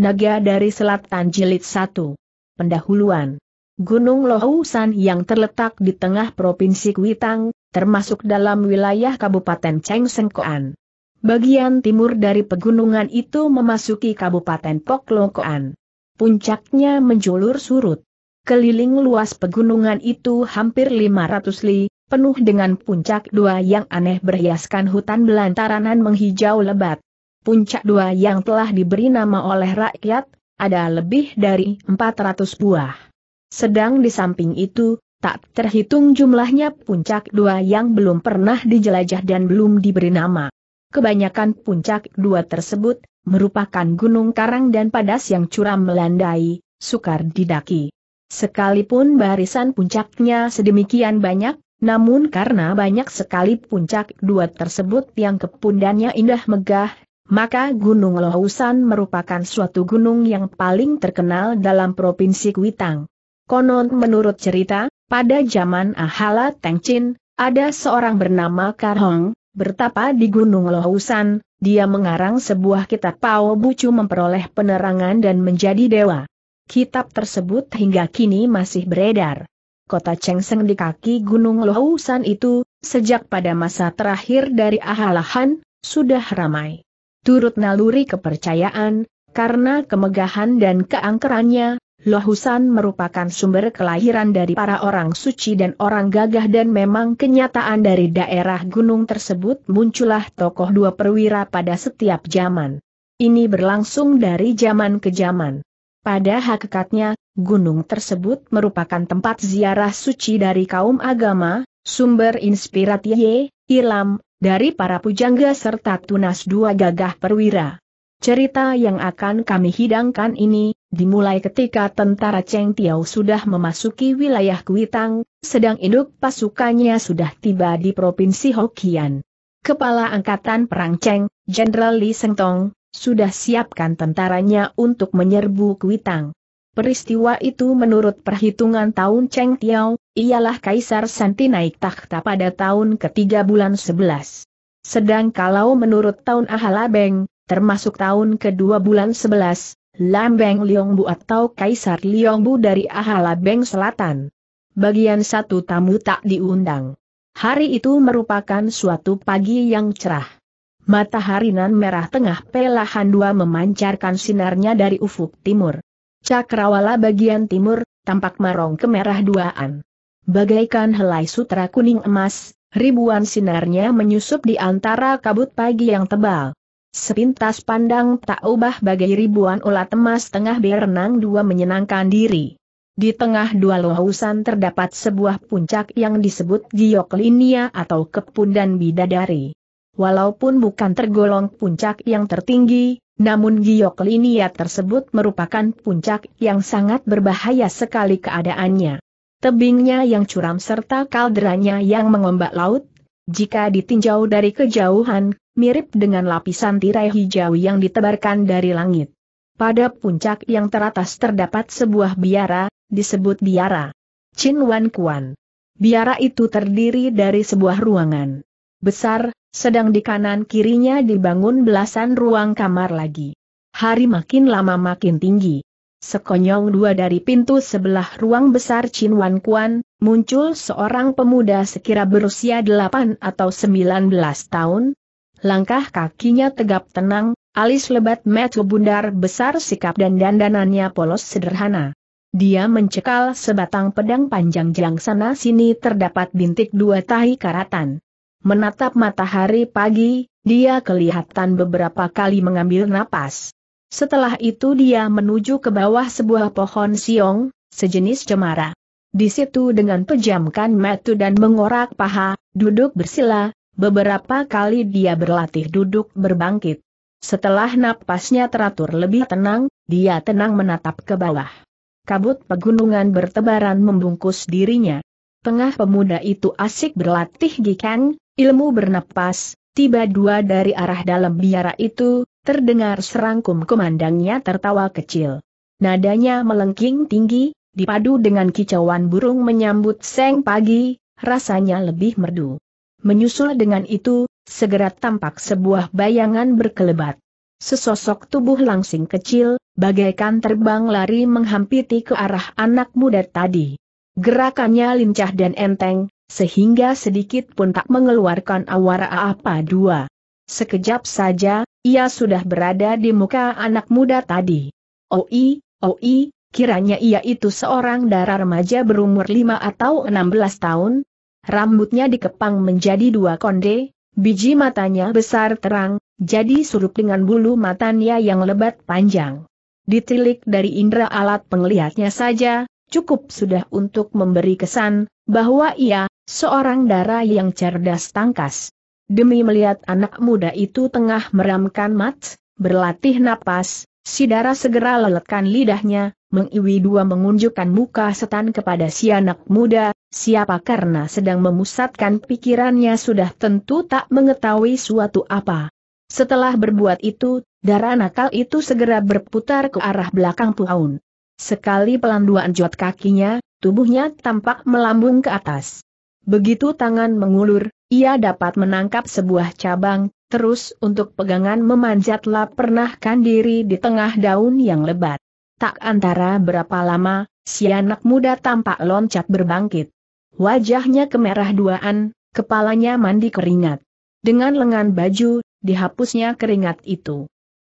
Naga dari Selatan Jilid 1. Pendahuluan. Gunung Lohusan yang terletak di tengah Provinsi Kuitang, termasuk dalam wilayah Kabupaten Chengsengkoan. Bagian timur dari pegunungan itu memasuki Kabupaten Poklokoan. Puncaknya menjulur surut. Keliling luas pegunungan itu hampir 500 li, penuh dengan puncak dua yang aneh berhiaskan hutan belantaranan menghijau lebat puncak dua yang telah diberi nama oleh rakyat, ada lebih dari 400 buah. Sedang di samping itu, tak terhitung jumlahnya puncak dua yang belum pernah dijelajah dan belum diberi nama. Kebanyakan puncak dua tersebut merupakan gunung karang dan padas yang curam melandai, sukar didaki. Sekalipun barisan puncaknya sedemikian banyak, namun karena banyak sekali puncak dua tersebut yang kepundannya indah megah, maka Gunung Lohusan merupakan suatu gunung yang paling terkenal dalam Provinsi Kuitang. Konon menurut cerita, pada zaman Ahala Tengcin, ada seorang bernama Karhong, bertapa di Gunung Lohusan, dia mengarang sebuah kitab Pao Bucu memperoleh penerangan dan menjadi dewa. Kitab tersebut hingga kini masih beredar. Kota Chengseng di kaki Gunung Lohusan itu, sejak pada masa terakhir dari Ahalahan, sudah ramai. Turut naluri kepercayaan, karena kemegahan dan keangkerannya, Lohusan merupakan sumber kelahiran dari para orang suci dan orang gagah dan memang kenyataan dari daerah gunung tersebut muncullah tokoh dua perwira pada setiap zaman. Ini berlangsung dari zaman ke zaman. Pada hakikatnya, gunung tersebut merupakan tempat ziarah suci dari kaum agama, sumber inspirasi Ilam, dari para pujangga serta tunas dua gagah perwira. Cerita yang akan kami hidangkan ini, dimulai ketika tentara Cheng Tiao sudah memasuki wilayah Kuitang, sedang induk pasukannya sudah tiba di Provinsi Hokian. Kepala Angkatan Perang Cheng, Jenderal Li Sengtong, sudah siapkan tentaranya untuk menyerbu Kuitang. Peristiwa itu menurut perhitungan tahun Cheng Tiao, ialah Kaisar Santi naik takhta pada tahun ketiga bulan sebelas. Sedang kalau menurut tahun Ahalabeng, termasuk tahun kedua bulan 11, Lambeng Liongbu atau Kaisar Liongbu dari Ahalabeng Selatan. Bagian satu tamu tak diundang. Hari itu merupakan suatu pagi yang cerah. Matahari nan merah tengah pelahan dua memancarkan sinarnya dari ufuk timur. Cakrawala bagian timur, tampak marong kemerah duaan. Bagaikan helai sutra kuning emas, ribuan sinarnya menyusup di antara kabut pagi yang tebal. Sepintas pandang tak ubah bagai ribuan ulat emas tengah berenang dua menyenangkan diri. Di tengah dua lausan terdapat sebuah puncak yang disebut Gioklinia atau kepundan Bidadari. Walaupun bukan tergolong puncak yang tertinggi, namun giok linia tersebut merupakan puncak yang sangat berbahaya sekali keadaannya. Tebingnya yang curam serta kalderanya yang mengombak laut, jika ditinjau dari kejauhan, mirip dengan lapisan tirai hijau yang ditebarkan dari langit. Pada puncak yang teratas terdapat sebuah biara, disebut biara. Chin Wan Kuan. Biara itu terdiri dari sebuah ruangan besar, sedang di kanan kirinya dibangun belasan ruang kamar lagi. Hari makin lama makin tinggi. Sekonyong dua dari pintu sebelah ruang besar Chin Wan Kuan, muncul seorang pemuda sekira berusia 8 atau 19 tahun. Langkah kakinya tegap tenang, alis lebat metu bundar besar sikap dan dandanannya polos sederhana. Dia mencekal sebatang pedang panjang jelang sana sini terdapat bintik dua tahi karatan. Menatap matahari pagi, dia kelihatan beberapa kali mengambil napas. Setelah itu dia menuju ke bawah sebuah pohon siong, sejenis cemara. Di situ dengan pejamkan mata dan mengorak paha, duduk bersila, beberapa kali dia berlatih duduk berbangkit. Setelah napasnya teratur lebih tenang, dia tenang menatap ke bawah. Kabut pegunungan bertebaran membungkus dirinya. Tengah pemuda itu asik berlatih gikan, Ilmu bernapas, tiba dua dari arah dalam biara itu, terdengar serangkum kemandangnya tertawa kecil. Nadanya melengking tinggi, dipadu dengan kicauan burung menyambut seng pagi, rasanya lebih merdu. Menyusul dengan itu, segera tampak sebuah bayangan berkelebat. Sesosok tubuh langsing kecil, bagaikan terbang lari menghampiri ke arah anak muda tadi. Gerakannya lincah dan enteng, sehingga sedikit pun tak mengeluarkan awara apa dua. Sekejap saja, ia sudah berada di muka anak muda tadi. Oi, oi, kiranya ia itu seorang darah remaja berumur lima atau enam belas tahun. Rambutnya dikepang menjadi dua konde, biji matanya besar terang, jadi surup dengan bulu matanya yang lebat panjang. Ditilik dari indera alat penglihatnya saja, cukup sudah untuk memberi kesan, bahwa ia, Seorang darah yang cerdas tangkas. Demi melihat anak muda itu tengah meramkan mat, berlatih napas, si darah segera leletkan lidahnya, mengiwi dua mengunjukkan muka setan kepada si anak muda, siapa karena sedang memusatkan pikirannya sudah tentu tak mengetahui suatu apa. Setelah berbuat itu, darah nakal itu segera berputar ke arah belakang puhaun. Sekali pelan dua anjot kakinya, tubuhnya tampak melambung ke atas. Begitu tangan mengulur, ia dapat menangkap sebuah cabang, terus untuk pegangan memanjatlah pernahkan diri di tengah daun yang lebat. Tak antara berapa lama, si anak muda tampak loncat berbangkit. Wajahnya kemerah duaan, kepalanya mandi keringat. Dengan lengan baju, dihapusnya keringat itu.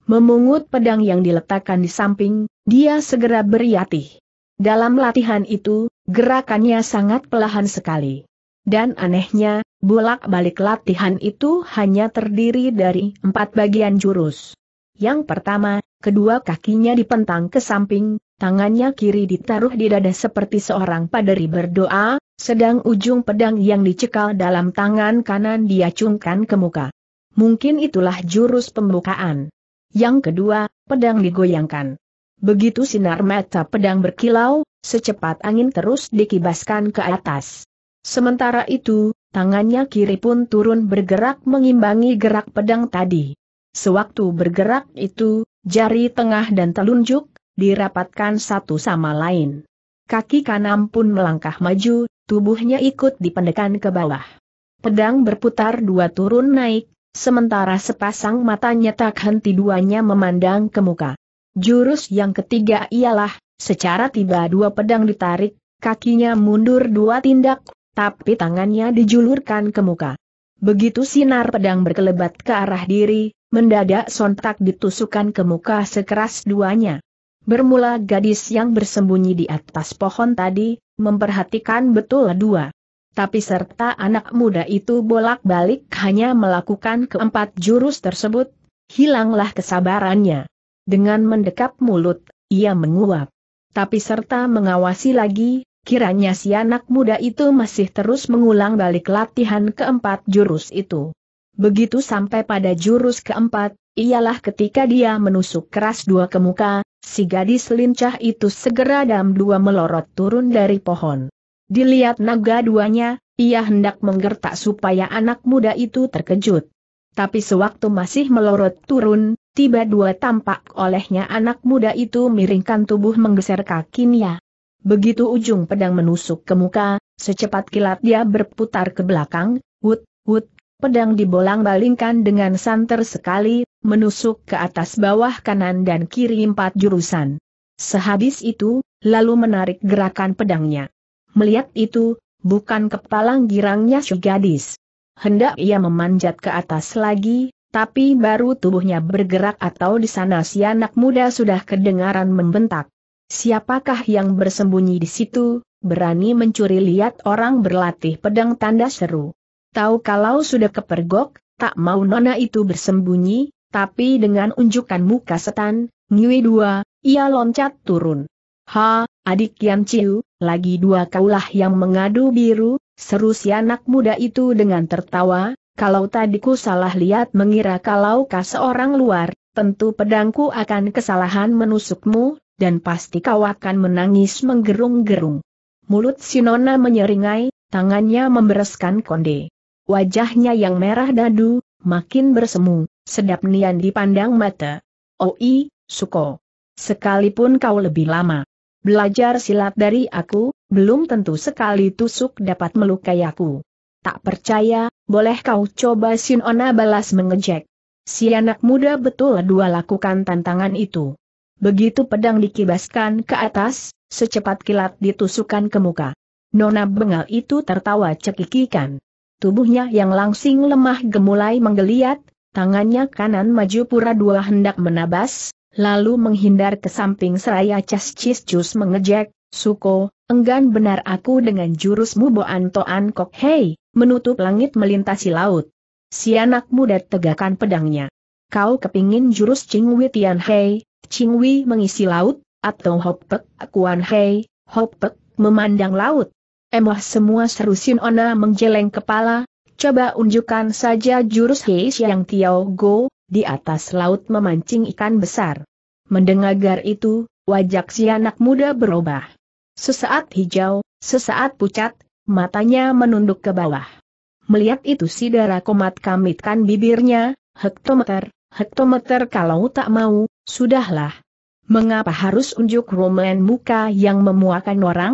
Memungut pedang yang diletakkan di samping, dia segera beriatih. Dalam latihan itu, gerakannya sangat pelahan sekali. Dan anehnya, bolak-balik latihan itu hanya terdiri dari empat bagian jurus. Yang pertama, kedua kakinya dipentang ke samping, tangannya kiri ditaruh di dada seperti seorang paderi berdoa, sedang ujung pedang yang dicekal dalam tangan kanan diacungkan ke muka. Mungkin itulah jurus pembukaan. Yang kedua, pedang digoyangkan. Begitu sinar mata pedang berkilau, secepat angin terus dikibaskan ke atas. Sementara itu, tangannya kiri pun turun bergerak mengimbangi gerak pedang tadi. Sewaktu bergerak itu, jari tengah dan telunjuk, dirapatkan satu sama lain. Kaki kanan pun melangkah maju, tubuhnya ikut dipendekan ke bawah. Pedang berputar dua turun naik, sementara sepasang matanya tak henti duanya memandang ke muka. Jurus yang ketiga ialah, secara tiba dua pedang ditarik, kakinya mundur dua tindak, tapi tangannya dijulurkan ke muka. Begitu sinar pedang berkelebat ke arah diri, mendadak sontak ditusukan ke muka sekeras duanya. Bermula gadis yang bersembunyi di atas pohon tadi, memperhatikan betul dua. Tapi serta anak muda itu bolak-balik hanya melakukan keempat jurus tersebut, hilanglah kesabarannya. Dengan mendekap mulut, ia menguap. Tapi serta mengawasi lagi, Kiranya si anak muda itu masih terus mengulang balik latihan keempat jurus itu. Begitu sampai pada jurus keempat, ialah ketika dia menusuk keras dua ke muka, si gadis lincah itu segera dalam dua melorot turun dari pohon. Dilihat naga duanya, ia hendak menggertak supaya anak muda itu terkejut. Tapi sewaktu masih melorot turun, tiba dua tampak olehnya anak muda itu miringkan tubuh menggeser kakinya. Begitu ujung pedang menusuk ke muka, secepat kilat dia berputar ke belakang, wut, wut, pedang dibolang-balingkan dengan santer sekali, menusuk ke atas bawah kanan dan kiri empat jurusan. Sehabis itu, lalu menarik gerakan pedangnya. Melihat itu, bukan kepalang girangnya si gadis. Hendak ia memanjat ke atas lagi, tapi baru tubuhnya bergerak atau di sana si anak muda sudah kedengaran membentak. Siapakah yang bersembunyi di situ, berani mencuri lihat orang berlatih pedang tanda seru. Tahu kalau sudah kepergok, tak mau nona itu bersembunyi, tapi dengan unjukkan muka setan, Ngui dua, ia loncat turun. Ha, adik Kian Chiu, lagi dua kaulah yang mengadu biru, seru si anak muda itu dengan tertawa, kalau tadiku salah lihat mengira kalau kau seorang luar, tentu pedangku akan kesalahan menusukmu, dan pasti kau akan menangis menggerung-gerung. Mulut Sinona menyeringai, tangannya membereskan konde. Wajahnya yang merah dadu, makin bersemu, sedap nian dipandang mata. Oi, Suko. Sekalipun kau lebih lama belajar silat dari aku, belum tentu sekali tusuk dapat melukai aku. Tak percaya, boleh kau coba Sinona balas mengejek. Si anak muda betul dua lakukan tantangan itu. Begitu pedang dikibaskan ke atas, secepat kilat ditusukan ke muka. Nona bengal itu tertawa cekikikan. Tubuhnya yang langsing lemah gemulai menggeliat, tangannya kanan maju pura dua hendak menabas, lalu menghindar ke samping seraya cus mengejek, Suko, enggan benar aku dengan jurusmu Boan Toan Kok Hei, menutup langit melintasi laut. Si anak muda tegakkan pedangnya. Kau kepingin jurus Ching Hei, Ching Wei mengisi laut, atau Hopek, Kuan Hei, Hopek, memandang laut. Emoh semua seru Sin Ona menggeleng kepala, coba unjukkan saja jurus Hei yang Tiao Go, di atas laut memancing ikan besar. Mendengar itu, wajah si anak muda berubah. Sesaat hijau, sesaat pucat, matanya menunduk ke bawah. Melihat itu si darah komat kamitkan bibirnya, hektometer, hektometer kalau tak mau, sudahlah. Mengapa harus unjuk roman muka yang memuakan orang?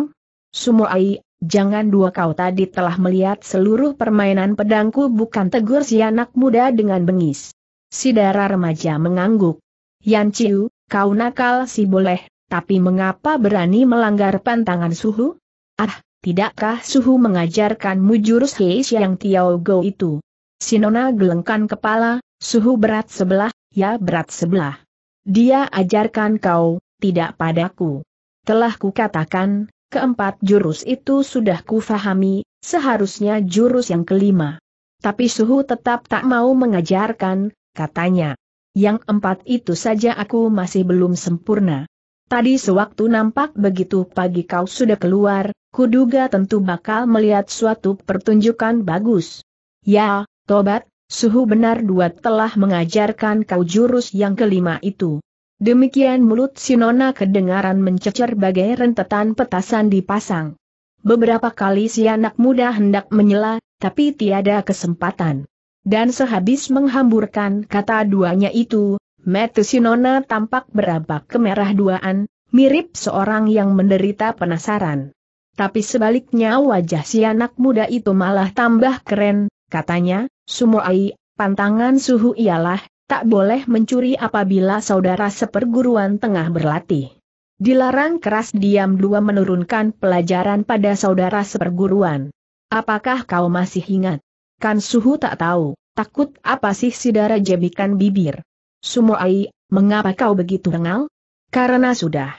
Sumuai, jangan dua kau tadi telah melihat seluruh permainan pedangku bukan tegur si anak muda dengan bengis. Sidara remaja mengangguk. Yan Ciu, kau nakal si boleh, tapi mengapa berani melanggar pantangan suhu? Ah, tidakkah suhu mengajarkanmu jurus Hei yang Tiao Go itu? Sinona gelengkan kepala, Suhu berat sebelah, ya berat sebelah. Dia ajarkan kau, tidak padaku. Telah kukatakan, keempat jurus itu sudah kufahami, seharusnya jurus yang kelima. Tapi suhu tetap tak mau mengajarkan, katanya. Yang empat itu saja aku masih belum sempurna. Tadi sewaktu nampak begitu pagi kau sudah keluar, kuduga tentu bakal melihat suatu pertunjukan bagus. Ya, tobat, Suhu benar dua telah mengajarkan kau jurus yang kelima itu. Demikian mulut Sinona kedengaran mencecer bagai rentetan petasan dipasang. Beberapa kali si anak muda hendak menyela, tapi tiada kesempatan. Dan sehabis menghamburkan kata duanya itu, Metu Sinona tampak berabak kemerah duaan, mirip seorang yang menderita penasaran. Tapi sebaliknya wajah si anak muda itu malah tambah keren, katanya, Sumoai, pantangan suhu ialah, tak boleh mencuri apabila saudara seperguruan tengah berlatih. Dilarang keras diam dua menurunkan pelajaran pada saudara seperguruan. Apakah kau masih ingat? Kan suhu tak tahu, takut apa sih sidara jebikan bibir. Sumoai, mengapa kau begitu rengal? Karena sudah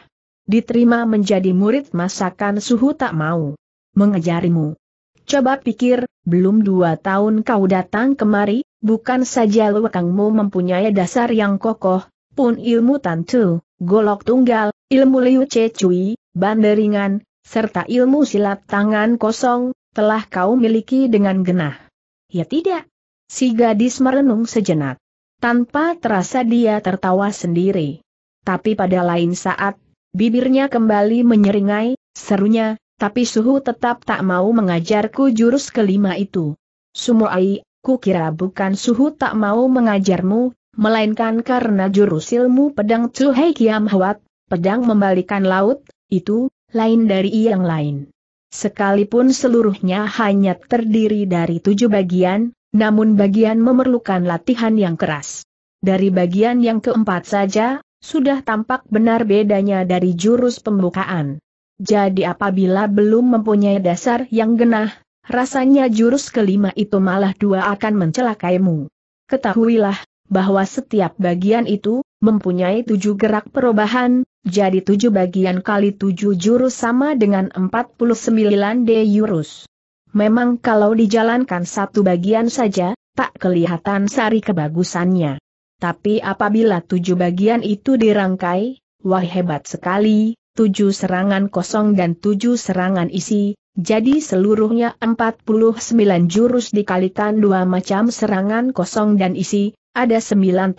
diterima menjadi murid masakan suhu tak mau mengejarimu. Coba pikir, belum dua tahun kau datang kemari, bukan saja lekangmu mempunyai dasar yang kokoh, pun ilmu tantu, golok tunggal, ilmu liu cecui, banderingan, serta ilmu silat tangan kosong, telah kau miliki dengan genah. Ya tidak. Si gadis merenung sejenak. Tanpa terasa dia tertawa sendiri. Tapi pada lain saat, bibirnya kembali menyeringai, serunya, tapi suhu tetap tak mau mengajarku jurus kelima itu. Sumoai, ku kira bukan suhu tak mau mengajarmu, melainkan karena jurus ilmu pedang Cuhei Kiam Hwat, pedang membalikan laut, itu, lain dari yang lain. Sekalipun seluruhnya hanya terdiri dari tujuh bagian, namun bagian memerlukan latihan yang keras. Dari bagian yang keempat saja, sudah tampak benar bedanya dari jurus pembukaan. Jadi apabila belum mempunyai dasar yang genah, rasanya jurus kelima itu malah dua akan mencelakaimu. Ketahuilah, bahwa setiap bagian itu, mempunyai tujuh gerak perubahan, jadi tujuh bagian kali tujuh jurus sama dengan empat 49 D jurus. Memang kalau dijalankan satu bagian saja, tak kelihatan sari kebagusannya. Tapi apabila tujuh bagian itu dirangkai, wah hebat sekali, tujuh serangan kosong dan tujuh serangan isi, jadi seluruhnya 49 jurus dikalikan dua macam serangan kosong dan isi, ada 98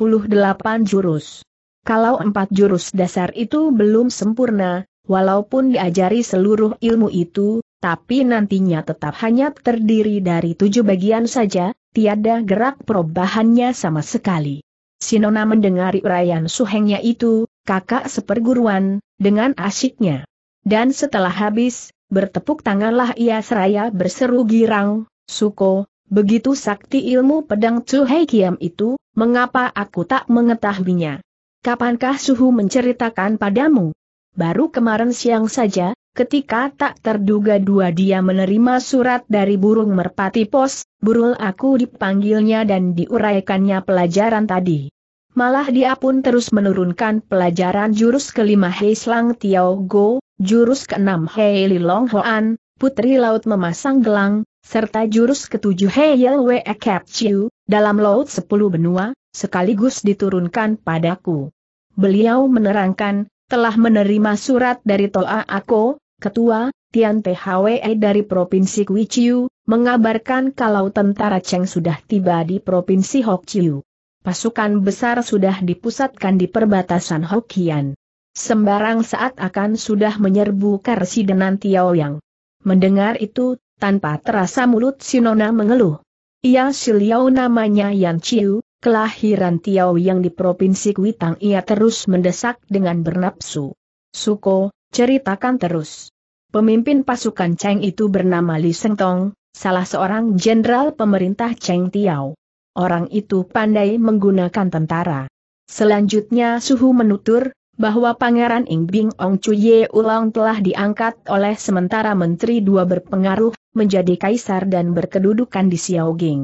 jurus. Kalau empat jurus dasar itu belum sempurna, walaupun diajari seluruh ilmu itu, tapi nantinya tetap hanya terdiri dari tujuh bagian saja, tiada gerak perubahannya sama sekali. Sinona mendengari urayan suhengnya itu, kakak seperguruan, dengan asyiknya. Dan setelah habis, bertepuk tanganlah ia seraya berseru girang, Suko, begitu sakti ilmu pedang Chu Hei Kiam itu, mengapa aku tak mengetahuinya? Kapankah Suhu menceritakan padamu? Baru kemarin siang saja, ketika tak terduga dua dia menerima surat dari burung merpati pos, burul aku dipanggilnya dan diuraikannya pelajaran tadi. Malah dia pun terus menurunkan pelajaran jurus kelima Hei Slang Tiao Go, jurus keenam Hei Long Hoan, Putri Laut memasang gelang, serta jurus ketujuh Hei Wei Kep Chiu, dalam laut sepuluh benua, sekaligus diturunkan padaku. Beliau menerangkan, telah menerima surat dari Toa Ako, Ketua, Tian PHWE dari Provinsi Chiu, mengabarkan kalau tentara Cheng sudah tiba di Provinsi Hok Chiu pasukan besar sudah dipusatkan di perbatasan Hokian. Sembarang saat akan sudah menyerbu Karsi Tiao yang. Mendengar itu, tanpa terasa mulut Sinona mengeluh. Ia Siliau namanya Yan Chiu, kelahiran Tiao yang di Provinsi Kuitang ia terus mendesak dengan bernapsu. Suko, ceritakan terus. Pemimpin pasukan Cheng itu bernama Li Seng Tong, salah seorang jenderal pemerintah Cheng Tiao orang itu pandai menggunakan tentara. Selanjutnya Suhu menutur, bahwa Pangeran Ingbing Ong Ye Ulang telah diangkat oleh sementara Menteri Dua berpengaruh, menjadi kaisar dan berkedudukan di Xiaoging.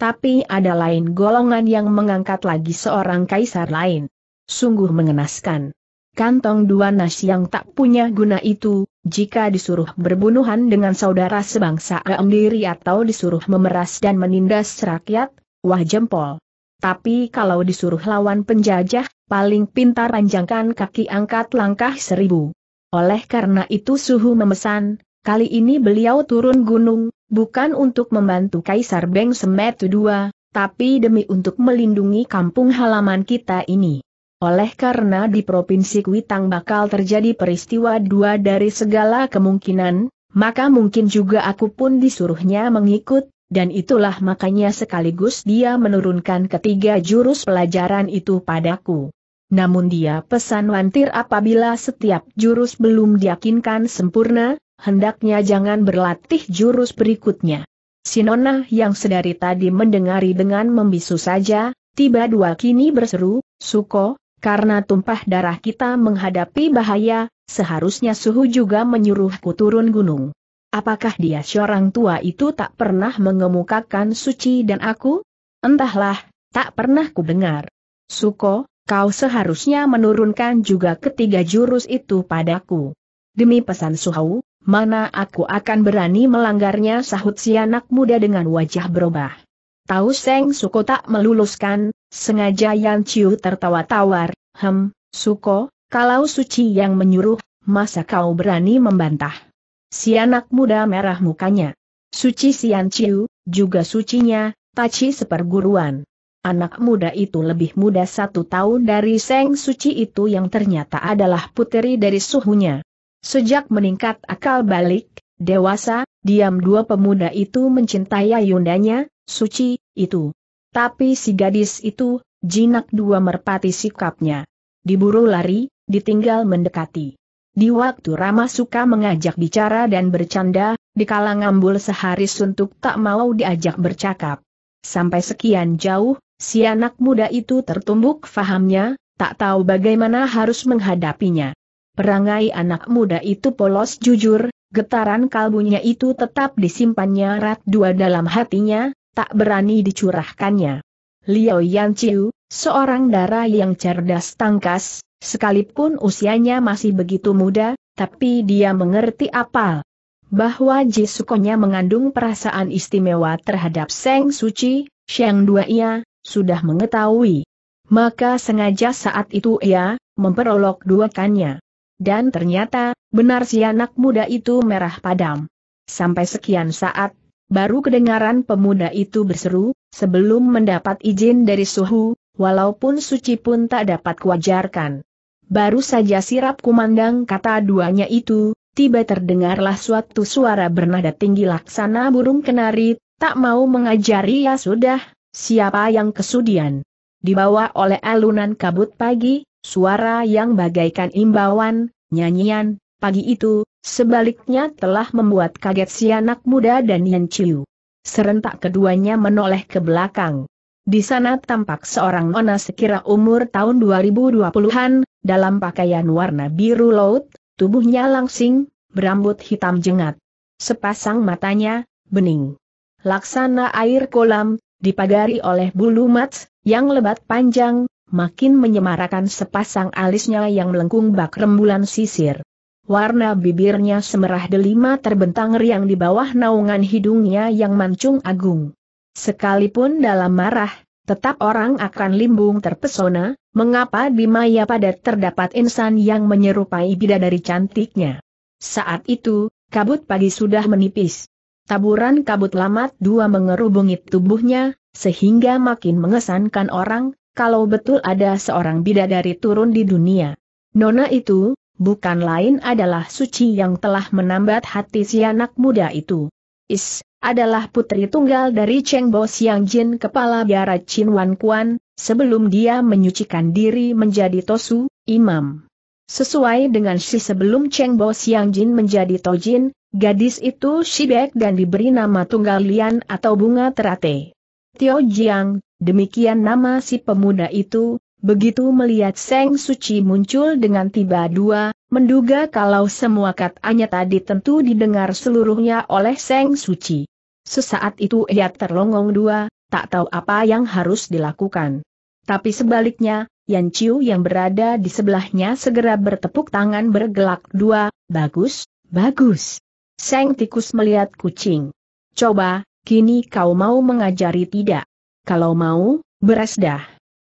Tapi ada lain golongan yang mengangkat lagi seorang kaisar lain. Sungguh mengenaskan. Kantong dua nas yang tak punya guna itu, jika disuruh berbunuhan dengan saudara sebangsa sendiri atau disuruh memeras dan menindas rakyat, wah jempol. Tapi kalau disuruh lawan penjajah, paling pintar ranjangkan kaki angkat langkah seribu. Oleh karena itu suhu memesan, kali ini beliau turun gunung, bukan untuk membantu Kaisar Beng Semet II, tapi demi untuk melindungi kampung halaman kita ini. Oleh karena di Provinsi Kuitang bakal terjadi peristiwa dua dari segala kemungkinan, maka mungkin juga aku pun disuruhnya mengikut, dan itulah makanya sekaligus dia menurunkan ketiga jurus pelajaran itu padaku. Namun dia pesan wantir apabila setiap jurus belum diyakinkan sempurna, hendaknya jangan berlatih jurus berikutnya. Sinona yang sedari tadi mendengari dengan membisu saja, tiba dua kini berseru, Suko, karena tumpah darah kita menghadapi bahaya, seharusnya suhu juga menyuruhku turun gunung. Apakah dia seorang tua itu tak pernah mengemukakan suci dan aku? Entahlah, tak pernah ku dengar. Suko, kau seharusnya menurunkan juga ketiga jurus itu padaku. Demi pesan Suhau, mana aku akan berani melanggarnya sahut si anak muda dengan wajah berubah. Tahu Seng Suko tak meluluskan, sengaja Yan Chiu tertawa tawar, hem, Suko, kalau suci yang menyuruh, masa kau berani membantah? Si anak muda merah mukanya. Suci Sian Chiu, juga sucinya, taci seperguruan. Anak muda itu lebih muda satu tahun dari Seng Suci itu yang ternyata adalah puteri dari suhunya. Sejak meningkat akal balik, dewasa, diam dua pemuda itu mencintai ayundanya, Suci, itu. Tapi si gadis itu, jinak dua merpati sikapnya. Diburu lari, ditinggal mendekati. Di waktu Rama suka mengajak bicara dan bercanda, dikala ngambul sehari suntuk tak mau diajak bercakap. Sampai sekian jauh, si anak muda itu tertumbuk fahamnya, tak tahu bagaimana harus menghadapinya. Perangai anak muda itu polos jujur, getaran kalbunya itu tetap disimpannya rat dua dalam hatinya, tak berani dicurahkannya. Liao Yanciu, seorang dara yang cerdas tangkas, Sekalipun usianya masih begitu muda, tapi dia mengerti apal bahwa Jisukonya mengandung perasaan istimewa terhadap Seng Suci, Sheng Dua ia, sudah mengetahui. Maka sengaja saat itu ia, memperolok dua kannya. Dan ternyata, benar si anak muda itu merah padam. Sampai sekian saat, baru kedengaran pemuda itu berseru, sebelum mendapat izin dari suhu, walaupun suci pun tak dapat kuajarkan. Baru saja sirap kumandang kata duanya itu, tiba terdengarlah suatu suara bernada tinggi laksana burung kenari, tak mau mengajari ya sudah, siapa yang kesudian. Dibawa oleh alunan kabut pagi, suara yang bagaikan imbauan, nyanyian, pagi itu, sebaliknya telah membuat kaget si anak muda dan Yan Chiu. Serentak keduanya menoleh ke belakang. Di sana tampak seorang nona sekira umur tahun 2020-an, dalam pakaian warna biru laut, tubuhnya langsing, berambut hitam jengat. Sepasang matanya, bening. Laksana air kolam, dipagari oleh bulu mats, yang lebat panjang, makin menyemarakan sepasang alisnya yang melengkung bak rembulan sisir. Warna bibirnya semerah delima terbentang riang di bawah naungan hidungnya yang mancung agung. Sekalipun dalam marah, tetap orang akan limbung terpesona, mengapa di Maya Padat terdapat insan yang menyerupai bidadari cantiknya. Saat itu, kabut pagi sudah menipis. Taburan kabut lamat dua mengerubungi tubuhnya, sehingga makin mengesankan orang, kalau betul ada seorang bidadari turun di dunia. Nona itu, bukan lain adalah suci yang telah menambat hati si anak muda itu. Is, adalah putri tunggal dari Cheng Bo Xiang Jin kepala biara Chin Wan Kuan, sebelum dia menyucikan diri menjadi Tosu, imam. Sesuai dengan si sebelum Cheng Bo Xiang Jin menjadi Tojin, gadis itu Shibek dan diberi nama tunggal Lian atau bunga terate. Tio Jiang, demikian nama si pemuda itu, Begitu melihat Seng Suci muncul dengan tiba dua, menduga kalau semua katanya tadi tentu didengar seluruhnya oleh Seng Suci. Sesaat itu ia terlongong dua, tak tahu apa yang harus dilakukan. Tapi sebaliknya, Yan Chiu yang berada di sebelahnya segera bertepuk tangan bergelak dua, bagus, bagus. Seng tikus melihat kucing. Coba, kini kau mau mengajari tidak? Kalau mau, beres dah.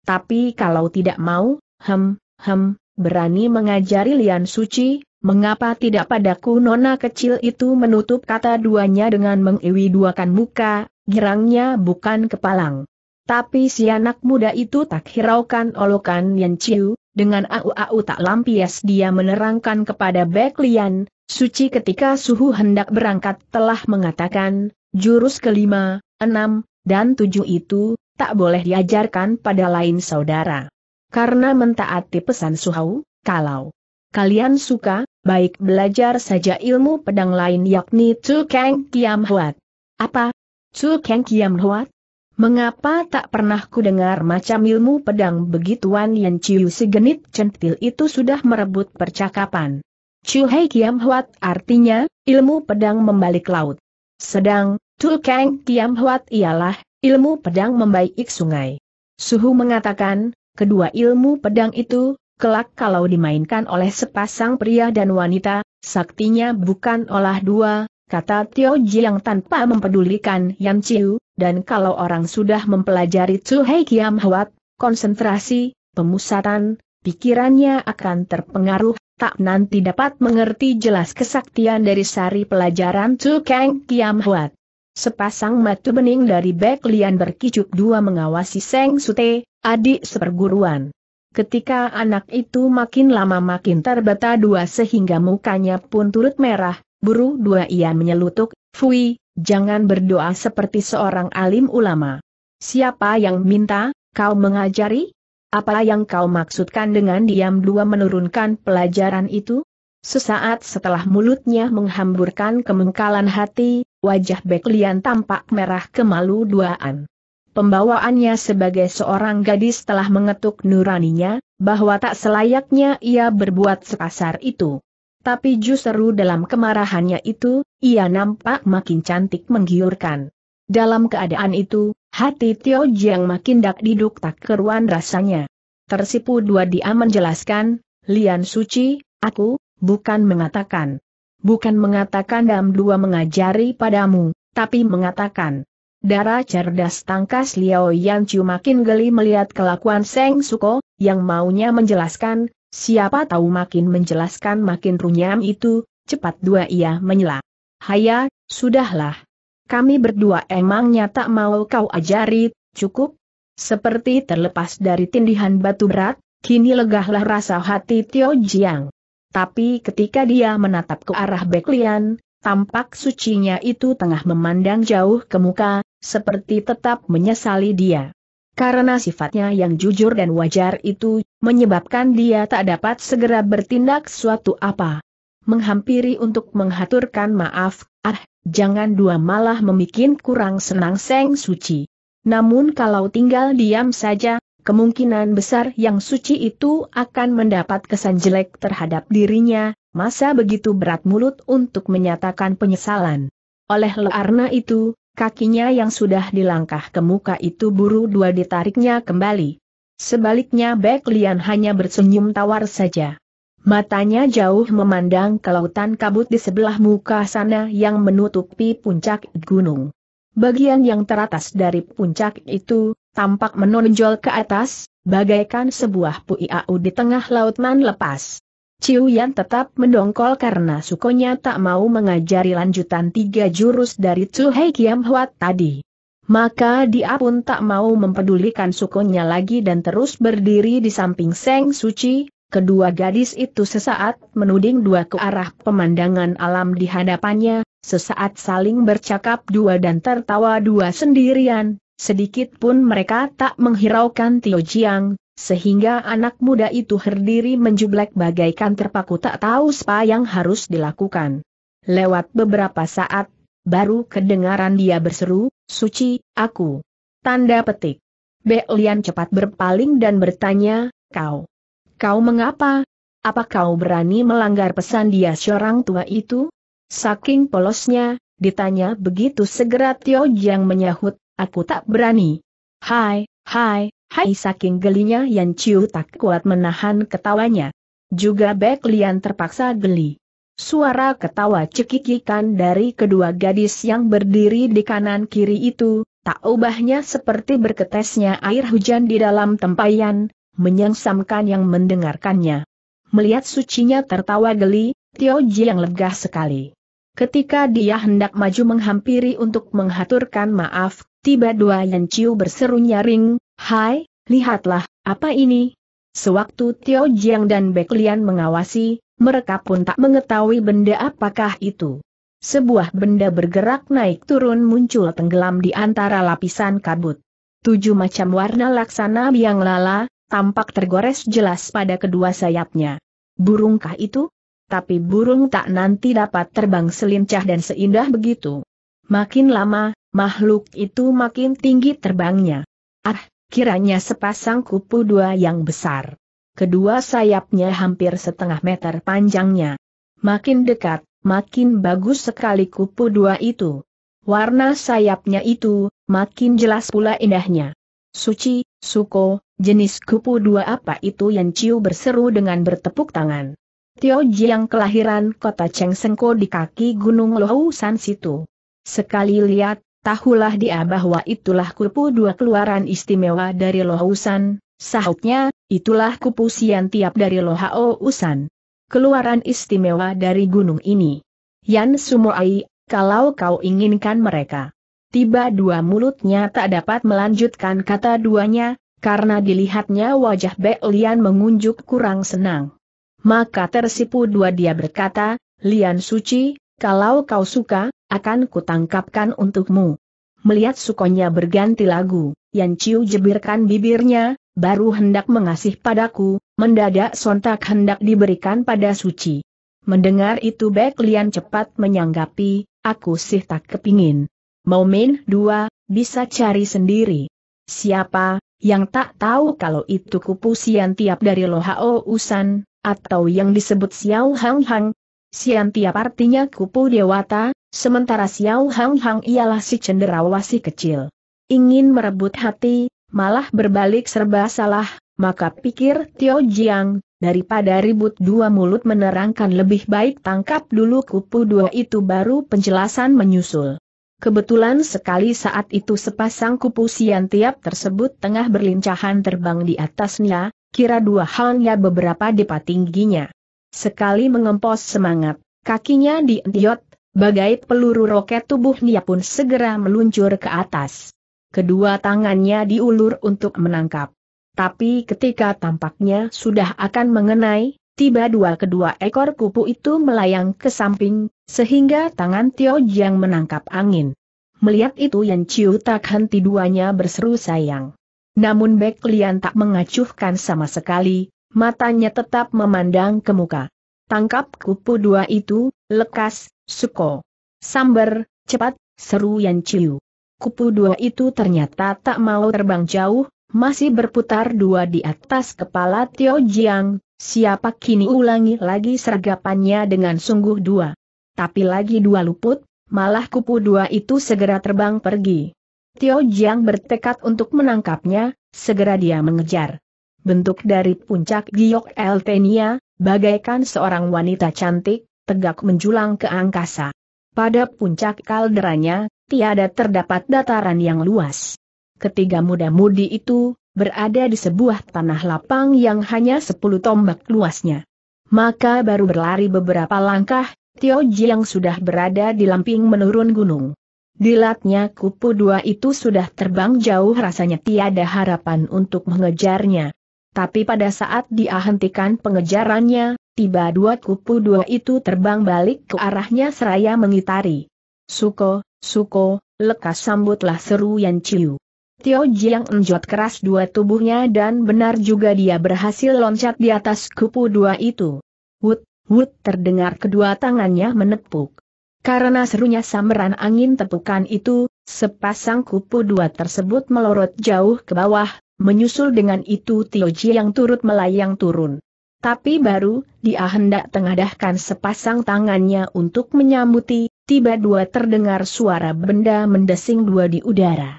Tapi kalau tidak mau, hem, hem, berani mengajari Lian Suci, mengapa tidak padaku nona kecil itu menutup kata duanya dengan mengiwi-duakan muka, girangnya bukan kepalang. Tapi si anak muda itu tak hiraukan olokan Yan Chiu, dengan au-au tak lampias dia menerangkan kepada Bek Lian, Suci ketika suhu hendak berangkat telah mengatakan, jurus kelima, enam, dan tujuh itu, tak boleh diajarkan pada lain saudara. Karena mentaati pesan Suhau, kalau kalian suka, baik belajar saja ilmu pedang lain yakni Tu Kang Kiam Huat. Apa? Tu Kang Kiam Huat? Mengapa tak pernah ku dengar macam ilmu pedang begituan yang Ciu segenit centil itu sudah merebut percakapan. Ciu Hei Kiam Huat artinya, ilmu pedang membalik laut. Sedang, Tu Kang Kiam Huat ialah ilmu pedang membaik sungai. Suhu mengatakan, kedua ilmu pedang itu, kelak kalau dimainkan oleh sepasang pria dan wanita, saktinya bukan olah dua, kata Tio Jiang tanpa mempedulikan Yan Chiu, dan kalau orang sudah mempelajari Tzu Hei Kiam Huat, konsentrasi, pemusatan, pikirannya akan terpengaruh, tak nanti dapat mengerti jelas kesaktian dari sari pelajaran Tzu Kang Kiam Huat. Sepasang mata bening dari Lian berkicup dua mengawasi Seng Sute, adik seperguruan. Ketika anak itu makin lama makin terbata dua sehingga mukanya pun turut merah, buru dua ia menyelutuk, Fui, jangan berdoa seperti seorang alim ulama. Siapa yang minta, kau mengajari? Apa yang kau maksudkan dengan diam dua menurunkan pelajaran itu? Sesaat setelah mulutnya menghamburkan kemengkalan hati, wajah Beklian tampak merah kemalu duaan. Pembawaannya sebagai seorang gadis telah mengetuk nuraninya, bahwa tak selayaknya ia berbuat sekasar itu. Tapi justru dalam kemarahannya itu, ia nampak makin cantik menggiurkan. Dalam keadaan itu, hati Tio Jiang makin dak diduk tak keruan rasanya. Tersipu dua dia menjelaskan, Lian Suci, aku, bukan mengatakan bukan mengatakan dam dua mengajari padamu, tapi mengatakan. Darah cerdas tangkas Liao Yan Chu makin geli melihat kelakuan Seng Suko, yang maunya menjelaskan, siapa tahu makin menjelaskan makin runyam itu, cepat dua ia menyela. Haya, sudahlah. Kami berdua emangnya tak mau kau ajari, cukup. Seperti terlepas dari tindihan batu berat, kini legahlah rasa hati Tio Jiang. Tapi ketika dia menatap ke arah Beklian, tampak sucinya itu tengah memandang jauh ke muka, seperti tetap menyesali dia. Karena sifatnya yang jujur dan wajar itu, menyebabkan dia tak dapat segera bertindak suatu apa. Menghampiri untuk menghaturkan maaf, ah, jangan dua malah memikin kurang senang Seng Suci. Namun kalau tinggal diam saja, Kemungkinan besar yang suci itu akan mendapat kesan jelek terhadap dirinya, masa begitu berat mulut untuk menyatakan penyesalan. Oleh learna itu, kakinya yang sudah dilangkah ke muka itu buru dua ditariknya kembali. Sebaliknya Bek Lian hanya bersenyum tawar saja. Matanya jauh memandang ke lautan kabut di sebelah muka sana yang menutupi puncak gunung. Bagian yang teratas dari puncak itu, tampak menonjol ke atas, bagaikan sebuah puiau di tengah lautan lepas. Ciu Yan tetap mendongkol karena sukonya tak mau mengajari lanjutan tiga jurus dari Chu Hei Kiam Huat tadi. Maka dia pun tak mau mempedulikan sukonya lagi dan terus berdiri di samping Seng Suci, kedua gadis itu sesaat menuding dua ke arah pemandangan alam di hadapannya, sesaat saling bercakap dua dan tertawa dua sendirian, sedikit pun mereka tak menghiraukan Tio Jiang, sehingga anak muda itu herdiri menjublek bagaikan terpaku tak tahu apa yang harus dilakukan. Lewat beberapa saat, baru kedengaran dia berseru, Suci, aku. Tanda petik. Belian cepat berpaling dan bertanya, kau. Kau mengapa? Apa kau berani melanggar pesan dia seorang tua itu? Saking polosnya, ditanya begitu segera Tio Jiang menyahut, Aku tak berani. Hai, hai, hai saking gelinya Yan Chiu tak kuat menahan ketawanya. Juga Bek Lian terpaksa geli. Suara ketawa cekikikan dari kedua gadis yang berdiri di kanan kiri itu, tak ubahnya seperti berketesnya air hujan di dalam tempayan, menyengsamkan yang mendengarkannya. Melihat sucinya tertawa geli, Tio Ji yang legah sekali. Ketika dia hendak maju menghampiri untuk menghaturkan maaf, Tiba dua Yan Chiu berseru nyaring, Hai, lihatlah, apa ini? Sewaktu Tio Jiang dan Beklian mengawasi, mereka pun tak mengetahui benda apakah itu. Sebuah benda bergerak naik turun muncul tenggelam di antara lapisan kabut. Tujuh macam warna laksana biang lala, tampak tergores jelas pada kedua sayapnya. Burungkah itu? Tapi burung tak nanti dapat terbang selincah dan seindah begitu. Makin lama, Makhluk itu makin tinggi terbangnya. Ah, kiranya sepasang kupu dua yang besar. Kedua sayapnya hampir setengah meter panjangnya. Makin dekat, makin bagus sekali kupu dua itu. Warna sayapnya itu, makin jelas pula indahnya. Suci, Suko, jenis kupu dua apa itu yang Ciu berseru dengan bertepuk tangan. Tio Jiang kelahiran kota Chengsengko di kaki Gunung Lohusan situ. Sekali lihat, tahulah dia bahwa itulah kupu dua keluaran istimewa dari Lohusan, sahutnya, itulah kupu sian tiap dari Usan. Keluaran istimewa dari gunung ini. Yan Sumoai, kalau kau inginkan mereka. Tiba dua mulutnya tak dapat melanjutkan kata duanya, karena dilihatnya wajah Be Lian mengunjuk kurang senang. Maka tersipu dua dia berkata, Lian Suci, kalau kau suka, akan kutangkapkan untukmu. Melihat sukonya berganti lagu, Yan Chiu jebirkan bibirnya, baru hendak mengasih padaku, mendadak sontak hendak diberikan pada suci. Mendengar itu Bek Lian cepat menyanggapi, aku sih tak kepingin. Mau main dua, bisa cari sendiri. Siapa, yang tak tahu kalau itu kupu tiap dari Lohao Usan, atau yang disebut Xiao Hang Hang, Sian Tiap artinya kupu dewata, sementara Xiao Hang Hang ialah si cenderawasih kecil. Ingin merebut hati, malah berbalik serba salah, maka pikir Tio Jiang, daripada ribut dua mulut menerangkan lebih baik tangkap dulu kupu dua itu baru penjelasan menyusul. Kebetulan sekali saat itu sepasang kupu sian tiap tersebut tengah berlincahan terbang di atasnya, kira dua halnya beberapa depa tingginya. Sekali mengempos semangat, kakinya dientiot, bagai peluru roket tubuhnya pun segera meluncur ke atas. Kedua tangannya diulur untuk menangkap. Tapi ketika tampaknya sudah akan mengenai, tiba dua kedua ekor kupu itu melayang ke samping, sehingga tangan Tio Jiang menangkap angin. Melihat itu Yan Chiu tak henti duanya berseru sayang. Namun Bek Lian tak mengacuhkan sama sekali, matanya tetap memandang ke muka. Tangkap kupu dua itu, lekas, suko. Sambar, cepat, seru Yan Ciu. Kupu dua itu ternyata tak mau terbang jauh, masih berputar dua di atas kepala Tio Jiang, siapa kini ulangi lagi sergapannya dengan sungguh dua. Tapi lagi dua luput, malah kupu dua itu segera terbang pergi. Tio Jiang bertekad untuk menangkapnya, segera dia mengejar bentuk dari puncak giok Eltenia, bagaikan seorang wanita cantik, tegak menjulang ke angkasa. Pada puncak kalderanya, tiada terdapat dataran yang luas. Ketiga muda-mudi itu, berada di sebuah tanah lapang yang hanya sepuluh tombak luasnya. Maka baru berlari beberapa langkah, Tio Jiang sudah berada di lamping menurun gunung. Dilatnya kupu dua itu sudah terbang jauh rasanya tiada harapan untuk mengejarnya. Tapi pada saat dia pengejarannya, tiba dua kupu dua itu terbang balik ke arahnya seraya mengitari. Suko, Suko, lekas sambutlah seru yang Chiu. Tio Jiang enjot keras dua tubuhnya dan benar juga dia berhasil loncat di atas kupu dua itu. Wut, wut terdengar kedua tangannya menepuk. Karena serunya samberan angin tepukan itu, sepasang kupu dua tersebut melorot jauh ke bawah, Menyusul dengan itu Tio Ji yang turut melayang turun. Tapi baru, dia hendak tengadahkan sepasang tangannya untuk menyambuti, tiba dua terdengar suara benda mendesing dua di udara.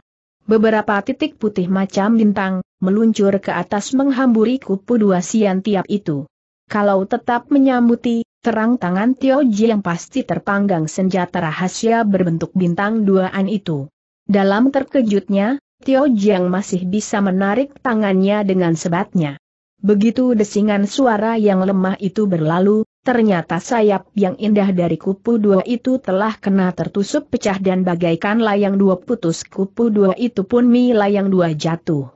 Beberapa titik putih macam bintang, meluncur ke atas menghamburi kupu dua sian tiap itu. Kalau tetap menyambuti, terang tangan Tio Ji yang pasti terpanggang senjata rahasia berbentuk bintang duaan itu. Dalam terkejutnya, Tio Jiang masih bisa menarik tangannya dengan sebatnya. Begitu desingan suara yang lemah itu berlalu, ternyata sayap yang indah dari kupu dua itu telah kena tertusuk pecah dan bagaikan layang dua putus kupu dua itu pun mi layang dua jatuh.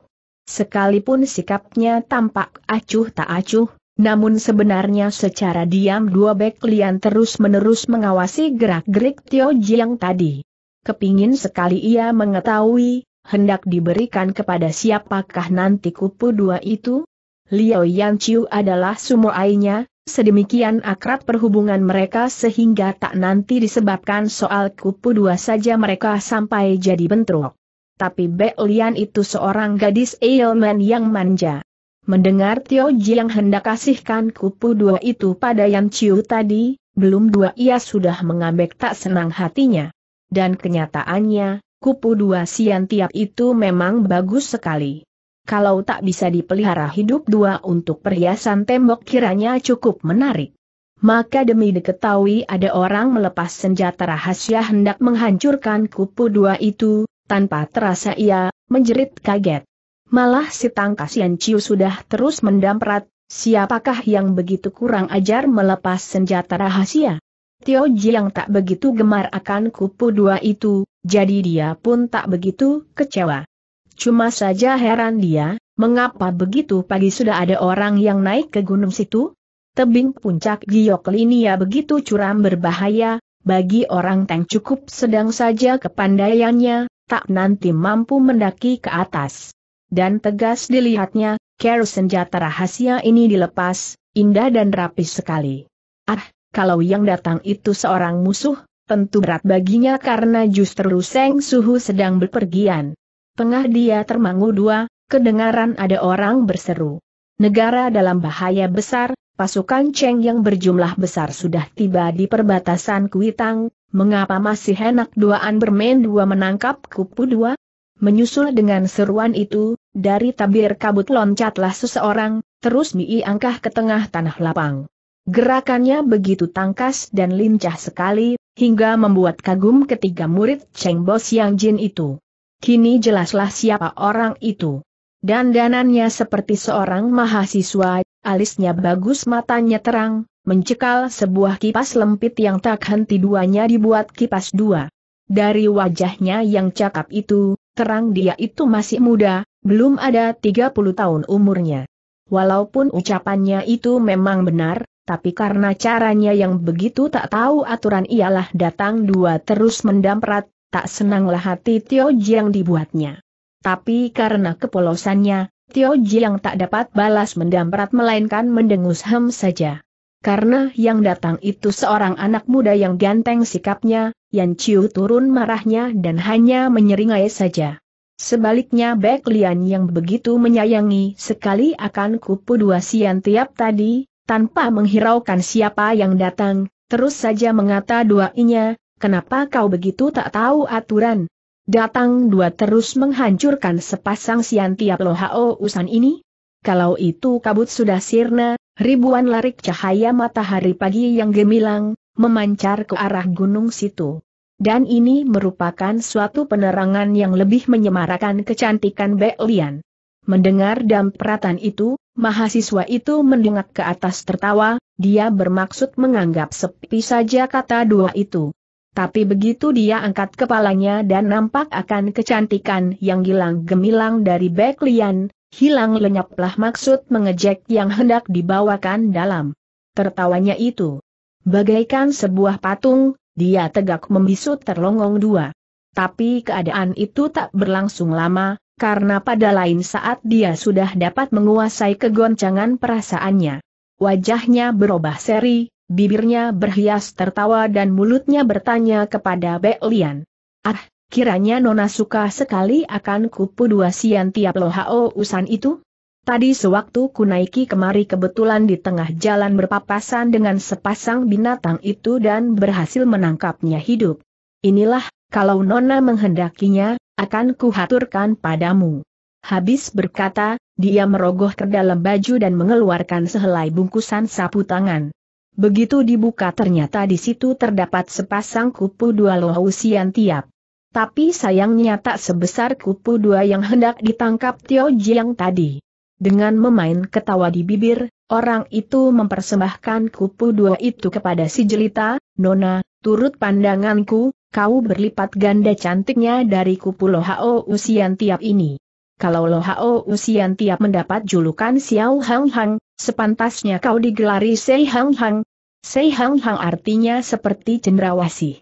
Sekalipun sikapnya tampak acuh tak acuh, namun sebenarnya secara diam dua bek lian terus-menerus mengawasi gerak-gerik Tio Jiang tadi. Kepingin sekali ia mengetahui, hendak diberikan kepada siapakah nanti kupu dua itu? Liao Yan Chiu adalah sumoainya, sedemikian akrab perhubungan mereka sehingga tak nanti disebabkan soal kupu dua saja mereka sampai jadi bentrok. Tapi Bek Lian itu seorang gadis ailman yang manja. Mendengar Tio yang hendak kasihkan kupu dua itu pada Yan Chiu tadi, belum dua ia sudah mengambek tak senang hatinya. Dan kenyataannya, kupu dua sian tiap itu memang bagus sekali. Kalau tak bisa dipelihara hidup dua untuk perhiasan tembok kiranya cukup menarik. Maka demi diketahui ada orang melepas senjata rahasia hendak menghancurkan kupu dua itu, tanpa terasa ia, menjerit kaget. Malah si tangkas yang Ciu sudah terus mendamprat, siapakah yang begitu kurang ajar melepas senjata rahasia? Tio yang tak begitu gemar akan kupu dua itu, jadi dia pun tak begitu kecewa. Cuma saja heran dia, mengapa begitu pagi sudah ada orang yang naik ke gunung situ? Tebing puncak Linia begitu curam berbahaya, bagi orang yang cukup sedang saja kepandaiannya, tak nanti mampu mendaki ke atas. Dan tegas dilihatnya, care senjata rahasia ini dilepas, indah dan rapi sekali. Ah, kalau yang datang itu seorang musuh, tentu berat baginya karena justru Seng Suhu sedang berpergian. Pengah dia termangu dua, kedengaran ada orang berseru. Negara dalam bahaya besar, pasukan Cheng yang berjumlah besar sudah tiba di perbatasan Kuitang, mengapa masih enak duaan bermain dua menangkap kupu dua? Menyusul dengan seruan itu, dari tabir kabut loncatlah seseorang, terus mii angkah ke tengah tanah lapang. Gerakannya begitu tangkas dan lincah sekali, hingga membuat kagum ketiga murid Cheng Bo Siang Jin itu. Kini jelaslah siapa orang itu. Dan danannya seperti seorang mahasiswa, alisnya bagus matanya terang, mencekal sebuah kipas lempit yang tak henti duanya dibuat kipas dua. Dari wajahnya yang cakap itu, terang dia itu masih muda, belum ada 30 tahun umurnya. Walaupun ucapannya itu memang benar, tapi karena caranya yang begitu tak tahu aturan ialah datang dua terus mendamprat, tak senanglah hati Tio Jiang dibuatnya. Tapi karena kepolosannya, Tio Jiang tak dapat balas mendamprat melainkan mendengus hem saja. Karena yang datang itu seorang anak muda yang ganteng sikapnya, Yan Chiu turun marahnya dan hanya menyeringai saja. Sebaliknya Bek Lian yang begitu menyayangi sekali akan kupu dua sian tiap tadi, tanpa menghiraukan siapa yang datang, terus saja mengata dua doainya, kenapa kau begitu tak tahu aturan? Datang dua terus menghancurkan sepasang sian tiap lohao usan ini? Kalau itu kabut sudah sirna, ribuan larik cahaya matahari pagi yang gemilang, memancar ke arah gunung situ. Dan ini merupakan suatu penerangan yang lebih menyemarakan kecantikan Belian. Mendengar dampratan itu, mahasiswa itu mendengar ke atas tertawa, dia bermaksud menganggap sepi saja kata dua itu. Tapi begitu dia angkat kepalanya dan nampak akan kecantikan yang hilang gemilang dari Beklian, hilang lenyaplah maksud mengejek yang hendak dibawakan dalam tertawanya itu. Bagaikan sebuah patung, dia tegak membisu terlongong dua. Tapi keadaan itu tak berlangsung lama, karena pada lain saat dia sudah dapat menguasai kegoncangan perasaannya. Wajahnya berubah seri, bibirnya berhias tertawa dan mulutnya bertanya kepada Bek Lian. Ah, kiranya Nona suka sekali akan kupu dua sian tiap lohao usan itu? Tadi sewaktu kunaiki kemari kebetulan di tengah jalan berpapasan dengan sepasang binatang itu dan berhasil menangkapnya hidup. Inilah, kalau Nona menghendakinya, akan kuhaturkan padamu. Habis berkata, dia merogoh ke dalam baju dan mengeluarkan sehelai bungkusan sapu tangan. Begitu dibuka ternyata di situ terdapat sepasang kupu dua lohusian tiap. Tapi sayangnya tak sebesar kupu dua yang hendak ditangkap Tio Jiang tadi. Dengan memain ketawa di bibir, orang itu mempersembahkan kupu dua itu kepada si jelita, Nona, turut pandanganku, kau berlipat ganda cantiknya dari kupu Lohao Usian tiap ini. Kalau Lohao Usian tiap mendapat julukan Xiao Hang Hang, sepantasnya kau digelari Sei Hang Hang. Sei Hang Hang artinya seperti cendrawasih.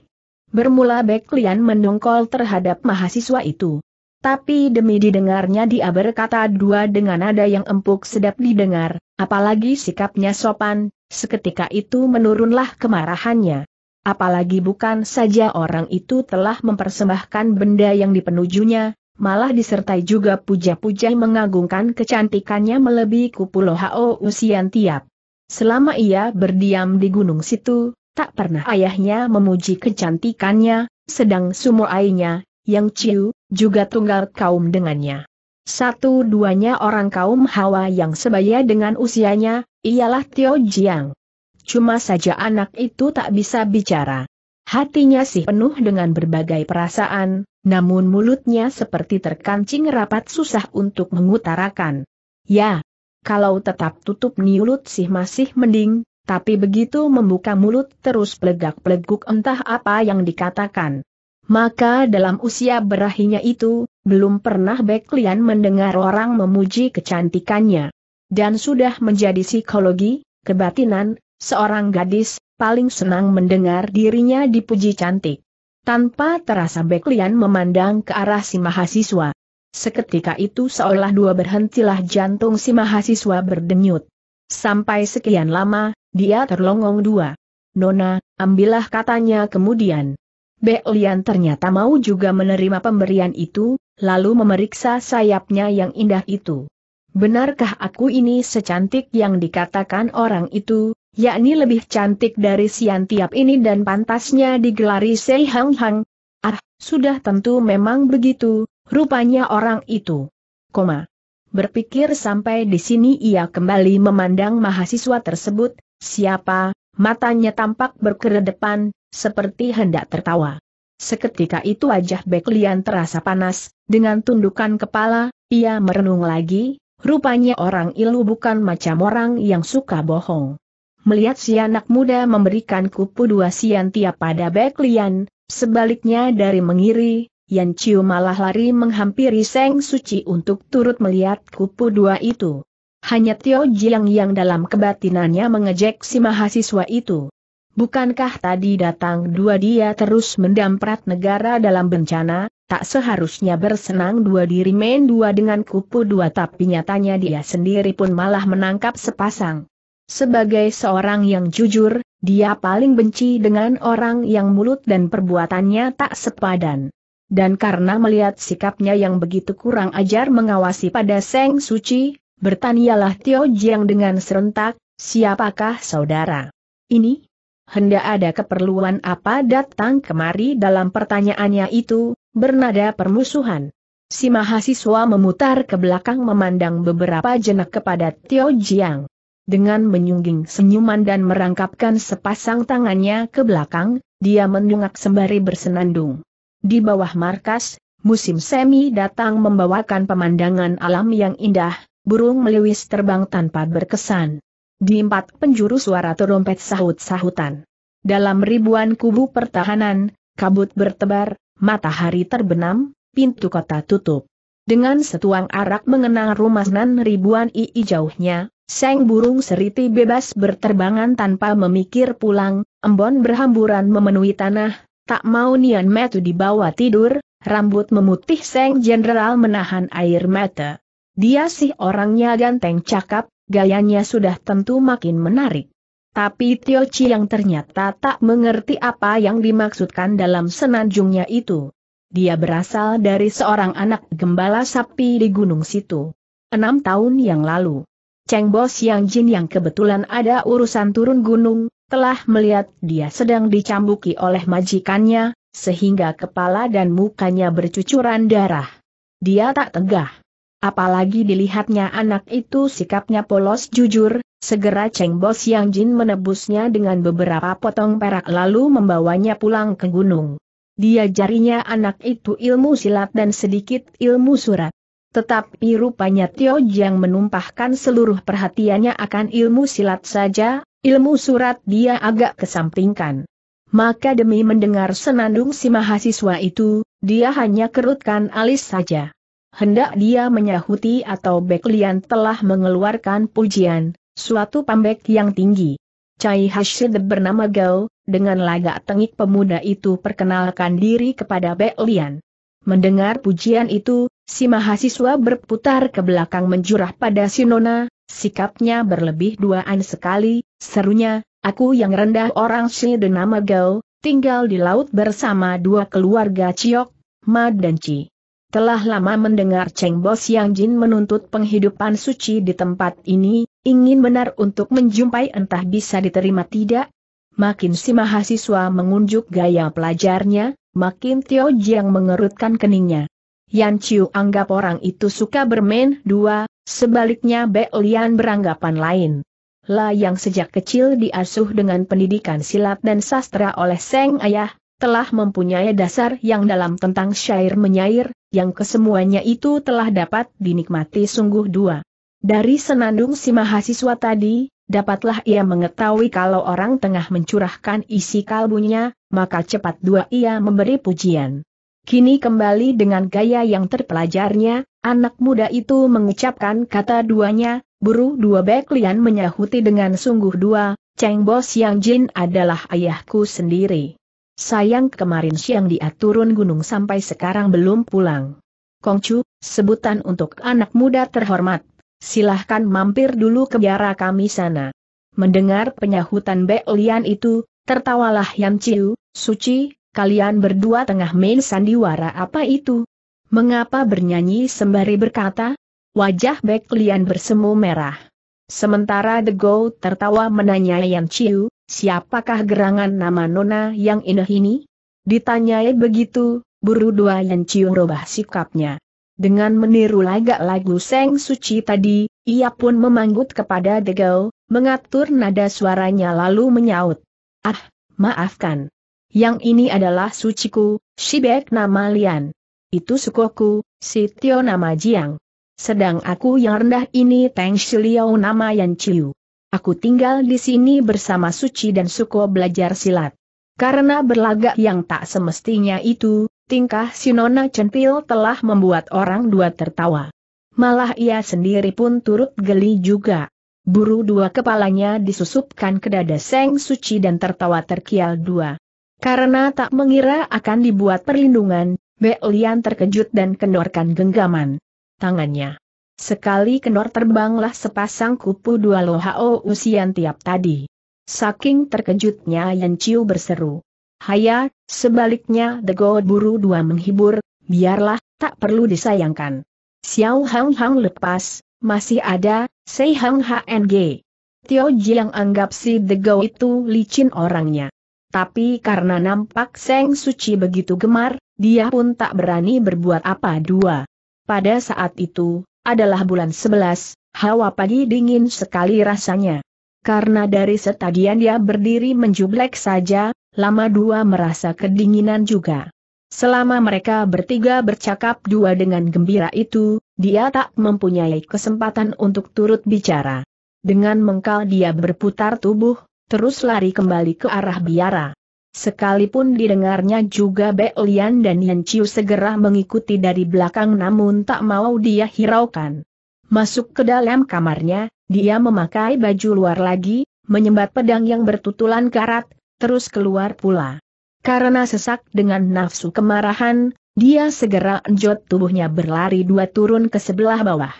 Bermula Beklian mendongkol terhadap mahasiswa itu. Tapi demi didengarnya dia berkata dua dengan nada yang empuk sedap didengar, apalagi sikapnya sopan, seketika itu menurunlah kemarahannya apalagi bukan saja orang itu telah mempersembahkan benda yang dipenujunya, malah disertai juga puja-puja mengagungkan kecantikannya melebihi Kupulo Hao Usian Tiap. Selama ia berdiam di gunung situ, tak pernah ayahnya memuji kecantikannya, sedang ayahnya, yang ciu, juga tunggal kaum dengannya. Satu-duanya orang kaum Hawa yang sebaya dengan usianya, ialah Tio Jiang cuma saja anak itu tak bisa bicara. Hatinya sih penuh dengan berbagai perasaan, namun mulutnya seperti terkancing rapat susah untuk mengutarakan. Ya, kalau tetap tutup niulut sih masih mending, tapi begitu membuka mulut terus pelegak-peleguk entah apa yang dikatakan. Maka dalam usia berahinya itu, belum pernah Beklian mendengar orang memuji kecantikannya. Dan sudah menjadi psikologi, kebatinan, Seorang gadis, paling senang mendengar dirinya dipuji cantik. Tanpa terasa Beklian memandang ke arah si mahasiswa. Seketika itu seolah dua berhentilah jantung si mahasiswa berdenyut. Sampai sekian lama, dia terlongong dua. Nona, ambillah katanya kemudian. Beklian ternyata mau juga menerima pemberian itu, lalu memeriksa sayapnya yang indah itu. Benarkah aku ini secantik yang dikatakan orang itu, yakni lebih cantik dari Sian Tiap ini dan pantasnya digelari Sei Hang Hang. Ah, sudah tentu memang begitu, rupanya orang itu. Koma. Berpikir sampai di sini ia kembali memandang mahasiswa tersebut, siapa, matanya tampak berkeredepan, seperti hendak tertawa. Seketika itu wajah Beklian terasa panas, dengan tundukan kepala, ia merenung lagi, rupanya orang ilu bukan macam orang yang suka bohong melihat si anak muda memberikan kupu dua siantia pada Bek Lian, sebaliknya dari mengiri, Yan Chiu malah lari menghampiri Seng Suci untuk turut melihat kupu dua itu. Hanya Tio Jiang yang dalam kebatinannya mengejek si mahasiswa itu. Bukankah tadi datang dua dia terus mendamprat negara dalam bencana, tak seharusnya bersenang dua diri main dua dengan kupu dua tapi nyatanya dia sendiri pun malah menangkap sepasang. Sebagai seorang yang jujur, dia paling benci dengan orang yang mulut dan perbuatannya tak sepadan. Dan karena melihat sikapnya yang begitu kurang ajar mengawasi pada Seng Suci, bertanyalah Tio Jiang dengan serentak, siapakah saudara? Ini? Hendak ada keperluan apa datang kemari dalam pertanyaannya itu, bernada permusuhan. Si mahasiswa memutar ke belakang memandang beberapa jenak kepada Tio Jiang. Dengan menyungging senyuman dan merangkapkan sepasang tangannya ke belakang, dia mendungak sembari bersenandung. Di bawah markas, musim semi datang membawakan pemandangan alam yang indah, burung meliwis terbang tanpa berkesan. Di empat penjuru suara terompet sahut-sahutan. Dalam ribuan kubu pertahanan, kabut bertebar, matahari terbenam, pintu kota tutup. Dengan setuang arak mengenang rumah nan ribuan ii jauhnya, Seng burung seriti bebas berterbangan tanpa memikir pulang, embon berhamburan memenuhi tanah, tak mau Nian Metu dibawa tidur, rambut memutih Seng Jenderal menahan air mata. Dia sih orangnya ganteng cakap, gayanya sudah tentu makin menarik. Tapi Tio Chi yang ternyata tak mengerti apa yang dimaksudkan dalam senanjungnya itu. Dia berasal dari seorang anak gembala sapi di gunung situ. Enam tahun yang lalu Cheng Bo Siang Jin yang kebetulan ada urusan turun gunung, telah melihat dia sedang dicambuki oleh majikannya, sehingga kepala dan mukanya bercucuran darah. Dia tak tegah. Apalagi dilihatnya anak itu sikapnya polos jujur, segera Cheng Bo Siang Jin menebusnya dengan beberapa potong perak lalu membawanya pulang ke gunung. Dia jarinya anak itu ilmu silat dan sedikit ilmu surat. Tetapi rupanya Tio Jiang menumpahkan seluruh perhatiannya akan ilmu silat saja, ilmu surat dia agak kesampingkan. Maka demi mendengar senandung si mahasiswa itu, dia hanya kerutkan alis saja. Hendak dia menyahuti atau Beklian telah mengeluarkan pujian, suatu pambek yang tinggi. Cai Hashid bernama Gao, dengan lagak tengik pemuda itu perkenalkan diri kepada Beklian. Mendengar pujian itu, Si mahasiswa berputar ke belakang menjurah pada si Nona, sikapnya berlebih duaan sekali, serunya, aku yang rendah orang nama Gao, tinggal di laut bersama dua keluarga Ciok, Mad dan Ci. Telah lama mendengar Cheng Bos Yang Jin menuntut penghidupan suci di tempat ini, ingin benar untuk menjumpai entah bisa diterima tidak. Makin si mahasiswa mengunjuk gaya pelajarnya, makin Tio Jiang mengerutkan keningnya. Yan Chiu anggap orang itu suka bermain dua, sebaliknya Bek Lian beranggapan lain. La yang sejak kecil diasuh dengan pendidikan silat dan sastra oleh Seng Ayah, telah mempunyai dasar yang dalam tentang syair menyair, yang kesemuanya itu telah dapat dinikmati sungguh dua. Dari senandung si mahasiswa tadi, dapatlah ia mengetahui kalau orang tengah mencurahkan isi kalbunya, maka cepat dua ia memberi pujian. Kini kembali dengan gaya yang terpelajarnya, anak muda itu mengucapkan kata duanya, buru dua Beklian menyahuti dengan sungguh dua, Cheng Bo Yang Jin adalah ayahku sendiri. Sayang kemarin siang dia turun gunung sampai sekarang belum pulang. Kongcu, sebutan untuk anak muda terhormat, silahkan mampir dulu ke biara kami sana. Mendengar penyahutan Beklian itu, tertawalah Yan Chiu, suci, kalian berdua tengah main sandiwara apa itu? Mengapa bernyanyi sembari berkata? Wajah Bek Lian bersemu merah. Sementara The Go tertawa menanyai Yang Chiu, siapakah gerangan nama Nona yang indah ini? Ditanyai begitu, buru dua Yan Chiu sikapnya. Dengan meniru lagak lagu Seng Suci tadi, ia pun memanggut kepada The Go, mengatur nada suaranya lalu menyaut. Ah, maafkan. Yang ini adalah suciku, Shibek nama Lian. Itu sukoku, si Tio nama Jiang. Sedang aku yang rendah ini Teng Shiliao nama Yan Chiu. Aku tinggal di sini bersama Suci dan Suko belajar silat. Karena berlagak yang tak semestinya itu, tingkah Nona Centil telah membuat orang dua tertawa. Malah ia sendiri pun turut geli juga. Buru dua kepalanya disusupkan ke dada Seng Suci dan tertawa terkial dua. Karena tak mengira akan dibuat perlindungan, Belian terkejut dan kendorkan genggaman tangannya. Sekali kendor terbanglah sepasang kupu dua lohao usian tiap tadi. Saking terkejutnya Yan Chiu berseru. Haya, sebaliknya The God Buru dua menghibur, biarlah, tak perlu disayangkan. Xiao Hang Hang lepas, masih ada, Sei Hang HNG. Tio Jiang anggap si The God itu licin orangnya. Tapi karena nampak Seng Suci begitu gemar, dia pun tak berani berbuat apa dua. Pada saat itu, adalah bulan 11, hawa pagi dingin sekali rasanya. Karena dari setadian dia berdiri menjublek saja, lama dua merasa kedinginan juga. Selama mereka bertiga bercakap dua dengan gembira itu, dia tak mempunyai kesempatan untuk turut bicara. Dengan mengkal dia berputar tubuh, terus lari kembali ke arah biara. Sekalipun didengarnya juga Belian dan Yan Chiu segera mengikuti dari belakang namun tak mau dia hiraukan. Masuk ke dalam kamarnya, dia memakai baju luar lagi, menyembat pedang yang bertutulan karat, terus keluar pula. Karena sesak dengan nafsu kemarahan, dia segera enjot tubuhnya berlari dua turun ke sebelah bawah.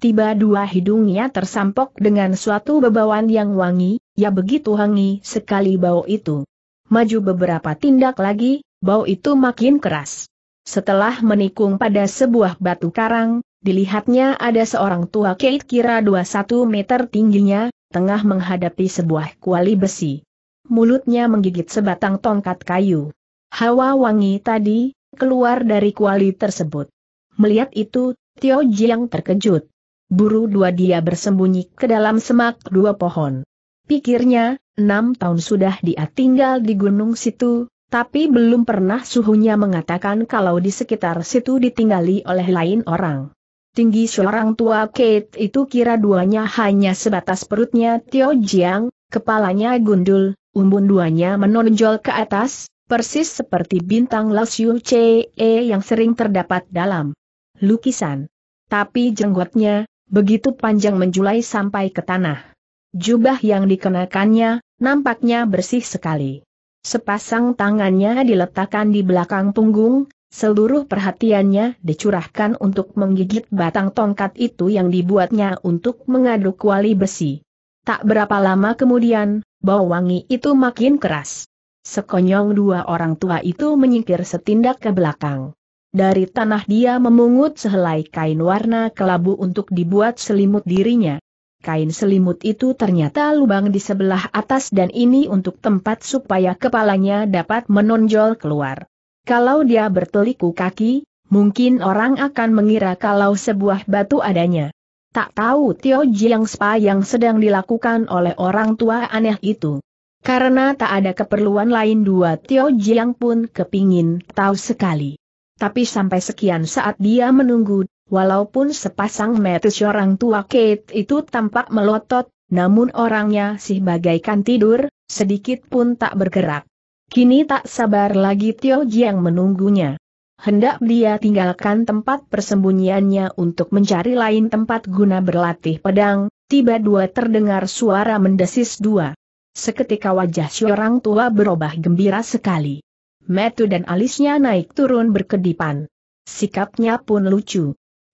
Tiba dua hidungnya tersampok dengan suatu bebawan yang wangi, Ya begitu hangi sekali bau itu. Maju beberapa tindak lagi, bau itu makin keras. Setelah menikung pada sebuah batu karang, dilihatnya ada seorang tua Kate kira 21 meter tingginya, tengah menghadapi sebuah kuali besi. Mulutnya menggigit sebatang tongkat kayu. Hawa wangi tadi, keluar dari kuali tersebut. Melihat itu, Tio Jiang terkejut. Buru dua dia bersembunyi ke dalam semak dua pohon. Pikirnya, enam tahun sudah dia tinggal di gunung situ, tapi belum pernah suhunya mengatakan kalau di sekitar situ ditinggali oleh lain orang. Tinggi seorang tua Kate itu kira duanya hanya sebatas perutnya Tio Jiang, kepalanya gundul, umbun duanya menonjol ke atas, persis seperti bintang Lao Xiu Che e yang sering terdapat dalam lukisan. Tapi jenggotnya, begitu panjang menjulai sampai ke tanah. Jubah yang dikenakannya, nampaknya bersih sekali. Sepasang tangannya diletakkan di belakang punggung, seluruh perhatiannya dicurahkan untuk menggigit batang tongkat itu yang dibuatnya untuk mengaduk kuali besi. Tak berapa lama kemudian, bau wangi itu makin keras. Sekonyong dua orang tua itu menyingkir setindak ke belakang. Dari tanah dia memungut sehelai kain warna kelabu untuk dibuat selimut dirinya. Kain selimut itu ternyata lubang di sebelah atas dan ini untuk tempat supaya kepalanya dapat menonjol keluar. Kalau dia berteliku kaki, mungkin orang akan mengira kalau sebuah batu adanya. Tak tahu Tio Jiang Spa yang sedang dilakukan oleh orang tua aneh itu. Karena tak ada keperluan lain dua Tio Jiang pun kepingin tahu sekali. Tapi sampai sekian saat dia menunggu, Walaupun sepasang mata seorang tua Kate itu tampak melotot, namun orangnya sih bagaikan tidur, sedikit pun tak bergerak. Kini tak sabar lagi Tio Jiang menunggunya. Hendak dia tinggalkan tempat persembunyiannya untuk mencari lain tempat guna berlatih pedang, tiba dua terdengar suara mendesis dua. Seketika wajah seorang tua berubah gembira sekali. Metu dan alisnya naik turun berkedipan. Sikapnya pun lucu.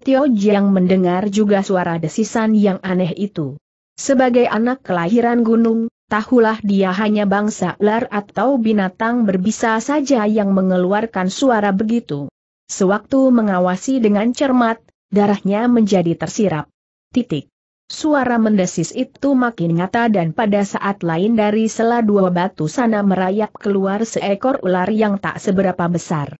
Tio Jiang mendengar juga suara desisan yang aneh itu. Sebagai anak kelahiran gunung, tahulah dia hanya bangsa ular atau binatang berbisa saja yang mengeluarkan suara begitu. Sewaktu mengawasi dengan cermat, darahnya menjadi tersirap. Titik. Suara mendesis itu makin nyata dan pada saat lain dari sela dua batu sana merayap keluar seekor ular yang tak seberapa besar.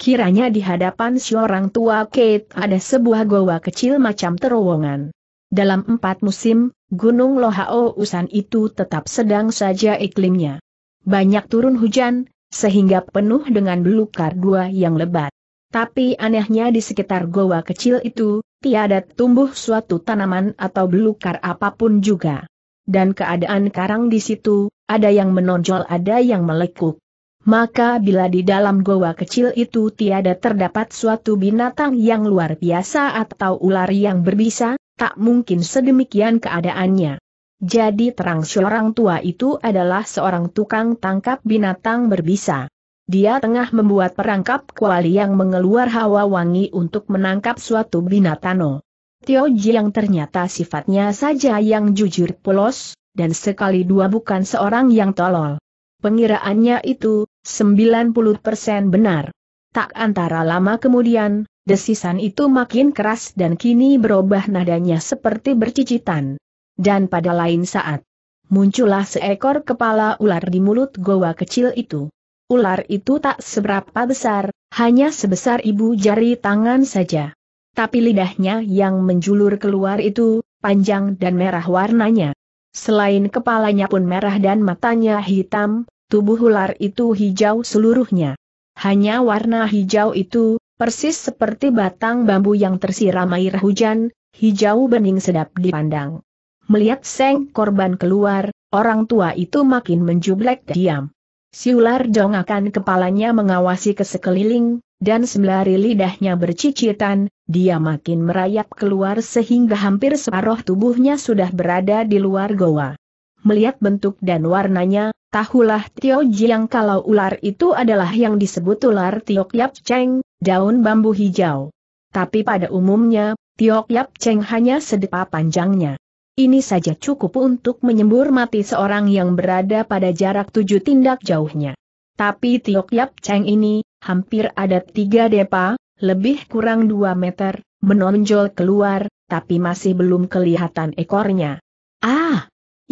Kiranya di hadapan si orang tua Kate ada sebuah goa kecil macam terowongan. Dalam empat musim, Gunung Lohao Usan itu tetap sedang saja iklimnya. Banyak turun hujan, sehingga penuh dengan belukar dua yang lebat. Tapi anehnya di sekitar goa kecil itu, tiada tumbuh suatu tanaman atau belukar apapun juga. Dan keadaan karang di situ, ada yang menonjol ada yang melekuk maka bila di dalam goa kecil itu tiada terdapat suatu binatang yang luar biasa atau ular yang berbisa, tak mungkin sedemikian keadaannya. Jadi terang seorang tua itu adalah seorang tukang tangkap binatang berbisa. Dia tengah membuat perangkap kuali yang mengeluar hawa wangi untuk menangkap suatu binatano. Tio yang ternyata sifatnya saja yang jujur polos, dan sekali dua bukan seorang yang tolol. Pengiraannya itu, 90% benar. Tak antara lama kemudian, desisan itu makin keras dan kini berubah nadanya seperti bercicitan. Dan pada lain saat, muncullah seekor kepala ular di mulut goa kecil itu. Ular itu tak seberapa besar, hanya sebesar ibu jari tangan saja. Tapi lidahnya yang menjulur keluar itu, panjang dan merah warnanya. Selain kepalanya pun merah dan matanya hitam, tubuh ular itu hijau seluruhnya. Hanya warna hijau itu, persis seperti batang bambu yang tersiram air hujan, hijau bening sedap dipandang. Melihat seng korban keluar, orang tua itu makin menjublek diam. Si ular akan kepalanya mengawasi ke sekeliling, dan sembari lidahnya bercicitan, dia makin merayap keluar sehingga hampir separuh tubuhnya sudah berada di luar goa melihat bentuk dan warnanya, tahulah Tio Jiang kalau ular itu adalah yang disebut ular Tiok Yap Cheng, daun bambu hijau. Tapi pada umumnya, Tiok Yap Cheng hanya sedepa panjangnya. Ini saja cukup untuk menyembur mati seorang yang berada pada jarak tujuh tindak jauhnya. Tapi Tiok Yap Cheng ini, hampir ada tiga depa, lebih kurang dua meter, menonjol keluar, tapi masih belum kelihatan ekornya. Ah,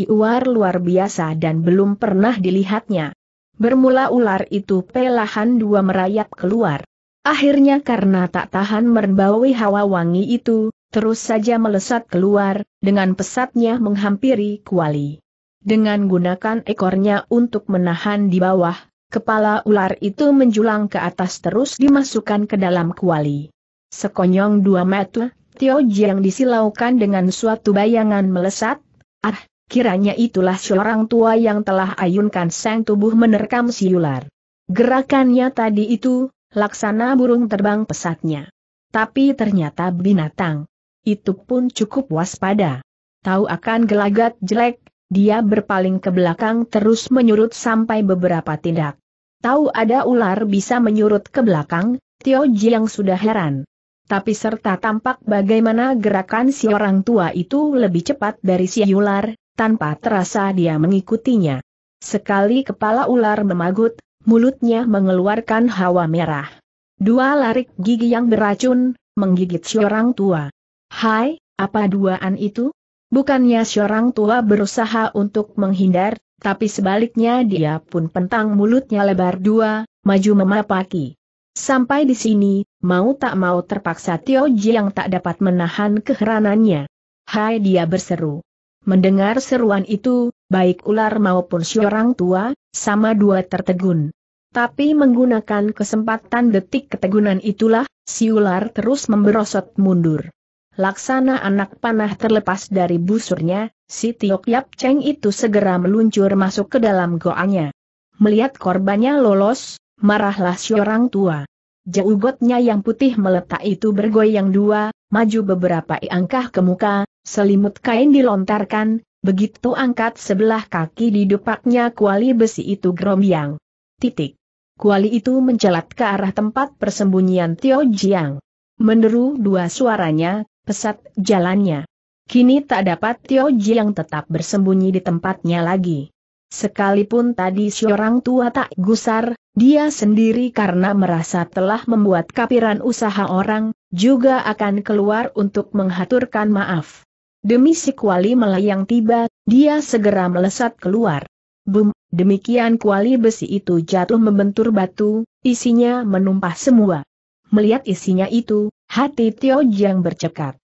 iuar luar biasa dan belum pernah dilihatnya. Bermula ular itu pelahan dua merayap keluar. Akhirnya karena tak tahan merbaui hawa wangi itu, terus saja melesat keluar, dengan pesatnya menghampiri kuali. Dengan gunakan ekornya untuk menahan di bawah, kepala ular itu menjulang ke atas terus dimasukkan ke dalam kuali. Sekonyong dua metu, Tio Jiang disilaukan dengan suatu bayangan melesat, ah, kiranya itulah seorang tua yang telah ayunkan sang tubuh menerkam si ular. Gerakannya tadi itu, laksana burung terbang pesatnya. Tapi ternyata binatang. Itu pun cukup waspada. Tahu akan gelagat jelek, dia berpaling ke belakang terus menyurut sampai beberapa tindak. Tahu ada ular bisa menyurut ke belakang, Tio yang sudah heran tapi serta tampak bagaimana gerakan si orang tua itu lebih cepat dari si ular, tanpa terasa dia mengikutinya. Sekali kepala ular memagut, mulutnya mengeluarkan hawa merah. Dua larik gigi yang beracun, menggigit seorang tua. Hai, apa duaan itu? Bukannya seorang tua berusaha untuk menghindar, tapi sebaliknya dia pun pentang mulutnya lebar dua, maju memapaki. Sampai di sini, mau tak mau terpaksa Tio Ji yang tak dapat menahan keheranannya. Hai dia berseru. Mendengar seruan itu, baik ular maupun si orang tua, sama dua tertegun. Tapi menggunakan kesempatan detik ketegunan itulah, si ular terus memberosot mundur. Laksana anak panah terlepas dari busurnya, si Tiok Yap Cheng itu segera meluncur masuk ke dalam goanya. Melihat korbannya lolos, marahlah si orang tua. Jauh gotnya yang putih meletak itu bergoyang dua, maju beberapa angkah ke muka, Selimut kain dilontarkan, begitu angkat sebelah kaki di depaknya kuali besi itu gerombiang. Titik. Kuali itu menjelat ke arah tempat persembunyian Tio Jiang. Meneru dua suaranya, pesat jalannya. Kini tak dapat Tio Jiang tetap bersembunyi di tempatnya lagi. Sekalipun tadi seorang tua tak gusar, dia sendiri karena merasa telah membuat kapiran usaha orang, juga akan keluar untuk menghaturkan maaf. Demi si kuali melayang tiba, dia segera melesat keluar. Bum, demikian kuali besi itu jatuh membentur batu, isinya menumpah semua. Melihat isinya itu, hati Tio Jiang bercekat.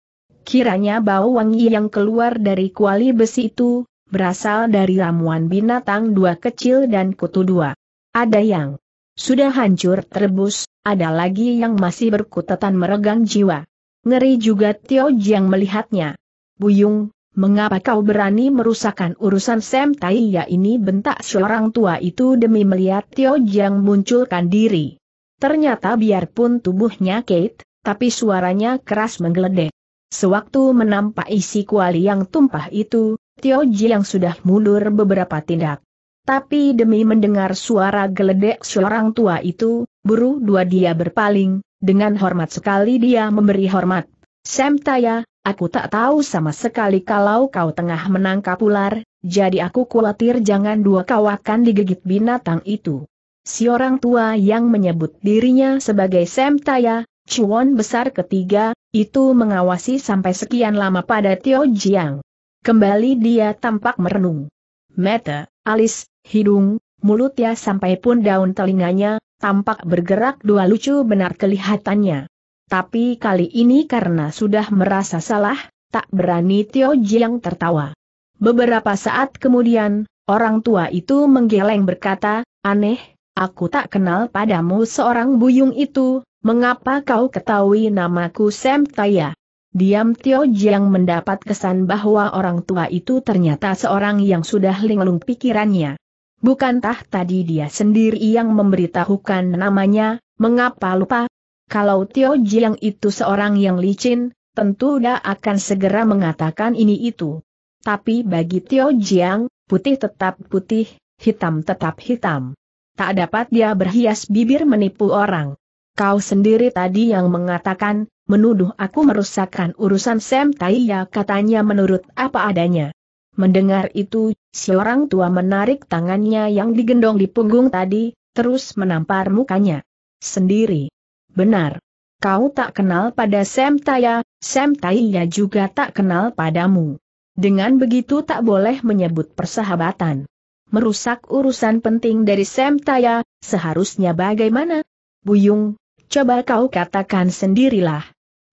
Kiranya bau wangi yang keluar dari kuali besi itu, berasal dari ramuan binatang dua kecil dan kutu dua. Ada yang sudah hancur terbus, ada lagi yang masih berkutatan meregang jiwa. Ngeri juga Tio Jiang melihatnya. Buyung, mengapa kau berani merusakkan urusan Sam ya ini bentak seorang tua itu demi melihat Tio Jiang munculkan diri. Ternyata biarpun tubuhnya Kate, tapi suaranya keras menggeledek. Sewaktu menampak isi kuali yang tumpah itu, Tio Jiang sudah mundur beberapa tindak. Tapi demi mendengar suara geledek seorang tua itu, buru dua dia berpaling, dengan hormat sekali dia memberi hormat. Sam Taya, Aku tak tahu sama sekali kalau kau tengah menangkap ular, jadi aku khawatir jangan dua kau akan digigit binatang itu. Si orang tua yang menyebut dirinya sebagai Sam Taya, Chuan besar ketiga, itu mengawasi sampai sekian lama pada Tio Jiang. Kembali dia tampak merenung. Mata, alis, hidung, mulutnya sampai pun daun telinganya, tampak bergerak dua lucu benar kelihatannya. Tapi kali ini karena sudah merasa salah, tak berani Tio Jiang tertawa. Beberapa saat kemudian, orang tua itu menggeleng berkata, aneh, aku tak kenal padamu seorang buyung itu, mengapa kau ketahui namaku Sam Taya? Diam Tio Jiang mendapat kesan bahwa orang tua itu ternyata seorang yang sudah linglung pikirannya. Bukankah tadi dia sendiri yang memberitahukan namanya, mengapa lupa, kalau Tio Jiang itu seorang yang licin, tentu dia akan segera mengatakan ini itu. Tapi bagi Tio Jiang, putih tetap putih, hitam tetap hitam. Tak dapat dia berhias bibir menipu orang. Kau sendiri tadi yang mengatakan, menuduh aku merusakkan urusan Sam Taiya katanya menurut apa adanya. Mendengar itu, si orang tua menarik tangannya yang digendong di punggung tadi, terus menampar mukanya sendiri benar. Kau tak kenal pada Sam Taya, Sam Taya juga tak kenal padamu. Dengan begitu tak boleh menyebut persahabatan. Merusak urusan penting dari Sam Taya, seharusnya bagaimana? Buyung, coba kau katakan sendirilah.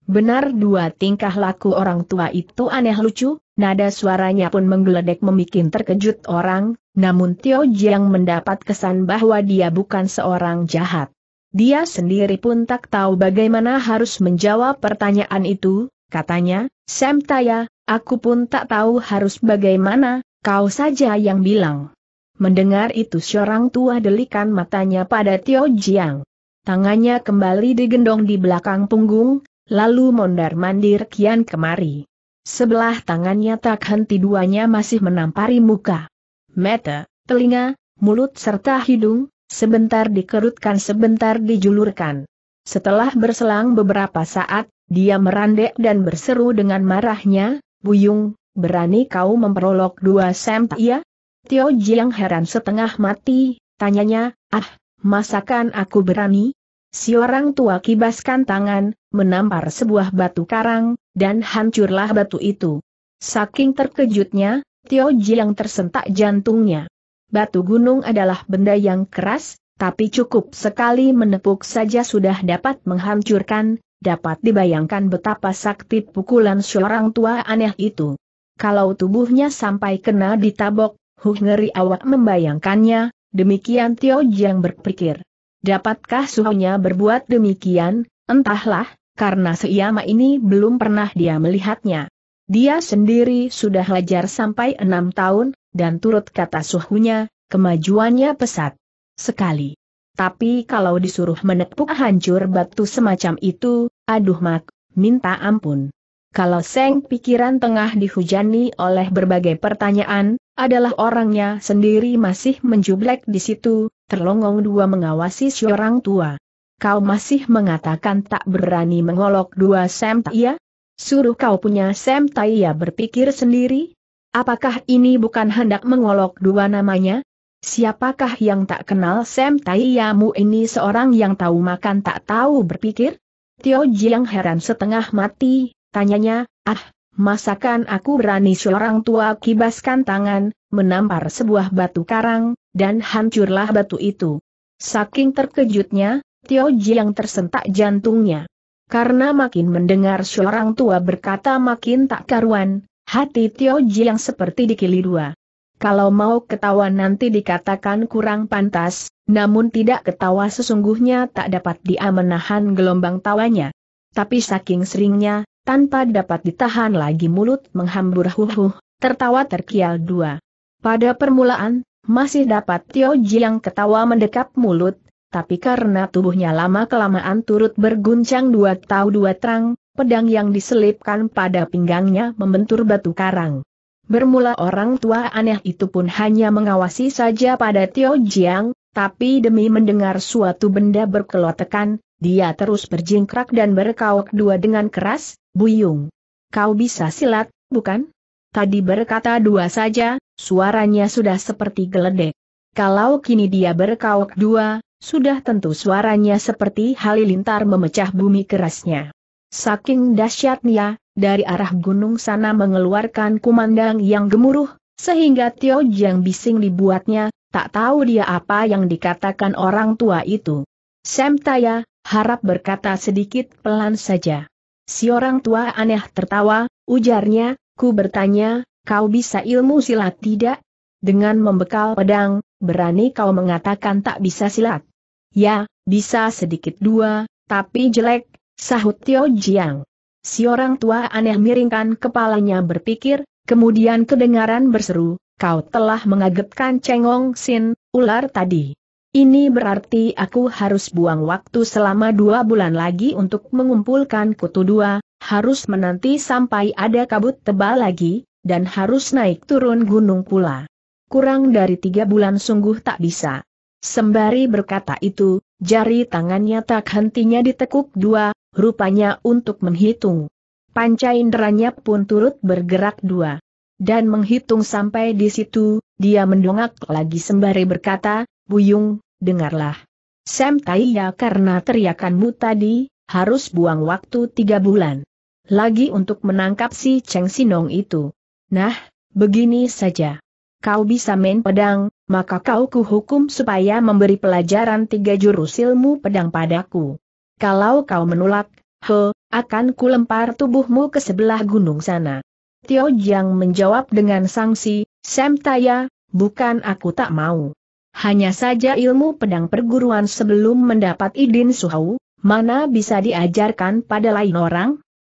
Benar dua tingkah laku orang tua itu aneh lucu, nada suaranya pun menggeledek memikin terkejut orang, namun Tio Jiang mendapat kesan bahwa dia bukan seorang jahat. Dia sendiri pun tak tahu bagaimana harus menjawab pertanyaan itu, katanya, Sam Taya, aku pun tak tahu harus bagaimana, kau saja yang bilang. Mendengar itu seorang tua delikan matanya pada Tio Jiang. Tangannya kembali digendong di belakang punggung, lalu mondar-mandir kian kemari. Sebelah tangannya tak henti duanya masih menampari muka, mata, telinga, mulut serta hidung, Sebentar dikerutkan sebentar dijulurkan. Setelah berselang beberapa saat, dia merandek dan berseru dengan marahnya, Buyung, berani kau memperolok dua sempak ya? Tio Jiang heran setengah mati, tanyanya, ah, masakan aku berani? Si orang tua kibaskan tangan, menampar sebuah batu karang, dan hancurlah batu itu. Saking terkejutnya, Tio Jiang tersentak jantungnya batu gunung adalah benda yang keras, tapi cukup sekali menepuk saja sudah dapat menghancurkan, dapat dibayangkan betapa sakti pukulan seorang tua aneh itu. Kalau tubuhnya sampai kena ditabok, huh ngeri awak membayangkannya, demikian Tio Jiang berpikir. Dapatkah suhunya berbuat demikian, entahlah, karena seiyama ini belum pernah dia melihatnya. Dia sendiri sudah belajar sampai enam tahun, dan turut kata suhunya, kemajuannya pesat sekali. Tapi kalau disuruh menepuk hancur batu semacam itu, aduh mak, minta ampun. Kalau Seng pikiran tengah dihujani oleh berbagai pertanyaan, adalah orangnya sendiri masih menjublek di situ, terlongong dua mengawasi seorang tua. Kau masih mengatakan tak berani mengolok dua Sem Taiya? Suruh kau punya Sem Taiya berpikir sendiri? Apakah ini bukan hendak mengolok dua namanya? Siapakah yang tak kenal Sam Tai Yamu ini seorang yang tahu makan tak tahu berpikir? Tio Jiang heran setengah mati, tanyanya, ah, masakan aku berani seorang tua kibaskan tangan, menampar sebuah batu karang, dan hancurlah batu itu. Saking terkejutnya, Tio Jiang tersentak jantungnya. Karena makin mendengar seorang tua berkata makin tak karuan, Hati Tio Ji yang seperti dikili dua. Kalau mau ketawa nanti dikatakan kurang pantas, namun tidak ketawa sesungguhnya tak dapat dia menahan gelombang tawanya. Tapi saking seringnya, tanpa dapat ditahan lagi mulut menghambur huhuh, tertawa terkial dua. Pada permulaan, masih dapat Tio Ji yang ketawa mendekap mulut, tapi karena tubuhnya lama-kelamaan turut berguncang dua tahu dua terang, pedang yang diselipkan pada pinggangnya membentur batu karang. Bermula orang tua aneh itu pun hanya mengawasi saja pada Tio Jiang, tapi demi mendengar suatu benda berkelotekan, dia terus berjingkrak dan berkauk dua dengan keras, Buyung. Kau bisa silat, bukan? Tadi berkata dua saja, suaranya sudah seperti geledek. Kalau kini dia berkauk dua, sudah tentu suaranya seperti halilintar memecah bumi kerasnya. Saking dahsyatnya, dari arah gunung sana mengeluarkan kumandang yang gemuruh, sehingga Tio Jiang bising dibuatnya, tak tahu dia apa yang dikatakan orang tua itu. Sam Taya, harap berkata sedikit pelan saja. Si orang tua aneh tertawa, ujarnya, ku bertanya, kau bisa ilmu silat tidak? Dengan membekal pedang, berani kau mengatakan tak bisa silat. Ya, bisa sedikit dua, tapi jelek, Sahut Tio Jiang. Si orang tua aneh miringkan kepalanya berpikir, kemudian kedengaran berseru, kau telah mengagetkan Cengong Sin, ular tadi. Ini berarti aku harus buang waktu selama dua bulan lagi untuk mengumpulkan kutu dua, harus menanti sampai ada kabut tebal lagi, dan harus naik turun gunung pula. Kurang dari tiga bulan sungguh tak bisa. Sembari berkata itu, Jari tangannya tak hentinya ditekuk dua, rupanya untuk menghitung. Panca inderanya pun turut bergerak dua. Dan menghitung sampai di situ, dia mendongak lagi sembari berkata, Buyung, dengarlah. Sam Taiya karena teriakanmu tadi, harus buang waktu tiga bulan. Lagi untuk menangkap si Cheng Sinong itu. Nah, begini saja. Kau bisa main pedang, maka kau kuhukum supaya memberi pelajaran tiga jurus ilmu pedang padaku. Kalau kau menolak, he, akan kulempar tubuhmu ke sebelah gunung sana. Tio Jiang menjawab dengan sanksi, Sam Taya, bukan aku tak mau. Hanya saja ilmu pedang perguruan sebelum mendapat idin suhau, mana bisa diajarkan pada lain orang?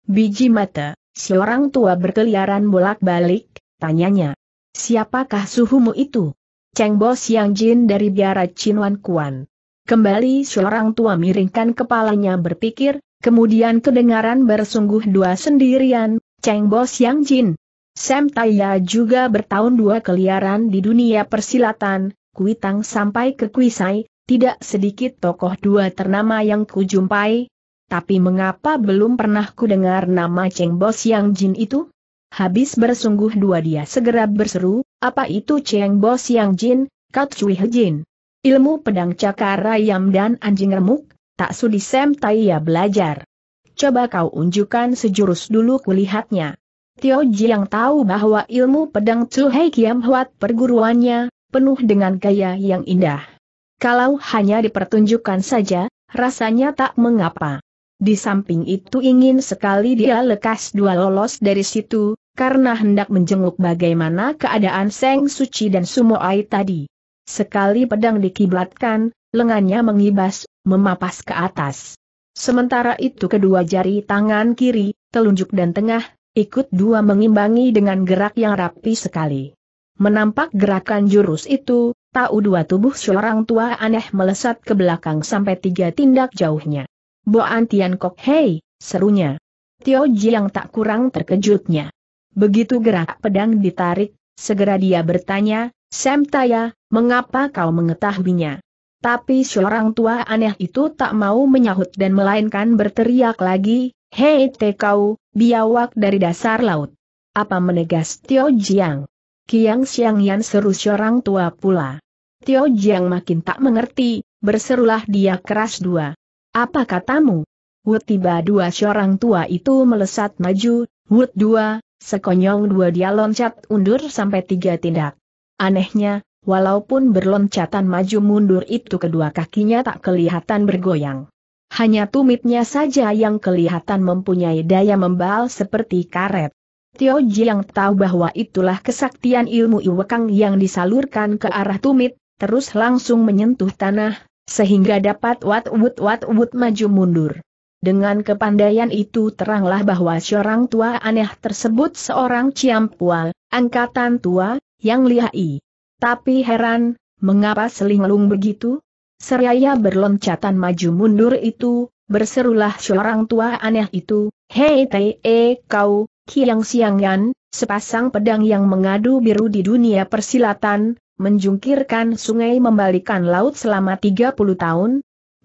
Biji mata, seorang tua berkeliaran bolak-balik, tanyanya. Siapakah suhumu itu? Cheng Bo Siang Jin dari biara Chinwan Kuan. Kembali seorang tua miringkan kepalanya berpikir, kemudian kedengaran bersungguh dua sendirian, Cheng Bo Siang Jin. Sam Taya juga bertahun dua keliaran di dunia persilatan, Kuitang sampai ke Kuisai, tidak sedikit tokoh dua ternama yang kujumpai. Tapi mengapa belum pernah kudengar nama Cheng Bo Siang Jin itu? Habis bersungguh dua dia segera berseru, apa itu Cheng Bo Siang Jin, Kat Cui Jin. Ilmu pedang cakar ayam dan anjing remuk, tak sudi Sam ya belajar. Coba kau unjukkan sejurus dulu kulihatnya. Tio Ji yang tahu bahwa ilmu pedang Tsu Hei Kiam Huat perguruannya, penuh dengan gaya yang indah. Kalau hanya dipertunjukkan saja, rasanya tak mengapa. Di samping itu ingin sekali dia lekas dua lolos dari situ, karena hendak menjenguk bagaimana keadaan Seng Suci dan sumo Sumoai tadi. Sekali pedang dikiblatkan, lengannya mengibas, memapas ke atas. Sementara itu kedua jari tangan kiri, telunjuk dan tengah, ikut dua mengimbangi dengan gerak yang rapi sekali. Menampak gerakan jurus itu, tahu dua tubuh seorang tua aneh melesat ke belakang sampai tiga tindak jauhnya. Boan Tian Kok Hei, serunya. Tio Ji yang tak kurang terkejutnya. Begitu gerak pedang ditarik, segera dia bertanya, Sam Taya, mengapa kau mengetahuinya? Tapi seorang tua aneh itu tak mau menyahut dan melainkan berteriak lagi, Hei kau, biawak dari dasar laut. Apa menegas Tio Jiang? Kiang Xiang Yan seru seorang tua pula. Tio Jiang makin tak mengerti, berserulah dia keras dua. Apa katamu? Wut tiba dua seorang tua itu melesat maju, Wut dua, Sekonyong dua dia loncat undur sampai tiga tindak. Anehnya, walaupun berloncatan maju mundur itu kedua kakinya tak kelihatan bergoyang. Hanya tumitnya saja yang kelihatan mempunyai daya membal seperti karet. Tio Ji tahu bahwa itulah kesaktian ilmu Iwekang yang disalurkan ke arah tumit, terus langsung menyentuh tanah, sehingga dapat wat-wut wat-wut maju mundur. Dengan kepandaian itu teranglah bahwa seorang tua aneh tersebut seorang ciampual, angkatan tua, yang lihai. Tapi heran, mengapa selinglung begitu? Seraya berloncatan maju mundur itu, berserulah seorang tua aneh itu, Hei te -e, kau, kiang siangan, sepasang pedang yang mengadu biru di dunia persilatan, menjungkirkan sungai membalikan laut selama 30 tahun,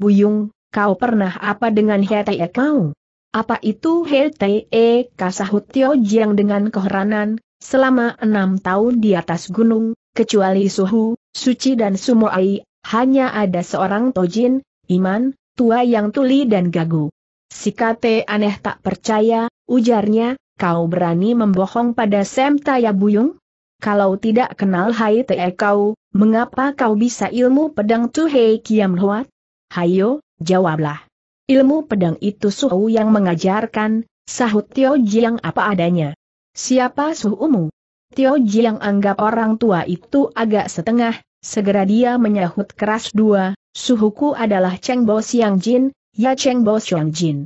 Buyung, Kau pernah apa dengan Hetee kau? Apa itu Hetee e kasahut Tio Jiang dengan keheranan, selama enam tahun di atas gunung, kecuali Suhu, Suci dan Sumoai, hanya ada seorang Tojin, Iman, tua yang tuli dan gagu. Si Kate aneh tak percaya, ujarnya, kau berani membohong pada Sem Taya Buyung? Kalau tidak kenal Hai Te kau, mengapa kau bisa ilmu pedang Tuhei Kiam Huat? Hayo, Jawablah. Ilmu pedang itu Suhu yang mengajarkan, sahut Tio Jiang apa adanya. Siapa Suhumu? Tio Jiang anggap orang tua itu agak setengah, segera dia menyahut keras dua, Suhuku adalah Cheng Bo Siang Jin, ya Cheng Bo Siang Jin.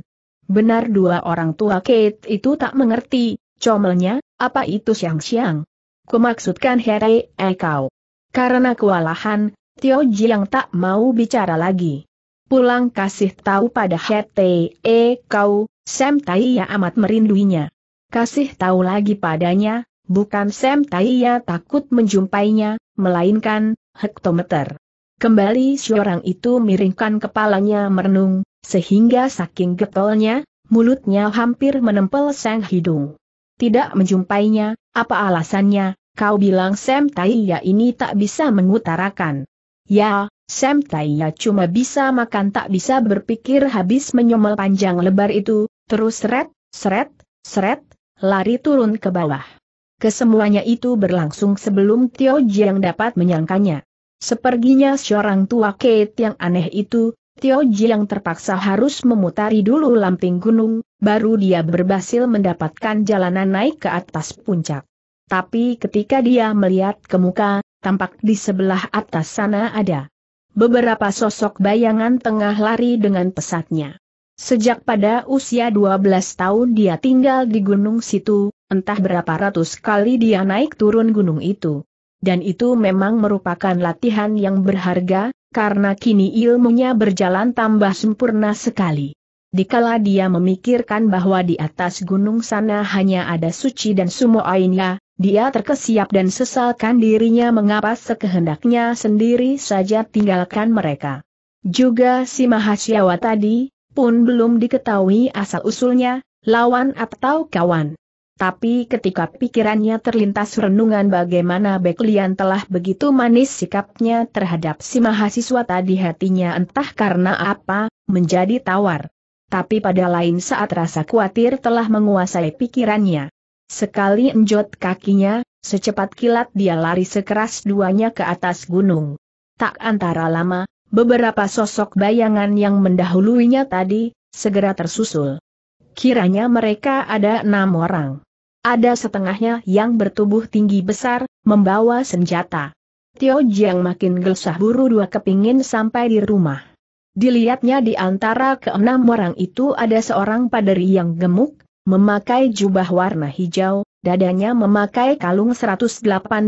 Benar dua orang tua Kate itu tak mengerti, comelnya, apa itu siang? Xiang? Kumaksudkan eh Ekau. Karena kewalahan, Tio Jiang tak mau bicara lagi pulang kasih tahu pada Hete, eh kau, Sam Taiya amat merinduinya. Kasih tahu lagi padanya, bukan Sam Taiya takut menjumpainya, melainkan, hektometer. Kembali seorang itu miringkan kepalanya merenung, sehingga saking getolnya, mulutnya hampir menempel sang hidung. Tidak menjumpainya, apa alasannya, kau bilang Sam Taiya ini tak bisa mengutarakan. Ya, Sam Taiya cuma bisa makan tak bisa berpikir habis menyomel panjang lebar itu, terus seret, seret, seret, lari turun ke bawah. Kesemuanya itu berlangsung sebelum Tio Jiang dapat menyangkanya. Seperginya seorang tua Kate yang aneh itu, Tio Jiang terpaksa harus memutari dulu lamping gunung, baru dia berhasil mendapatkan jalanan naik ke atas puncak. Tapi ketika dia melihat ke muka, tampak di sebelah atas sana ada beberapa sosok bayangan tengah lari dengan pesatnya. Sejak pada usia 12 tahun dia tinggal di gunung situ, entah berapa ratus kali dia naik turun gunung itu. Dan itu memang merupakan latihan yang berharga, karena kini ilmunya berjalan tambah sempurna sekali. Dikala dia memikirkan bahwa di atas gunung sana hanya ada suci dan sumo Ainya, dia terkesiap dan sesalkan dirinya mengapa sekehendaknya sendiri saja tinggalkan mereka. Juga si Mahasyawa tadi, pun belum diketahui asal-usulnya, lawan atau kawan. Tapi ketika pikirannya terlintas renungan bagaimana Beklian telah begitu manis sikapnya terhadap si mahasiswa tadi hatinya entah karena apa, menjadi tawar. Tapi pada lain saat rasa khawatir telah menguasai pikirannya. Sekali enjot kakinya, secepat kilat dia lari sekeras duanya ke atas gunung. Tak antara lama, beberapa sosok bayangan yang mendahuluinya tadi, segera tersusul. Kiranya mereka ada enam orang. Ada setengahnya yang bertubuh tinggi besar, membawa senjata. Tio Jiang makin gelisah buru dua kepingin sampai di rumah. Dilihatnya di antara keenam orang itu ada seorang paderi yang gemuk, memakai jubah warna hijau, dadanya memakai kalung 108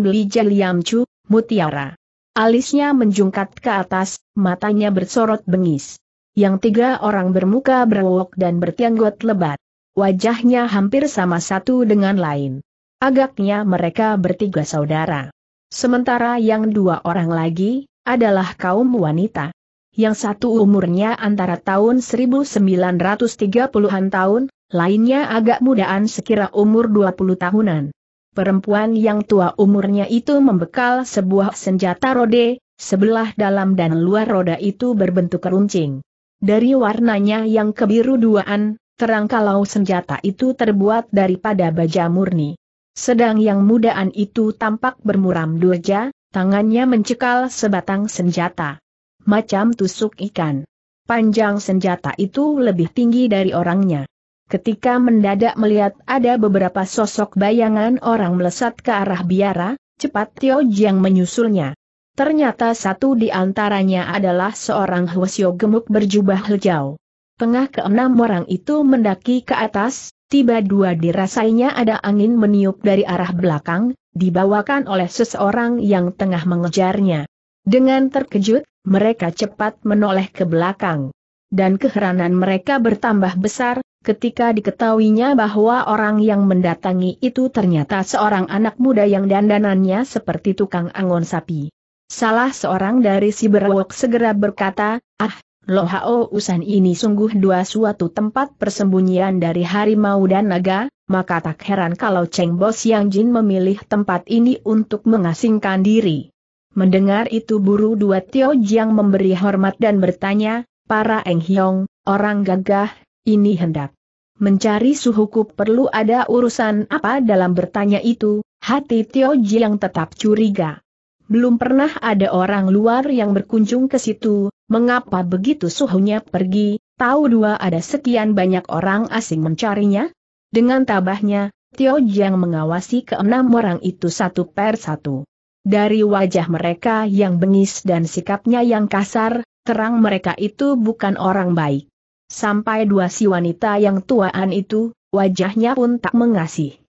belija liamcu, mutiara. Alisnya menjungkat ke atas, matanya bersorot bengis. Yang tiga orang bermuka berwok dan bertianggot lebat. Wajahnya hampir sama satu dengan lain. Agaknya mereka bertiga saudara. Sementara yang dua orang lagi, adalah kaum wanita. Yang satu umurnya antara tahun 1930-an tahun, lainnya agak mudaan sekira umur 20 tahunan. Perempuan yang tua umurnya itu membekal sebuah senjata rode, sebelah dalam dan luar roda itu berbentuk runcing. Dari warnanya yang kebiru-duaan, terang kalau senjata itu terbuat daripada baja murni. Sedang yang mudaan itu tampak bermuram durja, tangannya mencekal sebatang senjata. Macam tusuk ikan. Panjang senjata itu lebih tinggi dari orangnya. Ketika mendadak melihat ada beberapa sosok bayangan orang melesat ke arah biara, cepat Tio Jiang menyusulnya. Ternyata satu di antaranya adalah seorang Hwasyo gemuk berjubah hijau. Tengah keenam orang itu mendaki ke atas, tiba dua dirasainya ada angin meniup dari arah belakang, dibawakan oleh seseorang yang tengah mengejarnya. Dengan terkejut, mereka cepat menoleh ke belakang dan keheranan mereka bertambah besar, ketika diketahuinya bahwa orang yang mendatangi itu ternyata seorang anak muda yang dandanannya seperti tukang angon sapi. Salah seorang dari si berwok segera berkata, ah, Lohao Usan ini sungguh dua suatu tempat persembunyian dari harimau dan naga, maka tak heran kalau Cheng Bo yang Jin memilih tempat ini untuk mengasingkan diri. Mendengar itu buru dua Tio Jiang memberi hormat dan bertanya, para Eng Hiong, orang gagah, ini hendak mencari suhuku perlu ada urusan apa dalam bertanya itu, hati Tio Ji yang tetap curiga. Belum pernah ada orang luar yang berkunjung ke situ, mengapa begitu suhunya pergi, tahu dua ada sekian banyak orang asing mencarinya? Dengan tabahnya, Tio Jiang mengawasi keenam orang itu satu per satu. Dari wajah mereka yang bengis dan sikapnya yang kasar, terang mereka itu bukan orang baik. Sampai dua si wanita yang tuaan itu, wajahnya pun tak mengasih.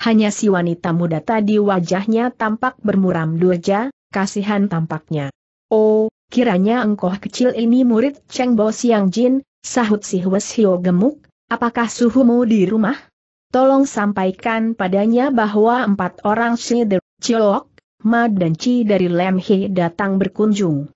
Hanya si wanita muda tadi wajahnya tampak bermuram durja, kasihan tampaknya. Oh, kiranya engkau kecil ini murid Cheng Bo Siang Jin, sahut si Hwes Hio gemuk, apakah suhumu di rumah? Tolong sampaikan padanya bahwa empat orang si Ciok, Ma dan Chi dari lemhe datang berkunjung.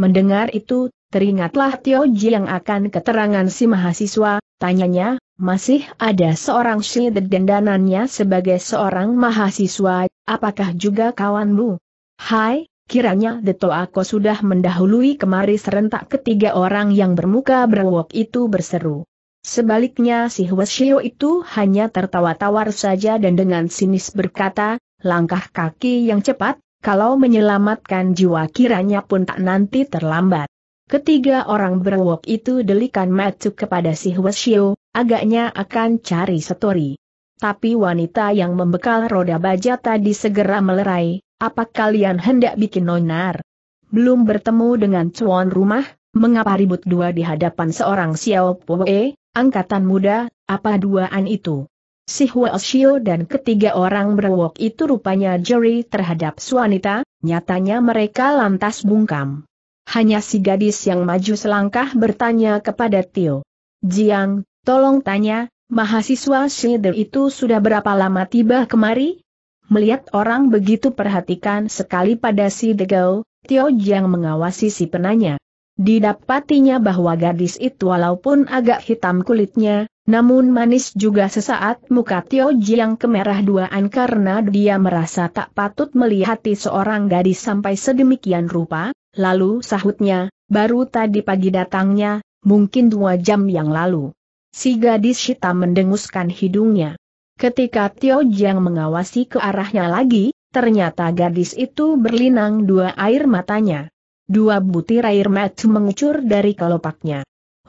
Mendengar itu, teringatlah Tio Ji yang akan keterangan si mahasiswa, tanyanya, masih ada seorang si dandanannya sebagai seorang mahasiswa, apakah juga kawanmu? Hai, kiranya Deto Ako sudah mendahului kemari serentak ketiga orang yang bermuka berwok itu berseru. Sebaliknya si Hwasyo itu hanya tertawa-tawar saja dan dengan sinis berkata, langkah kaki yang cepat, kalau menyelamatkan jiwa kiranya pun tak nanti terlambat. Ketiga orang berwok itu delikan matu kepada si Huesio, agaknya akan cari setori. Tapi wanita yang membekal roda baja tadi segera melerai, apa kalian hendak bikin nonar? Belum bertemu dengan cuan rumah, mengapa ribut dua di hadapan seorang Xiao Poe, angkatan muda, apa duaan itu? Si Huasio dan ketiga orang berwok itu rupanya juri terhadap wanita, nyatanya mereka lantas bungkam. Hanya si gadis yang maju selangkah bertanya kepada Tio. Jiang, tolong tanya, mahasiswa Shider itu sudah berapa lama tiba kemari? Melihat orang begitu perhatikan sekali pada si Degau, Tio Jiang mengawasi si penanya. Didapatinya bahwa gadis itu walaupun agak hitam kulitnya, namun manis juga sesaat muka Tio Jiang kemerah duaan karena dia merasa tak patut melihati seorang gadis sampai sedemikian rupa, lalu sahutnya, baru tadi pagi datangnya, mungkin dua jam yang lalu. Si gadis hitam mendenguskan hidungnya. Ketika Tio Jiang mengawasi ke arahnya lagi, ternyata gadis itu berlinang dua air matanya. Dua butir air mata mengucur dari kelopaknya.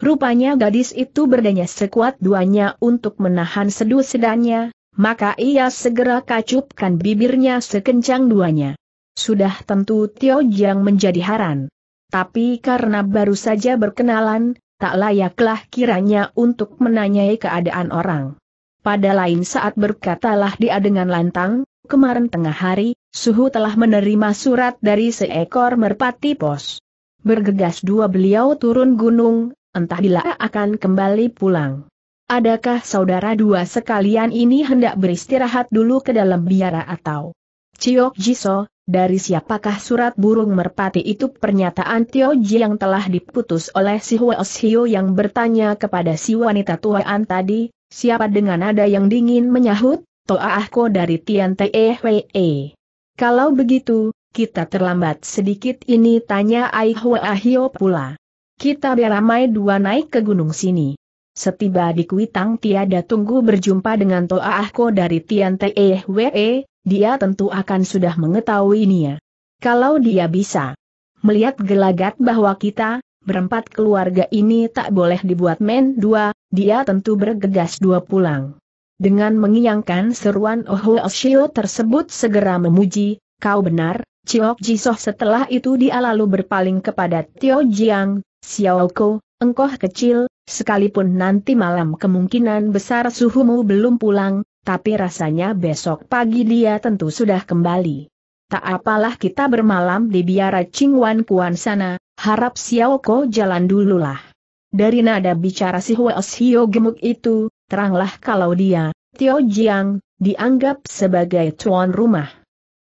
Rupanya gadis itu berdaya sekuat duanya untuk menahan seduh sedannya, maka ia segera kacupkan bibirnya sekencang duanya. Sudah tentu Tio Jiang menjadi haran. Tapi karena baru saja berkenalan, tak layaklah kiranya untuk menanyai keadaan orang. Pada lain saat berkatalah dia dengan lantang, kemarin tengah hari, Suhu telah menerima surat dari seekor merpati pos. Bergegas dua beliau turun gunung, entah bila akan kembali pulang. Adakah saudara dua sekalian ini hendak beristirahat dulu ke dalam biara atau? Ciok Jiso, dari siapakah surat burung merpati itu pernyataan Tio Ji yang telah diputus oleh si Hwa Hio yang bertanya kepada si wanita tuaan tadi, siapa dengan nada yang dingin menyahut, Toa Toaahko dari Tian Tehwe. E. Kalau begitu, kita terlambat sedikit ini tanya Ai Hwa Ahio pula. Kita beramai dua naik ke gunung sini. Setiba di Kuitang tiada tunggu berjumpa dengan Toa Ahko dari Tian Tehwe, eh dia tentu akan sudah mengetahui ya. Kalau dia bisa melihat gelagat bahwa kita, berempat keluarga ini tak boleh dibuat men dua, dia tentu bergegas dua pulang. Dengan mengiangkan seruan Oho oh Oshio tersebut segera memuji, kau benar, Ciok Jisoh setelah itu dia lalu berpaling kepada Tio Jiang, Xiao Xiaoko, engkau kecil, sekalipun nanti malam kemungkinan besar suhumu belum pulang, tapi rasanya besok pagi dia tentu sudah kembali. Tak apalah kita bermalam di biara Qingwan Kuan sana, harap Xiao Xiaoko jalan dululah. Dari nada bicara si Huos Hio gemuk itu, teranglah kalau dia, Tio Jiang, dianggap sebagai tuan rumah.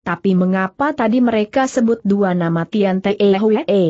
Tapi mengapa tadi mereka sebut dua nama Tian Te e e?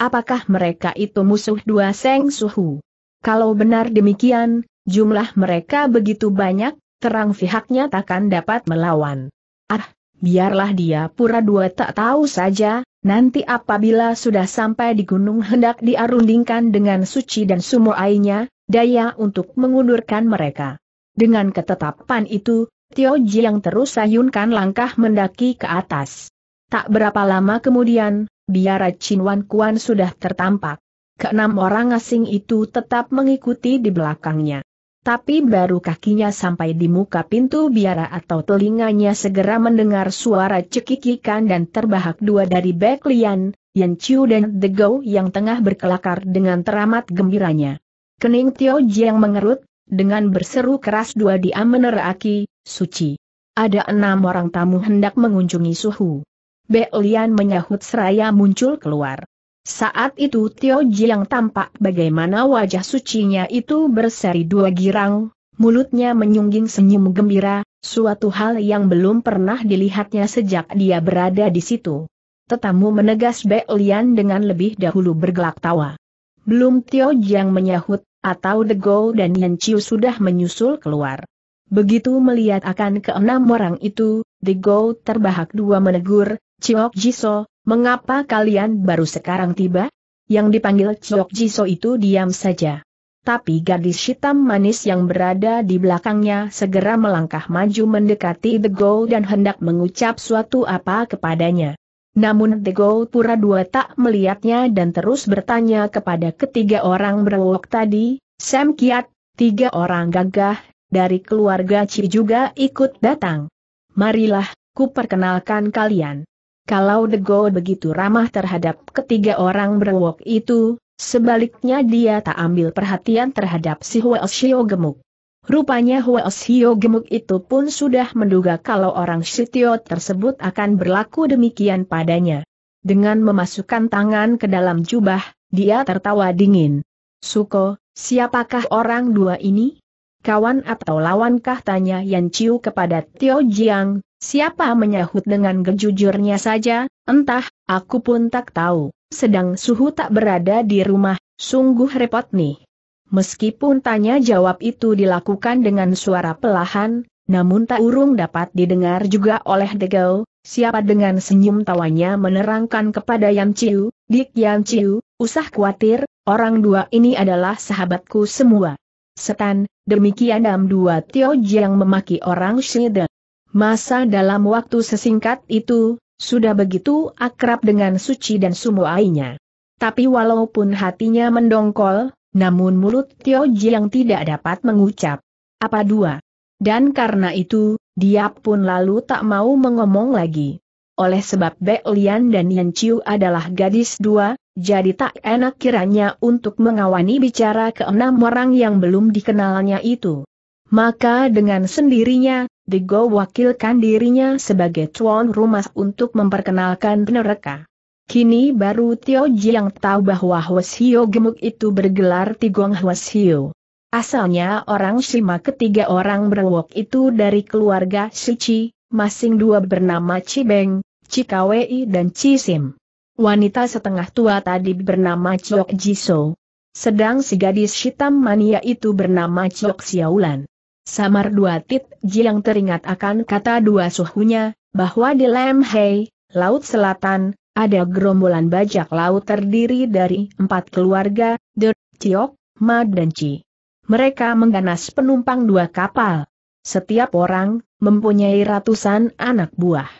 Apakah mereka itu musuh dua Seng Suhu? Kalau benar demikian, jumlah mereka begitu banyak, terang pihaknya takkan dapat melawan. Ah, biarlah dia pura dua tak tahu saja, Nanti apabila sudah sampai di gunung hendak diarundingkan dengan suci dan ainya, daya untuk mengundurkan mereka. Dengan ketetapan itu, Tio yang terus sayunkan langkah mendaki ke atas. Tak berapa lama kemudian, biara Chin Wan Kuan sudah tertampak. Keenam orang asing itu tetap mengikuti di belakangnya. Tapi baru kakinya sampai di muka pintu biara atau telinganya segera mendengar suara cekikikan dan terbahak dua dari Bek Lian, Yan Chiu dan The Go yang tengah berkelakar dengan teramat gembiranya. Kening Tio yang mengerut, dengan berseru keras dua dia meneraki, suci. Ada enam orang tamu hendak mengunjungi suhu. Belian menyahut seraya muncul keluar. Saat itu Tio Ji yang tampak bagaimana wajah sucinya itu berseri dua girang, mulutnya menyungging senyum gembira, suatu hal yang belum pernah dilihatnya sejak dia berada di situ. Tetamu menegas Belian dengan lebih dahulu bergelak tawa. Belum Tio Jiang menyahut, atau The Go dan Yan Chiu sudah menyusul keluar. Begitu melihat akan keenam orang itu, The Go terbahak dua menegur, Ciok Jiso, mengapa kalian baru sekarang tiba? Yang dipanggil Ciok Jiso itu diam saja. Tapi gadis hitam manis yang berada di belakangnya segera melangkah maju mendekati The Go dan hendak mengucap suatu apa kepadanya. Namun The Go pura dua tak melihatnya dan terus bertanya kepada ketiga orang berwok tadi, Sam Kiat, tiga orang gagah, dari keluarga Ci juga ikut datang. Marilah, ku perkenalkan kalian. Kalau Dego begitu ramah terhadap ketiga orang berwok itu, sebaliknya dia tak ambil perhatian terhadap si Huelshio gemuk. Rupanya Huelshio gemuk itu pun sudah menduga kalau orang Shitio tersebut akan berlaku demikian padanya. Dengan memasukkan tangan ke dalam jubah, dia tertawa dingin. Suko, siapakah orang dua ini? kawan atau lawankah tanya Yan Chiu kepada Tio Jiang, siapa menyahut dengan gejujurnya saja, entah, aku pun tak tahu, sedang suhu tak berada di rumah, sungguh repot nih. Meskipun tanya jawab itu dilakukan dengan suara pelahan, namun tak urung dapat didengar juga oleh Degau, siapa dengan senyum tawanya menerangkan kepada Yan Chiu, Dik Yan Chiu, usah khawatir, orang dua ini adalah sahabatku semua. Setan, demikian dalam Dua Tio Jiang memaki orang Shida. Masa dalam waktu sesingkat itu, sudah begitu akrab dengan Suci dan Sumuainya. Tapi walaupun hatinya mendongkol, namun mulut Tio Jiang tidak dapat mengucap. Apa dua? Dan karena itu, dia pun lalu tak mau mengomong lagi. Oleh sebab Bek Lian dan Yan Chiu adalah gadis dua, jadi tak enak kiranya untuk mengawani bicara ke enam orang yang belum dikenalnya itu. Maka dengan sendirinya, Digo wakilkan dirinya sebagai tuan rumah untuk memperkenalkan neraka. Kini baru Tio Ji yang tahu bahwa Hwasio gemuk itu bergelar Tigong Hwasio. Asalnya orang Shima ketiga orang berwok itu dari keluarga Shichi, masing dua bernama Cibeng, Cikawei dan Cisim. Wanita setengah tua tadi bernama Chok Jiso. Sedang si gadis hitam mania itu bernama Chok Xiaolan. Samar dua tit jiang teringat akan kata dua suhunya, bahwa di Lemhei, Laut Selatan, ada gerombolan bajak laut terdiri dari empat keluarga, Der, Chiok, Ma dan Chi. Mereka mengganas penumpang dua kapal. Setiap orang mempunyai ratusan anak buah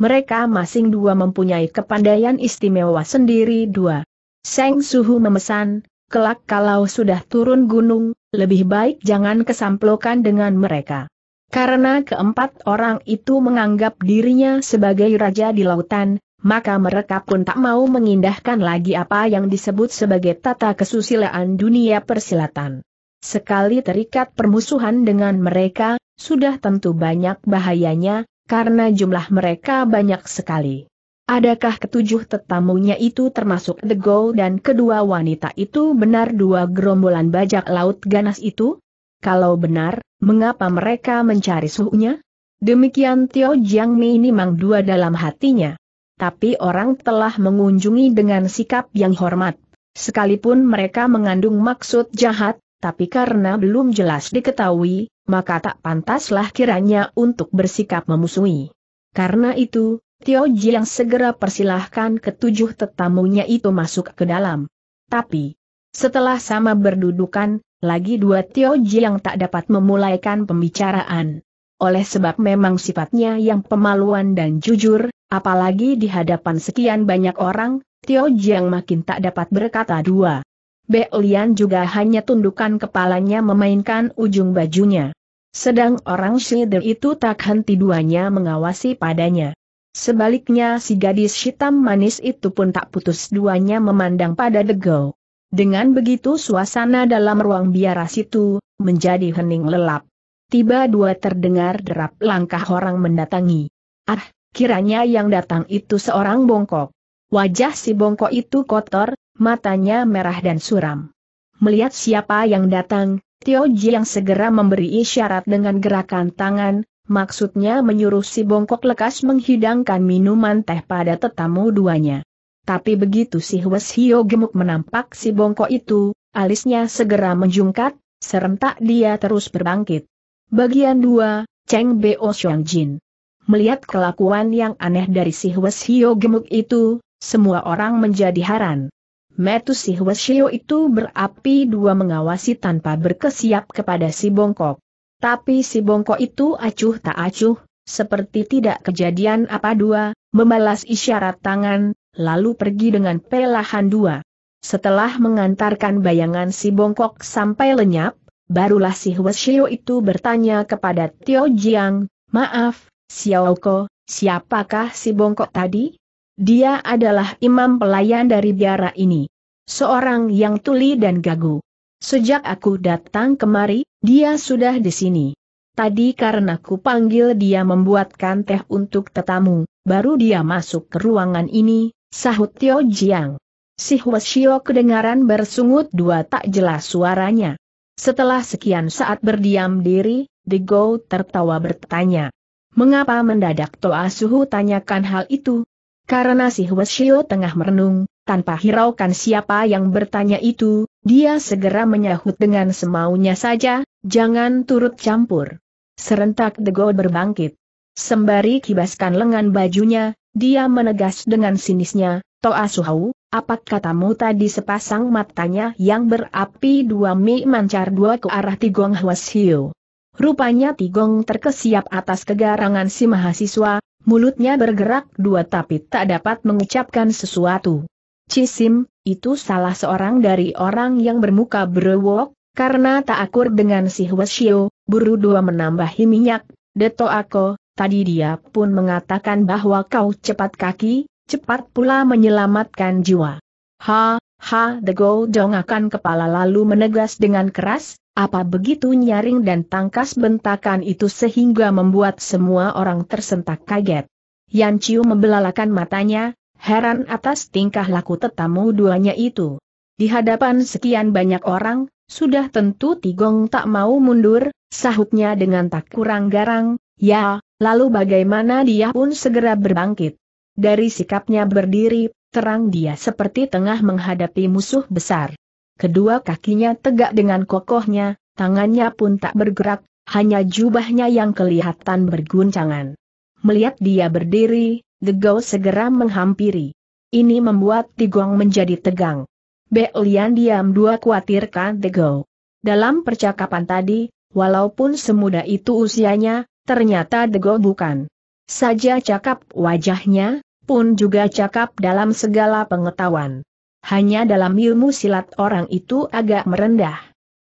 mereka masing dua mempunyai kepandaian istimewa sendiri dua. Seng Suhu memesan, kelak kalau sudah turun gunung, lebih baik jangan kesamplokan dengan mereka. Karena keempat orang itu menganggap dirinya sebagai raja di lautan, maka mereka pun tak mau mengindahkan lagi apa yang disebut sebagai tata kesusilaan dunia persilatan. Sekali terikat permusuhan dengan mereka, sudah tentu banyak bahayanya, karena jumlah mereka banyak sekali. Adakah ketujuh tetamunya itu termasuk The Go dan kedua wanita itu benar dua gerombolan bajak laut ganas itu? Kalau benar, mengapa mereka mencari suhunya? Demikian Tio Jiang Mi ini mang dua dalam hatinya. Tapi orang telah mengunjungi dengan sikap yang hormat. Sekalipun mereka mengandung maksud jahat, tapi karena belum jelas diketahui, maka tak pantaslah kiranya untuk bersikap memusuhi. Karena itu, Tio Jiang segera persilahkan ketujuh tetamunya itu masuk ke dalam. Tapi, setelah sama berdudukan, lagi dua Tio Jiang tak dapat memulaikan pembicaraan. Oleh sebab memang sifatnya yang pemaluan dan jujur, apalagi di hadapan sekian banyak orang, Tio Jiang makin tak dapat berkata dua. Be Lian juga hanya tundukkan kepalanya memainkan ujung bajunya. Sedang orang Shider itu tak henti duanya mengawasi padanya. Sebaliknya si gadis hitam manis itu pun tak putus duanya memandang pada Degau. Dengan begitu suasana dalam ruang biara situ menjadi hening lelap. Tiba dua terdengar derap langkah orang mendatangi. Ah, kiranya yang datang itu seorang bongkok. Wajah si bongkok itu kotor, matanya merah dan suram. Melihat siapa yang datang, Tio yang segera memberi isyarat dengan gerakan tangan, maksudnya menyuruh si bongkok lekas menghidangkan minuman teh pada tetamu duanya. Tapi begitu si Hwes Hio gemuk menampak si bongkok itu, alisnya segera menjungkat, serentak dia terus berbangkit. Bagian 2, Cheng Beo Xiong Jin. Melihat kelakuan yang aneh dari si Hwes Hio gemuk itu, semua orang menjadi heran. Metu si Metusihwesio itu berapi dua mengawasi tanpa berkesiap kepada si bongkok. Tapi si bongkok itu acuh tak acuh, seperti tidak kejadian apa dua, membalas isyarat tangan, lalu pergi dengan pelahan dua. Setelah mengantarkan bayangan si bongkok sampai lenyap, barulah si Hwasyo itu bertanya kepada Tio Jiang, maaf, Xiao Ko, siapakah si bongkok tadi? Dia adalah imam pelayan dari biara ini. Seorang yang tuli dan gagu. Sejak aku datang kemari, dia sudah di sini. Tadi karena ku panggil dia membuatkan teh untuk tetamu, baru dia masuk ke ruangan ini, sahut Tio Jiang. Si Huasio kedengaran bersungut dua tak jelas suaranya. Setelah sekian saat berdiam diri, Dego tertawa bertanya. Mengapa mendadak Toa Suhu tanyakan hal itu? Karena si Huesio tengah merenung, tanpa hiraukan siapa yang bertanya itu, dia segera menyahut dengan semaunya saja, jangan turut campur. Serentak Dego berbangkit. Sembari kibaskan lengan bajunya, dia menegas dengan sinisnya, Toa Suhau, apa katamu tadi sepasang matanya yang berapi dua mi mancar dua ke arah Tigong Hwasio. Rupanya Tigong terkesiap atas kegarangan si mahasiswa, Mulutnya bergerak dua tapi tak dapat mengucapkan sesuatu. Cisim, itu salah seorang dari orang yang bermuka berwok, karena tak akur dengan si Huasio, buru dua menambahi minyak, deto aku, tadi dia pun mengatakan bahwa kau cepat kaki, cepat pula menyelamatkan jiwa. Ha, ha, the Godong akan kepala lalu menegas dengan keras, apa begitu nyaring dan tangkas bentakan itu sehingga membuat semua orang tersentak kaget. Yan Chiu membelalakan matanya, heran atas tingkah laku tetamu duanya itu. Di hadapan sekian banyak orang, sudah tentu Tigong tak mau mundur, sahutnya dengan tak kurang garang, ya, lalu bagaimana dia pun segera berbangkit. Dari sikapnya berdiri, terang dia seperti tengah menghadapi musuh besar. Kedua kakinya tegak dengan kokohnya, tangannya pun tak bergerak, hanya jubahnya yang kelihatan berguncangan. Melihat dia berdiri, Degau segera menghampiri. Ini membuat Tigong menjadi tegang. Belian diam dua khawatirkan Degau. Dalam percakapan tadi, walaupun semuda itu usianya, ternyata Degau bukan. Saja cakap wajahnya, pun juga cakap dalam segala pengetahuan. Hanya dalam ilmu silat orang itu agak merendah.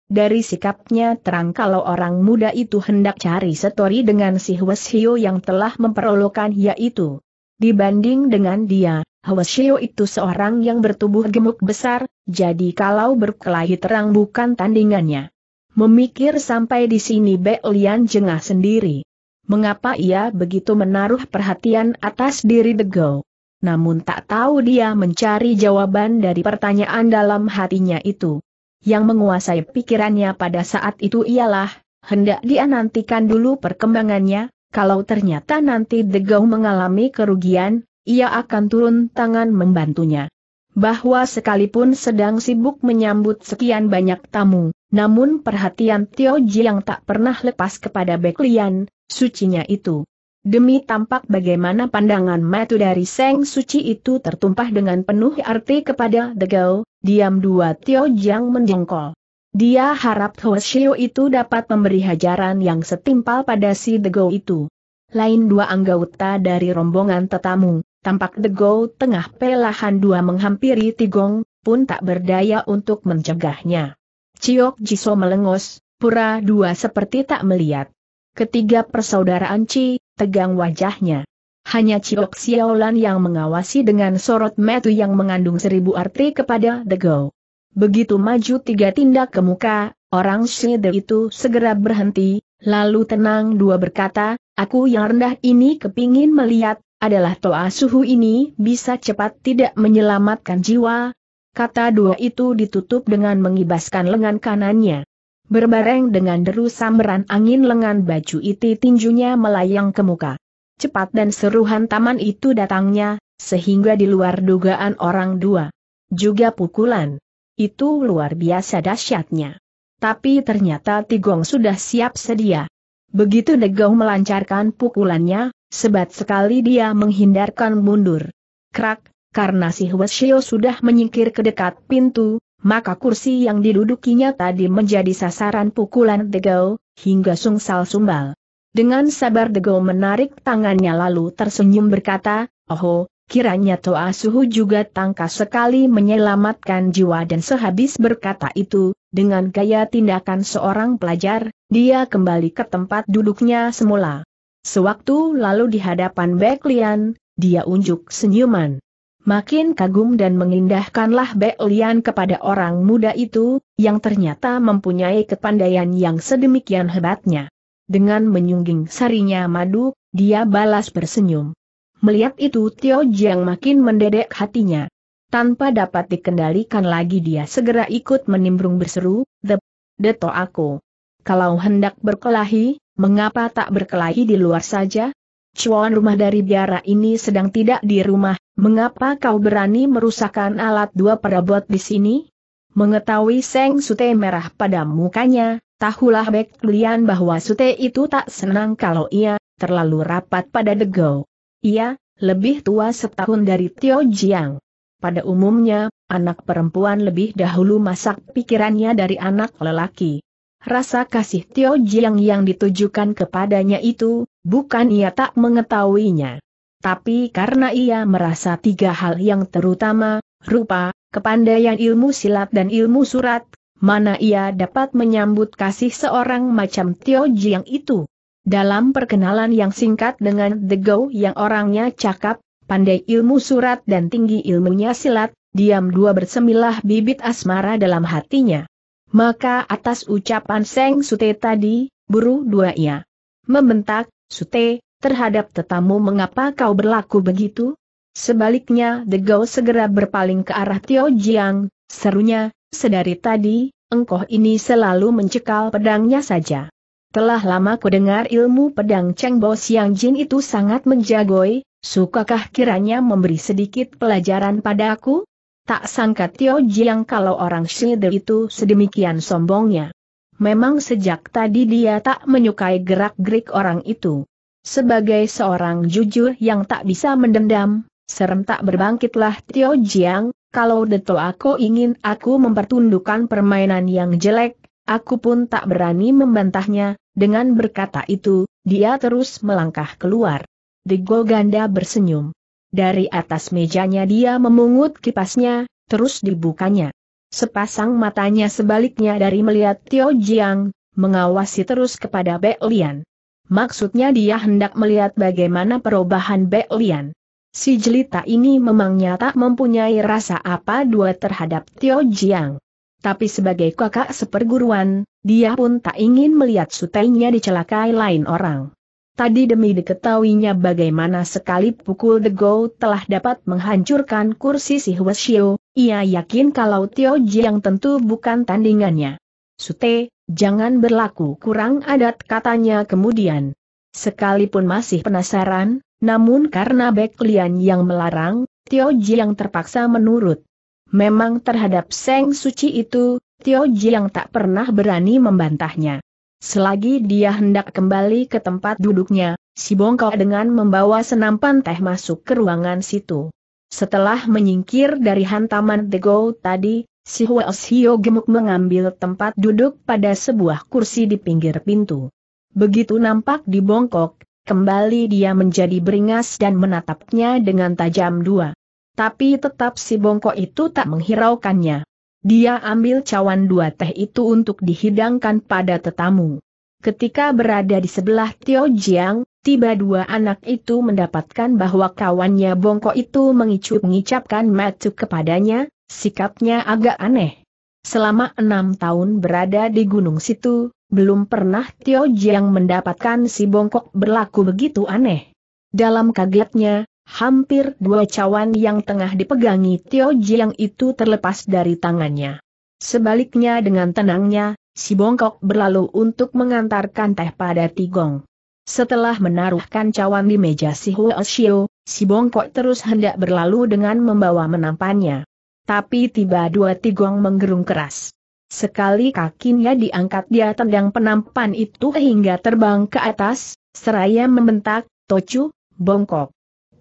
Dari sikapnya terang kalau orang muda itu hendak cari setori dengan si Hweshio yang telah memperolokan yaitu. Dibanding dengan dia, Hweshio itu seorang yang bertubuh gemuk besar, jadi kalau berkelahi terang bukan tandingannya. Memikir sampai di sini Bek Lian jengah sendiri. Mengapa ia begitu menaruh perhatian atas diri Degau? namun tak tahu dia mencari jawaban dari pertanyaan dalam hatinya itu. Yang menguasai pikirannya pada saat itu ialah, hendak dia nantikan dulu perkembangannya, kalau ternyata nanti Degau mengalami kerugian, ia akan turun tangan membantunya. Bahwa sekalipun sedang sibuk menyambut sekian banyak tamu, namun perhatian Tio Ji yang tak pernah lepas kepada Beklian, sucinya itu. Demi tampak bagaimana pandangan matu dari Seng Suci itu tertumpah dengan penuh arti kepada Degau, diam dua Tio Jiang mendengkol. Dia harap Hoshio itu dapat memberi hajaran yang setimpal pada si Degau itu. Lain dua anggota dari rombongan tetamu, tampak Degau tengah pelahan dua menghampiri Tigong, pun tak berdaya untuk mencegahnya. Ciok Jiso melengos, pura dua seperti tak melihat. Ketiga persaudaraan Ci, tegang wajahnya. Hanya Ciok Xiaolan yang mengawasi dengan sorot metu yang mengandung seribu arti kepada The Go. Begitu maju tiga tindak ke muka, orang Shide itu segera berhenti, lalu tenang dua berkata, aku yang rendah ini kepingin melihat, adalah Toa Suhu ini bisa cepat tidak menyelamatkan jiwa. Kata dua itu ditutup dengan mengibaskan lengan kanannya. Berbareng dengan deru samberan angin lengan baju itu, tinjunya melayang ke muka. Cepat dan seruhan taman itu datangnya, sehingga di luar dugaan orang dua. Juga pukulan. Itu luar biasa dahsyatnya. Tapi ternyata Tigong sudah siap sedia. Begitu Degau melancarkan pukulannya, sebat sekali dia menghindarkan mundur. Krak, karena si Hweshio sudah menyingkir ke dekat pintu, maka kursi yang didudukinya tadi menjadi sasaran pukulan Degau, hingga sungsal sumbal. Dengan sabar Degau menarik tangannya lalu tersenyum berkata, Oho, kiranya Toa Suhu juga tangkas sekali menyelamatkan jiwa dan sehabis berkata itu, dengan gaya tindakan seorang pelajar, dia kembali ke tempat duduknya semula. Sewaktu lalu di hadapan Beklian, dia unjuk senyuman makin kagum dan mengindahkanlah belian Lian kepada orang muda itu, yang ternyata mempunyai kepandaian yang sedemikian hebatnya. Dengan menyungging sarinya madu, dia balas bersenyum. Melihat itu Tio Jiang makin mendedek hatinya. Tanpa dapat dikendalikan lagi dia segera ikut menimbrung berseru, The, Deto aku. Kalau hendak berkelahi, mengapa tak berkelahi di luar saja? Cuan rumah dari biara ini sedang tidak di rumah, Mengapa kau berani merusakkan alat dua perabot di sini? Mengetahui Seng Sute merah pada mukanya, tahulah Bek Lian bahwa Sute itu tak senang kalau ia terlalu rapat pada Degau. Ia, lebih tua setahun dari Tio Jiang. Pada umumnya, anak perempuan lebih dahulu masak pikirannya dari anak lelaki. Rasa kasih Tio Jiang yang ditujukan kepadanya itu, bukan ia tak mengetahuinya tapi karena ia merasa tiga hal yang terutama, rupa, kepandaian ilmu silat dan ilmu surat, mana ia dapat menyambut kasih seorang macam Tio Jiang itu. Dalam perkenalan yang singkat dengan The Go yang orangnya cakap, pandai ilmu surat dan tinggi ilmunya silat, diam dua bersemilah bibit asmara dalam hatinya. Maka atas ucapan Seng Sute tadi, buru dua ia. Membentak, Sute, Terhadap tetamu mengapa kau berlaku begitu? Sebaliknya The Degau segera berpaling ke arah Tio Jiang, serunya, sedari tadi, engkau ini selalu mencekal pedangnya saja. Telah lama ku dengar ilmu pedang Cheng Bo Siang Jin itu sangat menjagoi, sukakah kiranya memberi sedikit pelajaran padaku? Tak sangka Tio Jiang kalau orang Shide itu sedemikian sombongnya. Memang sejak tadi dia tak menyukai gerak-gerik orang itu. Sebagai seorang jujur yang tak bisa mendendam, serem tak berbangkitlah Tio Jiang, kalau deto aku ingin aku mempertundukkan permainan yang jelek, aku pun tak berani membantahnya, dengan berkata itu, dia terus melangkah keluar. Di Ganda bersenyum. Dari atas mejanya dia memungut kipasnya, terus dibukanya. Sepasang matanya sebaliknya dari melihat Tio Jiang, mengawasi terus kepada Be Lian. Maksudnya dia hendak melihat bagaimana perubahan Bek Lian. Si jelita ini memangnya tak mempunyai rasa apa dua terhadap Tio Jiang. Tapi sebagai kakak seperguruan, dia pun tak ingin melihat sutainya dicelakai lain orang. Tadi demi diketahuinya bagaimana sekali pukul dego telah dapat menghancurkan kursi si Huesio, ia yakin kalau Tio Jiang tentu bukan tandingannya. Sute, Jangan berlaku kurang adat katanya kemudian. Sekalipun masih penasaran, namun karena Beklian yang melarang, Tio yang terpaksa menurut. Memang terhadap Seng Suci itu, Tio yang tak pernah berani membantahnya. Selagi dia hendak kembali ke tempat duduknya, si bongkok dengan membawa senampan teh masuk ke ruangan situ. Setelah menyingkir dari hantaman Dego tadi, si osio gemuk mengambil tempat duduk pada sebuah kursi di pinggir pintu. Begitu nampak di bongkok, kembali dia menjadi beringas dan menatapnya dengan tajam dua. Tapi tetap si bongkok itu tak menghiraukannya. Dia ambil cawan dua teh itu untuk dihidangkan pada tetamu. Ketika berada di sebelah Tio Jiang, tiba dua anak itu mendapatkan bahwa kawannya Bongkok itu mengicup-ngicapkan matuk kepadanya, Sikapnya agak aneh. Selama enam tahun berada di gunung situ, belum pernah Tio Jiang mendapatkan si bongkok berlaku begitu aneh. Dalam kagetnya, hampir dua cawan yang tengah dipegangi Tio Jiang itu terlepas dari tangannya. Sebaliknya dengan tenangnya, si bongkok berlalu untuk mengantarkan teh pada Tigong. Setelah menaruhkan cawan di meja si Huo Xiu, si bongkok terus hendak berlalu dengan membawa menampannya. Tapi tiba dua tigong menggerung keras. Sekali kakinya diangkat dia tendang penampan itu hingga terbang ke atas, seraya membentak, Tocu, bongkok.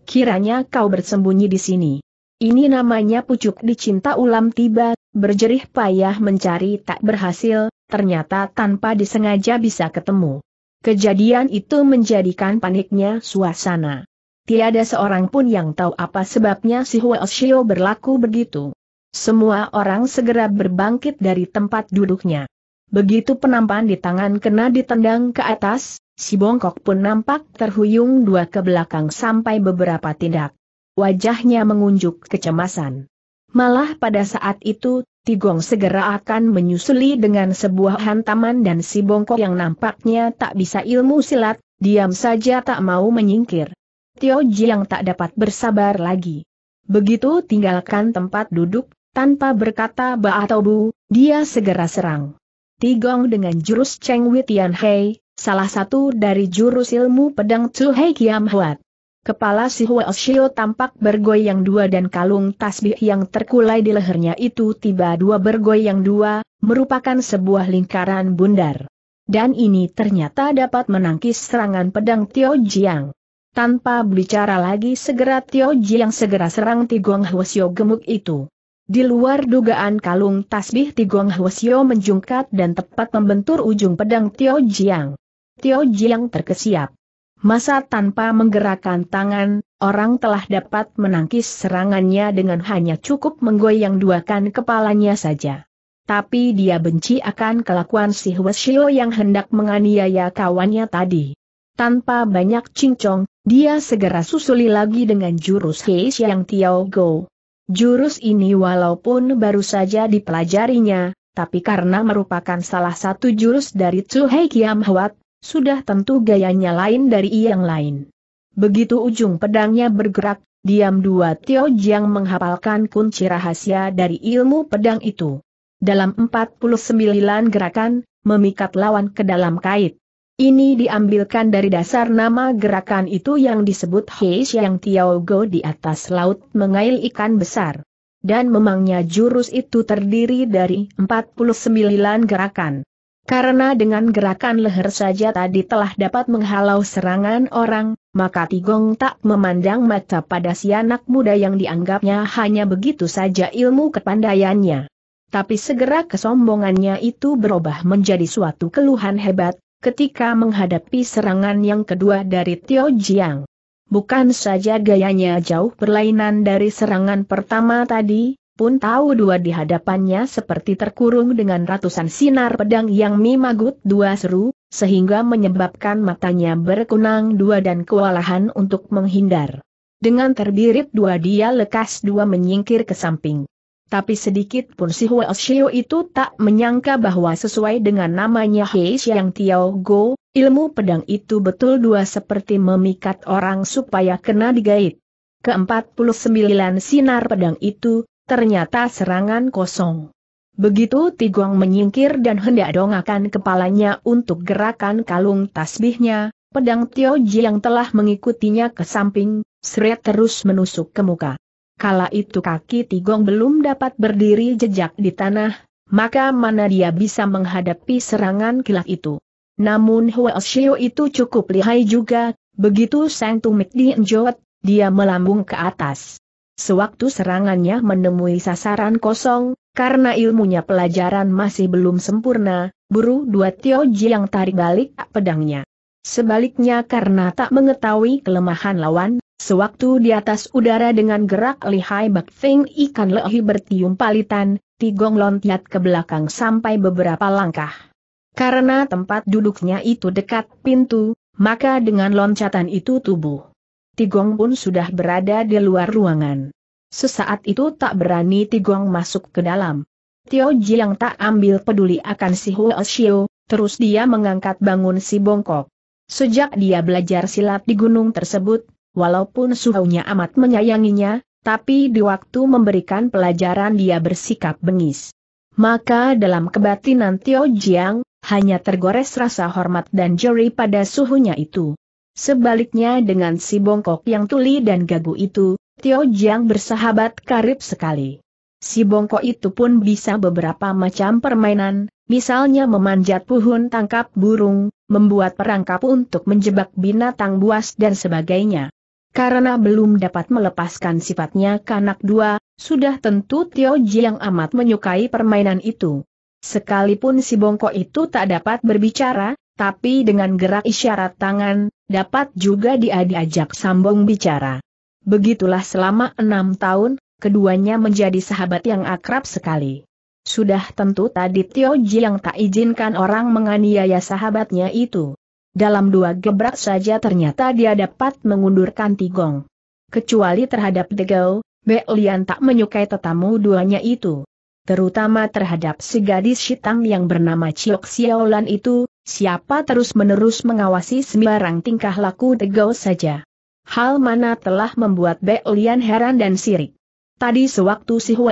Kiranya kau bersembunyi di sini. Ini namanya pucuk dicinta ulam tiba, berjerih payah mencari tak berhasil, ternyata tanpa disengaja bisa ketemu. Kejadian itu menjadikan paniknya suasana tiada seorang pun yang tahu apa sebabnya si Hua Osio berlaku begitu. Semua orang segera berbangkit dari tempat duduknya. Begitu penampan di tangan kena ditendang ke atas, si bongkok pun nampak terhuyung dua ke belakang sampai beberapa tindak. Wajahnya mengunjuk kecemasan. Malah pada saat itu, Tigong segera akan menyusuli dengan sebuah hantaman dan si bongkok yang nampaknya tak bisa ilmu silat, diam saja tak mau menyingkir. Tio Jiang tak dapat bersabar lagi. Begitu tinggalkan tempat duduk, tanpa berkata ba atau bu, dia segera serang. Tigong dengan jurus Cheng Tian Hei, salah satu dari jurus ilmu pedang Tsu Hei Kiam Huat. Kepala si Huo Shio tampak bergoyang dua dan kalung tasbih yang terkulai di lehernya itu tiba dua bergoyang dua, merupakan sebuah lingkaran bundar. Dan ini ternyata dapat menangkis serangan pedang Tio Jiang. Tanpa berbicara lagi segera Tio Ji yang segera serang Tigong Hwasyo gemuk itu. Di luar dugaan kalung tasbih Tigong Hwasyo menjungkat dan tepat membentur ujung pedang Tio Jiang. Tio Jiang terkesiap. Masa tanpa menggerakkan tangan, orang telah dapat menangkis serangannya dengan hanya cukup menggoyang duakan kepalanya saja. Tapi dia benci akan kelakuan si Hwasyo yang hendak menganiaya kawannya tadi. Tanpa banyak cincong, dia segera susuli lagi dengan jurus Hei Xiang Tiao Go. Jurus ini walaupun baru saja dipelajarinya, tapi karena merupakan salah satu jurus dari Tzu Hei Kiam Hwat, sudah tentu gayanya lain dari yang lain. Begitu ujung pedangnya bergerak, diam dua Tio Jiang menghafalkan kunci rahasia dari ilmu pedang itu. Dalam 49 gerakan, memikat lawan ke dalam kait. Ini diambilkan dari dasar nama gerakan itu yang disebut Hei yang Tiao Go di atas laut mengail ikan besar. Dan memangnya jurus itu terdiri dari 49 gerakan. Karena dengan gerakan leher saja tadi telah dapat menghalau serangan orang, maka Tigong tak memandang mata pada si anak muda yang dianggapnya hanya begitu saja ilmu kepandaiannya. Tapi segera kesombongannya itu berubah menjadi suatu keluhan hebat, ketika menghadapi serangan yang kedua dari Tio Jiang. Bukan saja gayanya jauh berlainan dari serangan pertama tadi, pun tahu dua di hadapannya seperti terkurung dengan ratusan sinar pedang yang mimagut dua seru, sehingga menyebabkan matanya berkunang dua dan kewalahan untuk menghindar. Dengan terbirit dua dia lekas dua menyingkir ke samping. Tapi sedikit pun si Hua Xiu itu tak menyangka bahwa sesuai dengan namanya Hei Xiang Tiao Go, ilmu pedang itu betul dua seperti memikat orang supaya kena digait. Ke-49 sinar pedang itu, ternyata serangan kosong. Begitu Tiguang menyingkir dan hendak dongakan kepalanya untuk gerakan kalung tasbihnya, pedang Tio Ji yang telah mengikutinya ke samping, seret terus menusuk ke muka kala itu kaki Tigong belum dapat berdiri jejak di tanah, maka mana dia bisa menghadapi serangan kilat itu. Namun Hwa Xiao itu cukup lihai juga, begitu sang tumit dienjot, dia melambung ke atas. Sewaktu serangannya menemui sasaran kosong, karena ilmunya pelajaran masih belum sempurna, buru dua Tio yang tarik balik pedangnya. Sebaliknya karena tak mengetahui kelemahan lawan, Sewaktu di atas udara dengan gerak lihai Bak Feng ikan lehi bertium palitan, Tigong lontiat ke belakang sampai beberapa langkah. Karena tempat duduknya itu dekat pintu, maka dengan loncatan itu tubuh. Tigong pun sudah berada di luar ruangan. Sesaat itu tak berani Tigong masuk ke dalam. Tio Ji yang tak ambil peduli akan si Huo Xiao, terus dia mengangkat bangun si bongkok. Sejak dia belajar silat di gunung tersebut, walaupun suhunya amat menyayanginya, tapi di waktu memberikan pelajaran dia bersikap bengis. Maka dalam kebatinan Tio Jiang, hanya tergores rasa hormat dan jeri pada suhunya itu. Sebaliknya dengan si bongkok yang tuli dan gagu itu, Tio Jiang bersahabat karib sekali. Si bongkok itu pun bisa beberapa macam permainan, misalnya memanjat pohon tangkap burung, membuat perangkap untuk menjebak binatang buas dan sebagainya. Karena belum dapat melepaskan sifatnya kanak dua, sudah tentu Tio Ji yang amat menyukai permainan itu. Sekalipun si bongkok itu tak dapat berbicara, tapi dengan gerak isyarat tangan, dapat juga dia diajak sambung bicara. Begitulah selama enam tahun, keduanya menjadi sahabat yang akrab sekali. Sudah tentu tadi Tio Ji yang tak izinkan orang menganiaya sahabatnya itu. Dalam dua gebrak saja ternyata dia dapat mengundurkan Tigong. Kecuali terhadap Degau, Lian tak menyukai tetamu duanya itu. Terutama terhadap si gadis Shitang yang bernama Chiok Xiaolan itu, siapa terus-menerus mengawasi sembarang tingkah laku Degau saja. Hal mana telah membuat Lian heran dan sirik. Tadi sewaktu si Huo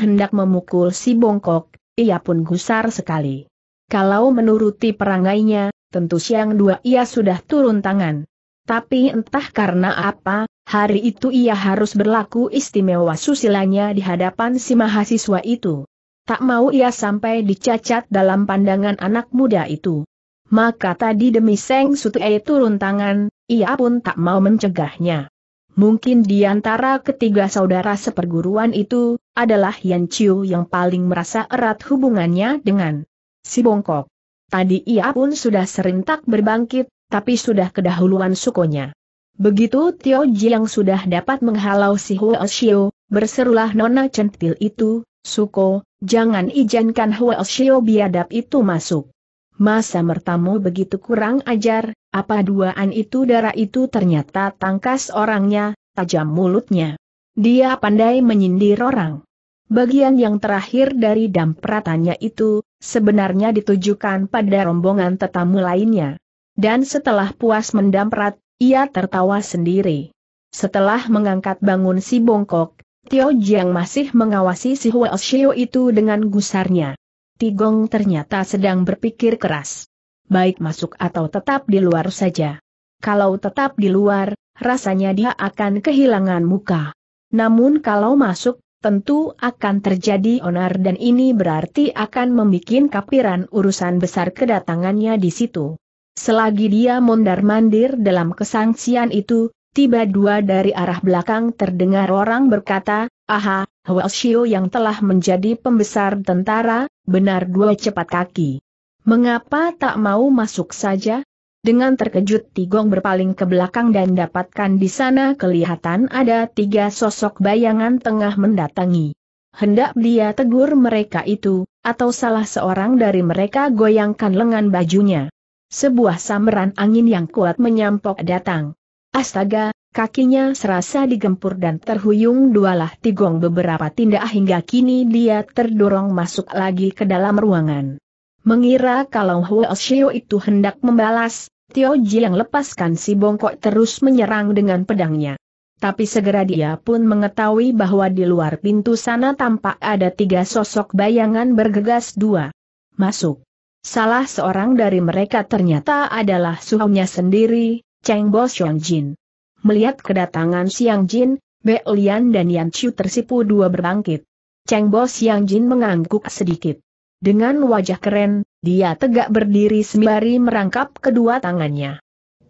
hendak memukul si bongkok, ia pun gusar sekali. Kalau menuruti perangainya, tentu siang dua ia sudah turun tangan. Tapi entah karena apa, hari itu ia harus berlaku istimewa susilanya di hadapan si mahasiswa itu. Tak mau ia sampai dicacat dalam pandangan anak muda itu. Maka tadi demi Seng Sutue turun tangan, ia pun tak mau mencegahnya. Mungkin di antara ketiga saudara seperguruan itu, adalah Yan Chiu yang paling merasa erat hubungannya dengan si Bongkok. Tadi ia pun sudah serentak berbangkit, tapi sudah kedahuluan sukonya. Begitu Tio Ji yang sudah dapat menghalau si Huo Shio, berserulah Nona Centil itu, Suko, jangan izinkan Huo Shio biadab itu masuk. Masa mertamu begitu kurang ajar, apa duaan itu darah itu ternyata tangkas orangnya, tajam mulutnya. Dia pandai menyindir orang. Bagian yang terakhir dari dampratannya itu, sebenarnya ditujukan pada rombongan tetamu lainnya. Dan setelah puas mendamprat, ia tertawa sendiri. Setelah mengangkat bangun si bongkok, Tio Jiang masih mengawasi si Huo Xiu itu dengan gusarnya. Tigong ternyata sedang berpikir keras. Baik masuk atau tetap di luar saja. Kalau tetap di luar, rasanya dia akan kehilangan muka. Namun kalau masuk, tentu akan terjadi onar dan ini berarti akan membuat kapiran urusan besar kedatangannya di situ. Selagi dia mondar-mandir dalam kesangsian itu, tiba dua dari arah belakang terdengar orang berkata, Aha, Hwasyo yang telah menjadi pembesar tentara, benar dua cepat kaki. Mengapa tak mau masuk saja? Dengan terkejut Tigong berpaling ke belakang dan dapatkan di sana kelihatan ada tiga sosok bayangan tengah mendatangi. Hendak dia tegur mereka itu, atau salah seorang dari mereka goyangkan lengan bajunya. Sebuah samaran angin yang kuat menyampok datang. Astaga, kakinya serasa digempur dan terhuyung dualah Tigong beberapa tindak hingga kini dia terdorong masuk lagi ke dalam ruangan. Mengira kalau Huo Xiu itu hendak membalas, Tio yang lepaskan si bongkok terus menyerang dengan pedangnya. Tapi segera dia pun mengetahui bahwa di luar pintu sana tampak ada tiga sosok bayangan bergegas dua. Masuk. Salah seorang dari mereka ternyata adalah suhunya sendiri, Cheng Bo Xiong Jin. Melihat kedatangan Siang Jin, Be Lian dan Yan Chu tersipu dua berbangkit. Cheng Bo Xiang Jin mengangguk sedikit. Dengan wajah keren, dia tegak berdiri sembari merangkap kedua tangannya.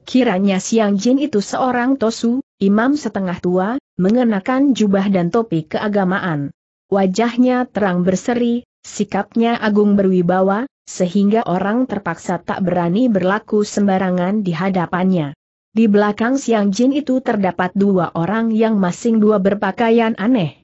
Kiranya Siang Jin itu seorang tosu, imam setengah tua, mengenakan jubah dan topi keagamaan. Wajahnya terang berseri, sikapnya agung berwibawa, sehingga orang terpaksa tak berani berlaku sembarangan di hadapannya. Di belakang Siang Jin itu terdapat dua orang yang masing dua berpakaian aneh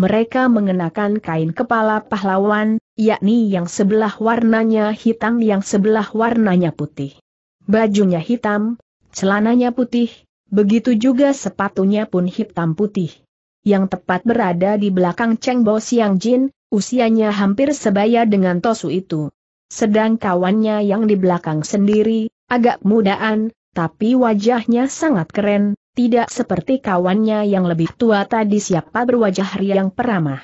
mereka mengenakan kain kepala pahlawan, yakni yang sebelah warnanya hitam yang sebelah warnanya putih. Bajunya hitam, celananya putih, begitu juga sepatunya pun hitam putih. Yang tepat berada di belakang Cheng Bo Xiang Jin, usianya hampir sebaya dengan Tosu itu. Sedang kawannya yang di belakang sendiri, agak mudaan, tapi wajahnya sangat keren, tidak seperti kawannya yang lebih tua tadi siapa berwajah riang peramah.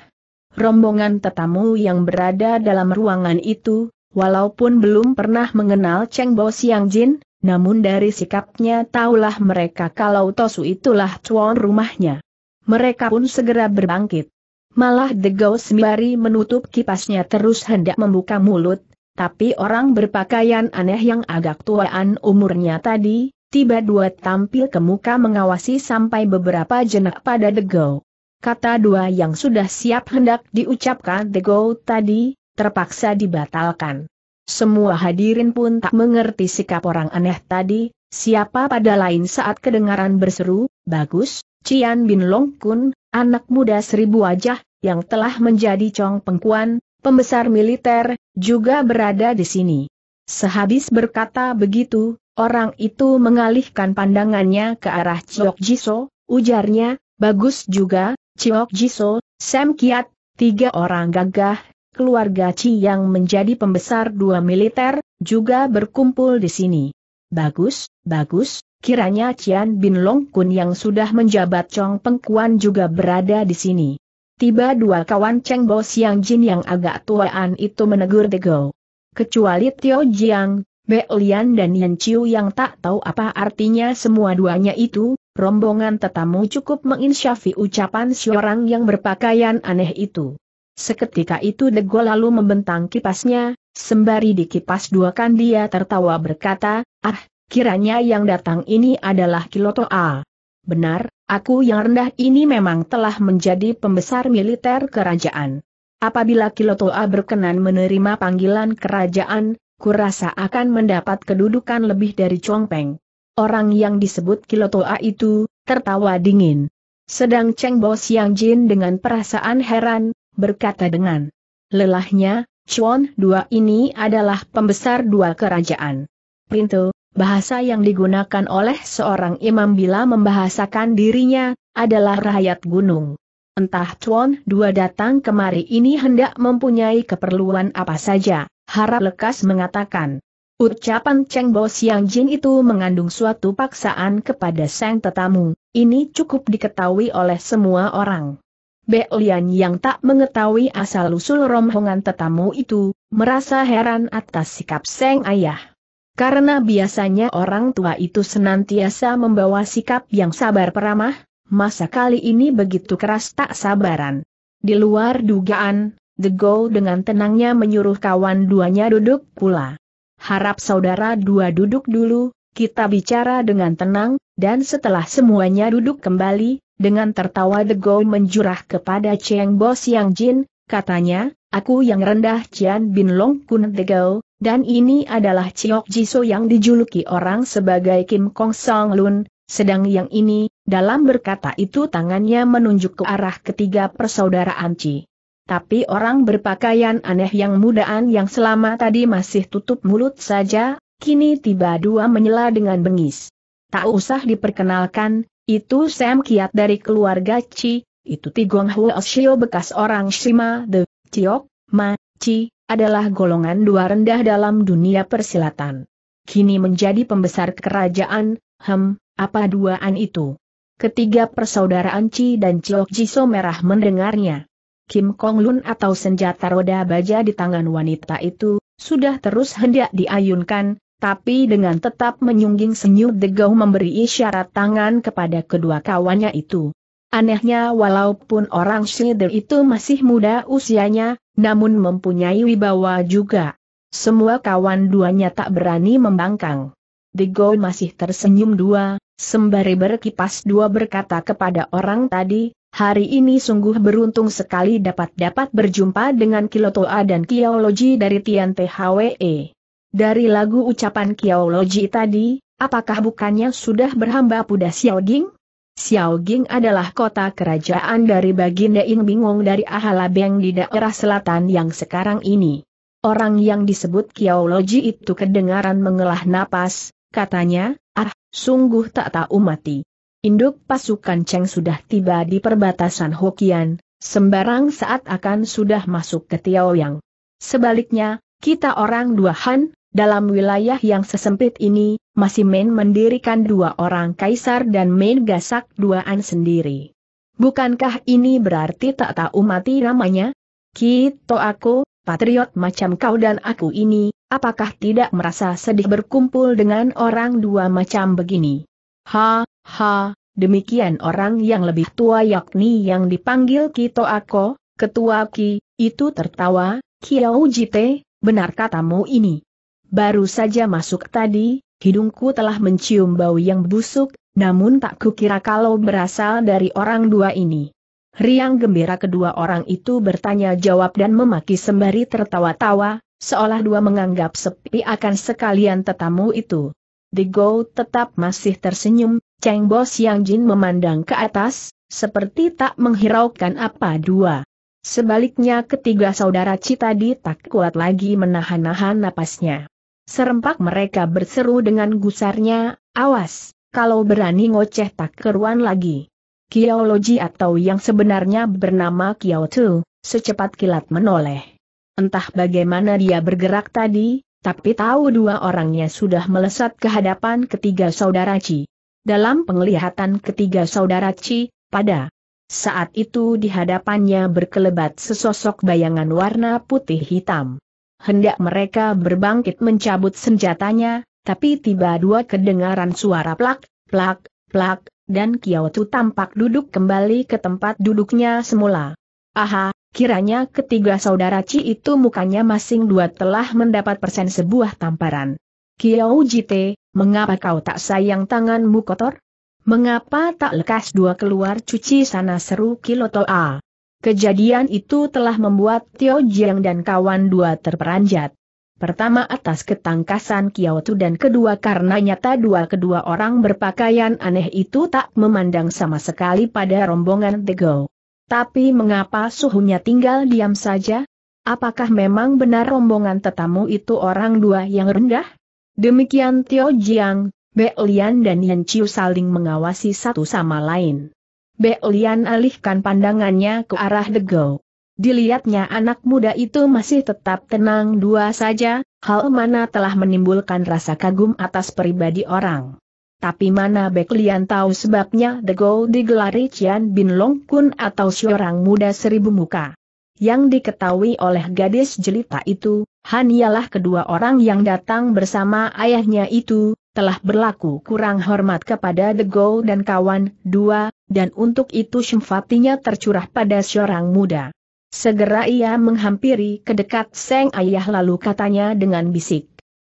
Rombongan tetamu yang berada dalam ruangan itu, walaupun belum pernah mengenal Cheng Bo Siang Jin, namun dari sikapnya tahulah mereka kalau Tosu itulah cuan rumahnya. Mereka pun segera berbangkit. Malah Degau Sembari menutup kipasnya terus hendak membuka mulut, tapi orang berpakaian aneh yang agak tuaan umurnya tadi, tiba dua tampil ke muka mengawasi sampai beberapa jenak pada Degau. Kata dua yang sudah siap hendak diucapkan Degau tadi, terpaksa dibatalkan. Semua hadirin pun tak mengerti sikap orang aneh tadi, siapa pada lain saat kedengaran berseru, bagus, Cian Bin Long Kun, anak muda seribu wajah, yang telah menjadi cong pengkuan, pembesar militer, juga berada di sini. Sehabis berkata begitu, Orang itu mengalihkan pandangannya ke arah Chiok Jiso, ujarnya, bagus juga, Chiok Jiso, Sam Kiat, tiga orang gagah, keluarga Chi yang menjadi pembesar dua militer, juga berkumpul di sini. Bagus, bagus, kiranya Cian Bin Long Kun yang sudah menjabat Chong Pengkuan juga berada di sini. Tiba dua kawan Cheng Bo Siang Jin yang agak tuaan itu menegur Dego. Kecuali Tio Jiang, Be Lian dan Yan Chiu yang tak tahu apa artinya semua duanya itu, rombongan tetamu cukup menginsyafi ucapan seorang yang berpakaian aneh itu. Seketika itu Dego lalu membentang kipasnya, sembari dikipas dua kan dia tertawa berkata, ah, kiranya yang datang ini adalah Kiloto A. Benar, aku yang rendah ini memang telah menjadi pembesar militer kerajaan. Apabila Kilotoa berkenan menerima panggilan kerajaan, kurasa akan mendapat kedudukan lebih dari Chong Peng. Orang yang disebut Kilotoa itu, tertawa dingin. Sedang Cheng Bo Siang Jin dengan perasaan heran, berkata dengan lelahnya, Chuan dua ini adalah pembesar dua kerajaan. Pintu, bahasa yang digunakan oleh seorang imam bila membahasakan dirinya, adalah rakyat gunung. Entah Chuan dua datang kemari ini hendak mempunyai keperluan apa saja harap lekas mengatakan. Ucapan Cheng Bo Siang Jin itu mengandung suatu paksaan kepada sang tetamu, ini cukup diketahui oleh semua orang. Beolian yang tak mengetahui asal-usul rombongan tetamu itu, merasa heran atas sikap sang ayah. Karena biasanya orang tua itu senantiasa membawa sikap yang sabar peramah, masa kali ini begitu keras tak sabaran. Di luar dugaan, The Go dengan tenangnya menyuruh kawan duanya duduk pula. Harap saudara dua duduk dulu, kita bicara dengan tenang, dan setelah semuanya duduk kembali, dengan tertawa The Go menjurah kepada Cheng Bo Siang Jin, katanya, aku yang rendah Cian Bin Long Kun The Go, dan ini adalah Chiok Jiso yang dijuluki orang sebagai Kim Kong Song Lun, sedang yang ini, dalam berkata itu tangannya menunjuk ke arah ketiga persaudaraan Ci tapi orang berpakaian aneh yang mudaan yang selama tadi masih tutup mulut saja, kini tiba dua menyela dengan bengis. Tak usah diperkenalkan, itu Sam Kiat dari keluarga Chi, itu Tigong Hu Oshio bekas orang Shima The Chiok, Ma, Chi, adalah golongan dua rendah dalam dunia persilatan. Kini menjadi pembesar kerajaan, hem, apa duaan itu? Ketiga persaudaraan Chi dan Chiok Jiso Merah mendengarnya. Kim Kong Lun atau senjata roda baja di tangan wanita itu, sudah terus hendak diayunkan, tapi dengan tetap menyungging senyum Degau memberi isyarat tangan kepada kedua kawannya itu. Anehnya walaupun orang Shider itu masih muda usianya, namun mempunyai wibawa juga. Semua kawan duanya tak berani membangkang. Degau masih tersenyum dua, sembari berkipas dua berkata kepada orang tadi, Hari ini sungguh beruntung sekali dapat-dapat berjumpa dengan Kilotoa dan Kiaoloji dari Tian THWE. Dari lagu ucapan Kiaoloji tadi, apakah bukannya sudah berhamba pudah Xiaoding? Xiaoging adalah kota kerajaan dari Baginda Ing Bingong dari Ahalabeng di daerah selatan yang sekarang ini. Orang yang disebut Kiaoloji itu kedengaran mengelah napas, katanya, ah, sungguh tak tahu mati. Induk pasukan Cheng sudah tiba di perbatasan Hokian, sembarang saat akan sudah masuk ke Tiaoyang. Sebaliknya, kita orang dua Han, dalam wilayah yang sesempit ini, masih main mendirikan dua orang kaisar dan main gasak dua an sendiri. Bukankah ini berarti tak tahu mati namanya? Kito aku, patriot macam kau dan aku ini, apakah tidak merasa sedih berkumpul dengan orang dua macam begini? Ha, Ha, demikian orang yang lebih tua yakni yang dipanggil Kito Ako, Ketua Ki, itu tertawa, Kiau Jite, benar katamu ini. Baru saja masuk tadi, hidungku telah mencium bau yang busuk, namun tak kukira kalau berasal dari orang dua ini. Riang gembira kedua orang itu bertanya jawab dan memaki sembari tertawa-tawa, seolah dua menganggap sepi akan sekalian tetamu itu. The tetap masih tersenyum, Cheng Bo Siang Jin memandang ke atas, seperti tak menghiraukan apa dua. Sebaliknya ketiga saudara Cita di tak kuat lagi menahan-nahan napasnya. Serempak mereka berseru dengan gusarnya, awas, kalau berani ngoceh tak keruan lagi. Kiaologi atau yang sebenarnya bernama Kiao Tu, secepat kilat menoleh. Entah bagaimana dia bergerak tadi, tapi tahu dua orangnya sudah melesat ke hadapan ketiga saudara cita dalam penglihatan ketiga saudara Ci, pada saat itu di hadapannya berkelebat sesosok bayangan warna putih hitam. Hendak mereka berbangkit mencabut senjatanya, tapi tiba dua kedengaran suara plak, plak, plak, dan Kiautu tampak duduk kembali ke tempat duduknya semula. Aha, kiranya ketiga saudara Ci itu mukanya masing dua telah mendapat persen sebuah tamparan. Kiau Jite, mengapa kau tak sayang tanganmu kotor? Mengapa tak lekas dua keluar cuci sana seru Kiloto A? Kejadian itu telah membuat Tio Jiang dan kawan dua terperanjat. Pertama atas ketangkasan Tu dan kedua karena nyata dua kedua orang berpakaian aneh itu tak memandang sama sekali pada rombongan The Go. Tapi mengapa suhunya tinggal diam saja? Apakah memang benar rombongan tetamu itu orang dua yang rendah? Demikian Tio Jiang, Be Lian dan Yan Chiu saling mengawasi satu sama lain. Be Lian alihkan pandangannya ke arah The Degau. Dilihatnya anak muda itu masih tetap tenang dua saja, hal mana telah menimbulkan rasa kagum atas pribadi orang. Tapi mana Be Lian tahu sebabnya The Degau digelari Cian Bin Long Kun atau seorang muda seribu muka. Yang diketahui oleh gadis jelita itu, hanyalah kedua orang yang datang bersama ayahnya itu, telah berlaku kurang hormat kepada The Go dan kawan, dua, dan untuk itu simpatinya tercurah pada seorang muda. Segera ia menghampiri ke dekat Seng Ayah lalu katanya dengan bisik.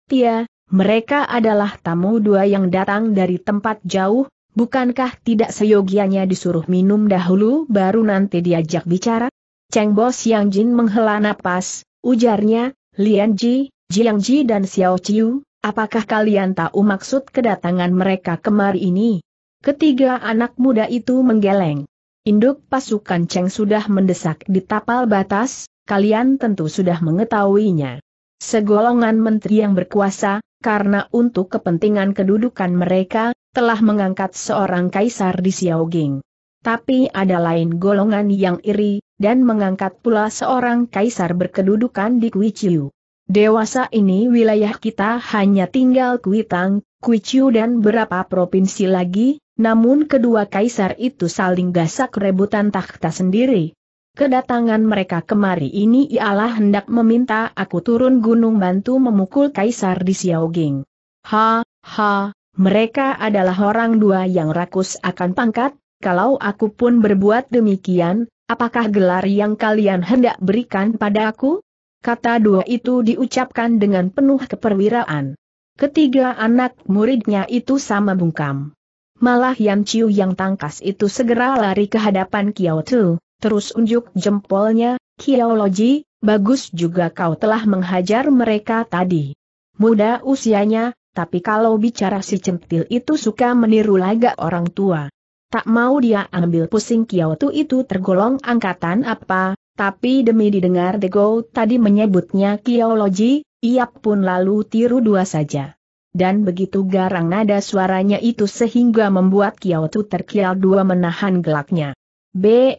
Tia, mereka adalah tamu dua yang datang dari tempat jauh, bukankah tidak seyogianya disuruh minum dahulu baru nanti diajak bicara? Cheng Bo Xiang Jin menghela napas, ujarnya, Lian Ji, Jiang Ji dan Xiao Chiu, apakah kalian tahu maksud kedatangan mereka kemari ini? Ketiga anak muda itu menggeleng. Induk pasukan Cheng sudah mendesak di tapal batas, kalian tentu sudah mengetahuinya. Segolongan menteri yang berkuasa, karena untuk kepentingan kedudukan mereka, telah mengangkat seorang kaisar di Xiaoging. Tapi ada lain golongan yang iri, dan mengangkat pula seorang kaisar berkedudukan di Kuiciu. Dewasa ini wilayah kita hanya tinggal Kuitang, Kuiciu dan berapa provinsi lagi, namun kedua kaisar itu saling gasak rebutan takhta sendiri. Kedatangan mereka kemari ini ialah hendak meminta aku turun gunung bantu memukul kaisar di Xiaoging. Ha, ha, mereka adalah orang dua yang rakus akan pangkat, kalau aku pun berbuat demikian, apakah gelar yang kalian hendak berikan pada aku? Kata dua itu diucapkan dengan penuh keperwiraan. Ketiga anak muridnya itu sama bungkam. Malah Yan Chiu yang tangkas itu segera lari ke hadapan Kiao Tu, terus unjuk jempolnya, Kiao Loji, bagus juga kau telah menghajar mereka tadi. Muda usianya, tapi kalau bicara si centil itu suka meniru lagak orang tua. Tak mau dia ambil pusing Kyoto itu tergolong angkatan apa, tapi demi didengar Dego tadi menyebutnya kiologi, ia pun lalu tiru dua saja. Dan begitu garang nada suaranya itu sehingga membuat Kyoto terkial dua menahan gelaknya. B.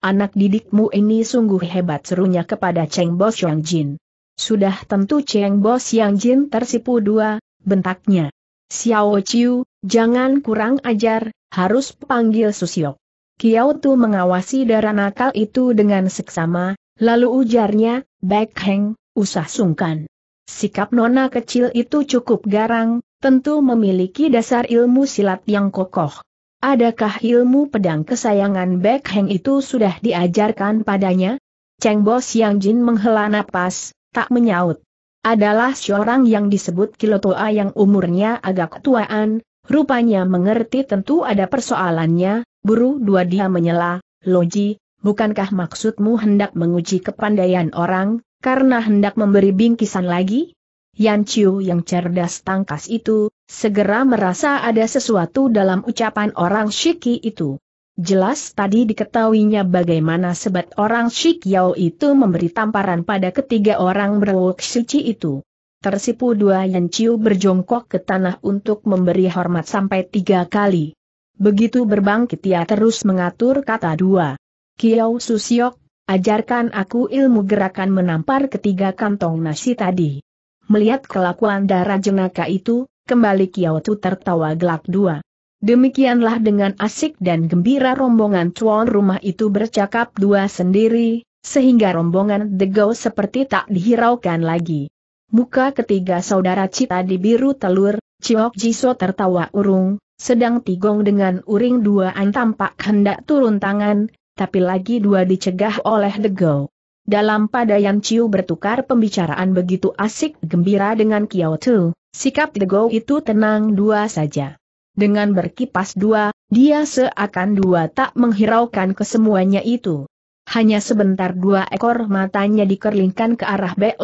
anak didikmu ini sungguh hebat serunya kepada Cheng Bo Xiang Jin. Sudah tentu Cheng Bo Xiang Jin tersipu dua, bentaknya. Xiao Chiu, Jangan kurang ajar, harus panggil Susio. Kiao Tu mengawasi darah nakal itu dengan seksama, lalu ujarnya, Baik Heng, usah sungkan. Sikap nona kecil itu cukup garang, tentu memiliki dasar ilmu silat yang kokoh. Adakah ilmu pedang kesayangan Back Heng itu sudah diajarkan padanya? Cheng Bo Yang Jin menghela napas, tak menyaut. Adalah seorang yang disebut Kilotoa yang umurnya agak tuaan, Rupanya mengerti tentu ada persoalannya, buru dua dia menyela, Loji, bukankah maksudmu hendak menguji kepandaian orang, karena hendak memberi bingkisan lagi? Yan Chiu yang cerdas tangkas itu, segera merasa ada sesuatu dalam ucapan orang Shiki itu. Jelas tadi diketahuinya bagaimana sebab orang Shikyao itu memberi tamparan pada ketiga orang berwok suci itu. Tersipu dua yang Chiu berjongkok ke tanah untuk memberi hormat sampai tiga kali. Begitu berbangkit ia terus mengatur kata dua. Kiau Susiok, ajarkan aku ilmu gerakan menampar ketiga kantong nasi tadi. Melihat kelakuan darah jenaka itu, kembali Kiau Tu tertawa gelak dua. Demikianlah dengan asik dan gembira rombongan tuan rumah itu bercakap dua sendiri, sehingga rombongan degau seperti tak dihiraukan lagi. Muka ketiga saudara Cita di biru telur, Ciok Jiso tertawa urung, sedang Tigong dengan uring dua an tampak hendak turun tangan, tapi lagi dua dicegah oleh Degau. Dalam padayan Ciu bertukar pembicaraan begitu asik gembira dengan Kiao Tu, sikap Degau itu tenang dua saja. Dengan berkipas dua, dia seakan dua tak menghiraukan kesemuanya itu. Hanya sebentar dua ekor matanya dikerlingkan ke arah Bek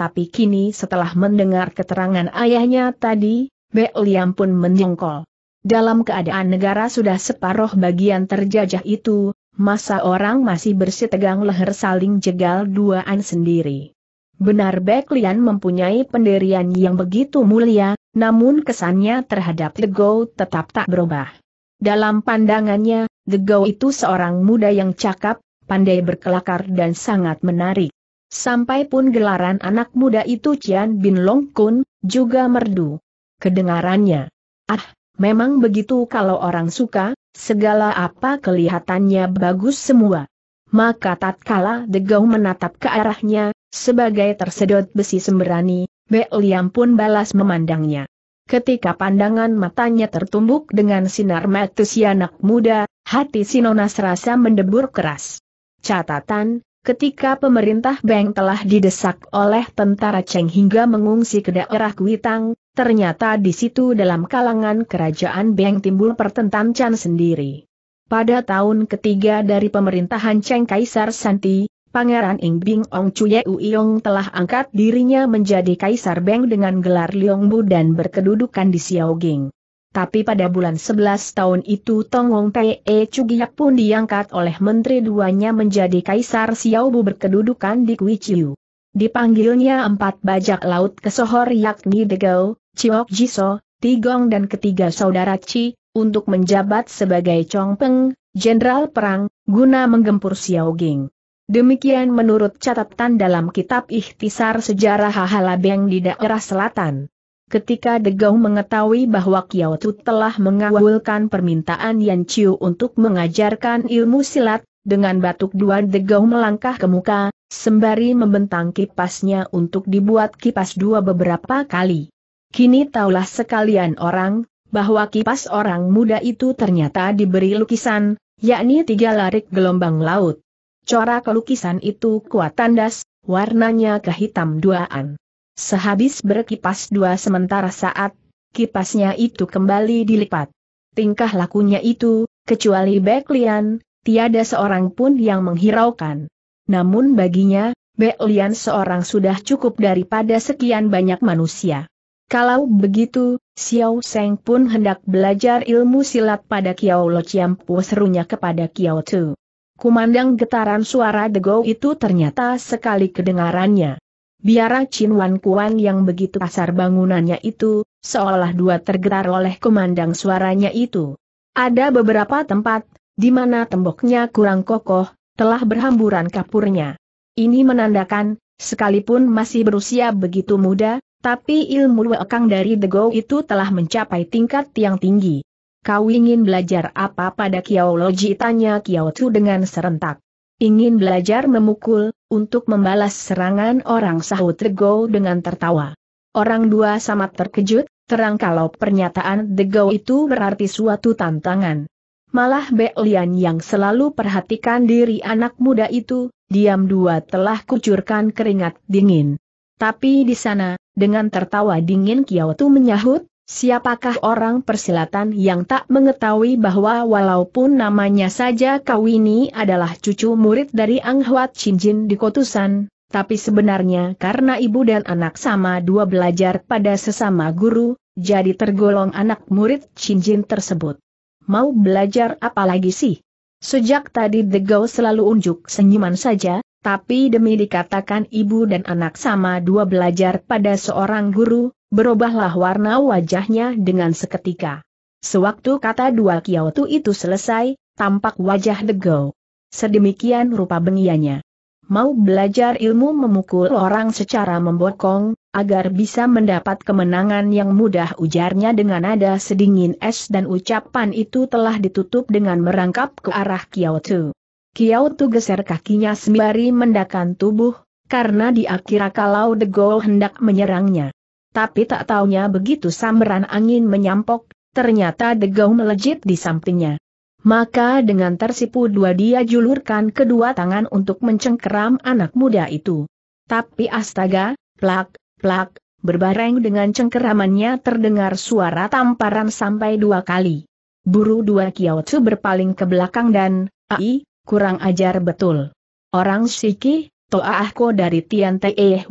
tapi kini setelah mendengar keterangan ayahnya tadi, Liam pun menjengkol. Dalam keadaan negara sudah separuh bagian terjajah itu, masa orang masih bersitegang leher saling jegal duaan sendiri. Benar Liam mempunyai pendirian yang begitu mulia, namun kesannya terhadap The Go tetap tak berubah. Dalam pandangannya, The Go itu seorang muda yang cakap, pandai berkelakar dan sangat menarik. Sampai pun gelaran anak muda itu Cian Bin Long Kun, juga merdu. Kedengarannya. Ah, memang begitu kalau orang suka, segala apa kelihatannya bagus semua. Maka tatkala Degau menatap ke arahnya, sebagai tersedot besi sembrani, Be Liam pun balas memandangnya. Ketika pandangan matanya tertumbuk dengan sinar mata si anak muda, hati Sinona serasa mendebur keras. Catatan, Ketika pemerintah Beng telah didesak oleh tentara Cheng hingga mengungsi ke daerah Kuitang, ternyata di situ dalam kalangan kerajaan Beng timbul pertentangan sendiri. Pada tahun ketiga dari pemerintahan Cheng Kaisar Santi, Pangeran Ingbing Ong Chuye Uyong telah angkat dirinya menjadi Kaisar Beng dengan gelar Bu dan berkedudukan di Xiaoging. Tapi pada bulan 11 tahun itu Tongwong Pei e. Cugiyak pun diangkat oleh menteri duanya menjadi Kaisar Xiaobu berkedudukan di Kuichiu. Dipanggilnya empat bajak laut ke Sohor yakni Degau, Chiok Jiso, Tigong dan ketiga saudara Chi, untuk menjabat sebagai Chongpeng, Jenderal Perang, guna menggempur Xiaoging. Demikian menurut catatan dalam kitab ikhtisar sejarah Hahalabeng di daerah selatan. Ketika Degau mengetahui bahwa Kiao Tu telah mengawulkan permintaan Yan Chiu untuk mengajarkan ilmu silat, dengan batuk dua Degau melangkah ke muka, sembari membentang kipasnya untuk dibuat kipas dua beberapa kali. Kini taulah sekalian orang, bahwa kipas orang muda itu ternyata diberi lukisan, yakni tiga larik gelombang laut. Corak lukisan itu kuat tandas, warnanya kehitam duaan. Sehabis berkipas dua sementara saat, kipasnya itu kembali dilipat. Tingkah lakunya itu, kecuali Lian, tiada seorang pun yang menghiraukan. Namun baginya, Lian seorang sudah cukup daripada sekian banyak manusia. Kalau begitu, Xiao Seng pun hendak belajar ilmu silat pada Kiao Lo Chiampu serunya kepada Kiao Tu. Kumandang getaran suara Go itu ternyata sekali kedengarannya. Biara Chin Wan Kuan yang begitu kasar bangunannya itu, seolah dua tergetar oleh kemandang suaranya itu. Ada beberapa tempat, di mana temboknya kurang kokoh, telah berhamburan kapurnya. Ini menandakan, sekalipun masih berusia begitu muda, tapi ilmu wekang dari The Go itu telah mencapai tingkat yang tinggi. Kau ingin belajar apa pada Kiao Loji? Tanya Kiao Tu dengan serentak. Ingin belajar memukul, untuk membalas serangan orang sahut Rego dengan tertawa. Orang dua sama terkejut, terang kalau pernyataan Dego itu berarti suatu tantangan. Malah Belian yang selalu perhatikan diri anak muda itu, diam dua telah kucurkan keringat dingin. Tapi di sana, dengan tertawa dingin Kyoto menyahut, Siapakah orang persilatan yang tak mengetahui bahwa walaupun namanya saja kau ini adalah cucu murid dari Ang Huat Shinjin di Kotusan, tapi sebenarnya karena ibu dan anak sama dua belajar pada sesama guru, jadi tergolong anak murid Shinjin tersebut. Mau belajar apa lagi sih? Sejak tadi Degau selalu unjuk senyuman saja, tapi demi dikatakan ibu dan anak sama dua belajar pada seorang guru, Berubahlah warna wajahnya dengan seketika. Sewaktu kata dua kiautu itu selesai, tampak wajah Degau. Sedemikian rupa bengianya. Mau belajar ilmu memukul orang secara membokong, agar bisa mendapat kemenangan yang mudah ujarnya dengan nada sedingin es dan ucapan itu telah ditutup dengan merangkap ke arah Kiautu. Kiautu geser kakinya sembari mendakan tubuh, karena dikira kalau Degau hendak menyerangnya tapi tak taunya begitu samberan angin menyampok, ternyata degau melejit di sampingnya. Maka dengan tersipu dua dia julurkan kedua tangan untuk mencengkeram anak muda itu. Tapi astaga, plak, plak, berbareng dengan cengkeramannya terdengar suara tamparan sampai dua kali. Buru dua kiaocu berpaling ke belakang dan, ai, kurang ajar betul. Orang Siki, Ahko dari Tian Tee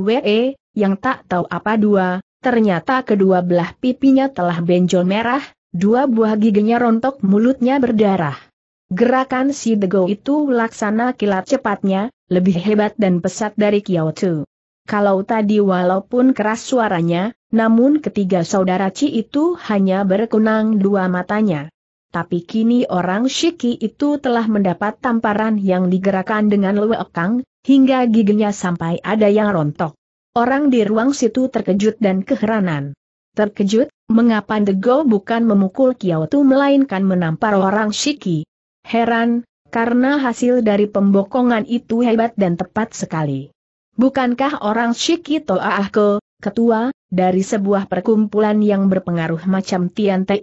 yang tak tahu apa dua, Ternyata kedua belah pipinya telah benjol merah, dua buah giginya rontok mulutnya berdarah. Gerakan si Dego itu laksana kilat cepatnya, lebih hebat dan pesat dari Kiao Tu. Kalau tadi walaupun keras suaranya, namun ketiga saudara Ci itu hanya berkunang dua matanya. Tapi kini orang Shiki itu telah mendapat tamparan yang digerakkan dengan lewekang, hingga giginya sampai ada yang rontok. Orang di ruang situ terkejut dan keheranan. Terkejut, mengapa Dego bukan memukul tu melainkan menampar orang Shiki? Heran, karena hasil dari pembokongan itu hebat dan tepat sekali. Bukankah orang Shiki Toaahko, ketua, dari sebuah perkumpulan yang berpengaruh macam Tian Te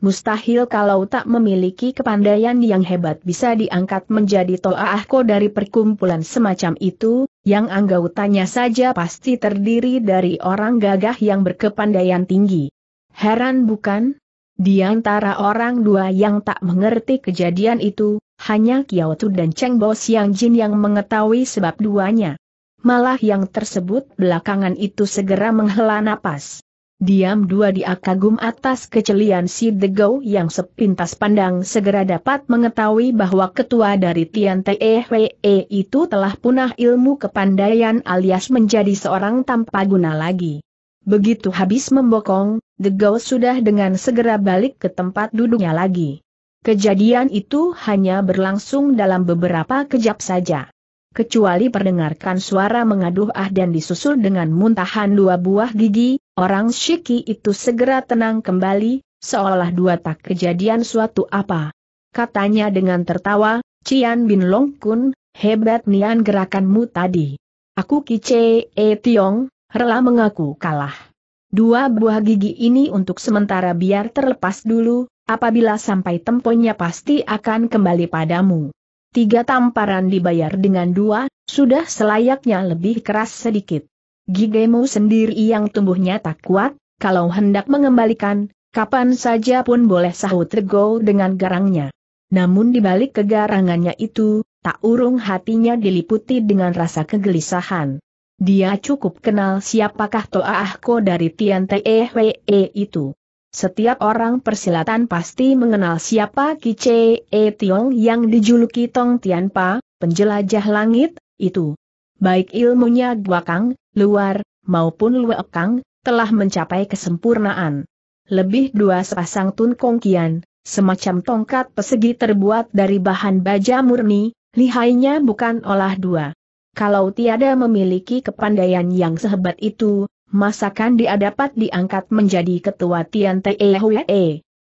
mustahil kalau tak memiliki kepandaian yang hebat bisa diangkat menjadi toaahko dari perkumpulan semacam itu, yang anggotanya saja pasti terdiri dari orang gagah yang berkepandaian tinggi. Heran bukan? Di antara orang dua yang tak mengerti kejadian itu, hanya Kiao Tu dan Cheng Bo Siang Jin yang mengetahui sebab duanya. Malah yang tersebut belakangan itu segera menghela napas. Diam dua dia kagum atas kecelian si Degau yang sepintas pandang segera dapat mengetahui bahwa ketua dari Tian Tehwe e itu telah punah ilmu kepandaian alias menjadi seorang tanpa guna lagi. Begitu habis membokong, Degau sudah dengan segera balik ke tempat duduknya lagi. Kejadian itu hanya berlangsung dalam beberapa kejap saja kecuali perdengarkan suara mengaduh ah dan disusul dengan muntahan dua buah gigi, Orang Shiki itu segera tenang kembali, seolah dua tak kejadian suatu apa. Katanya dengan tertawa, Cian Bin Long Kun, hebat nian gerakanmu tadi. Aku Kice E Tiong, rela mengaku kalah. Dua buah gigi ini untuk sementara biar terlepas dulu, apabila sampai temponya pasti akan kembali padamu. Tiga tamparan dibayar dengan dua, sudah selayaknya lebih keras sedikit. Gigemu sendiri yang tumbuhnya tak kuat, kalau hendak mengembalikan, kapan saja pun boleh sahut Rego dengan garangnya. Namun dibalik kegarangannya itu, tak urung hatinya diliputi dengan rasa kegelisahan. Dia cukup kenal siapakah Ahko dari Tian Tehwe e itu. Setiap orang persilatan pasti mengenal siapa Kice E Tiong yang dijuluki Tong Tianpa, penjelajah langit, itu baik ilmunya gua kang, Luar, maupun kang, telah mencapai kesempurnaan. Lebih dua sepasang tun kongkian, semacam tongkat pesegi terbuat dari bahan baja murni, lihainya bukan olah dua. Kalau tiada memiliki kepandaian yang sehebat itu, masakan dia dapat diangkat menjadi ketua Tian Te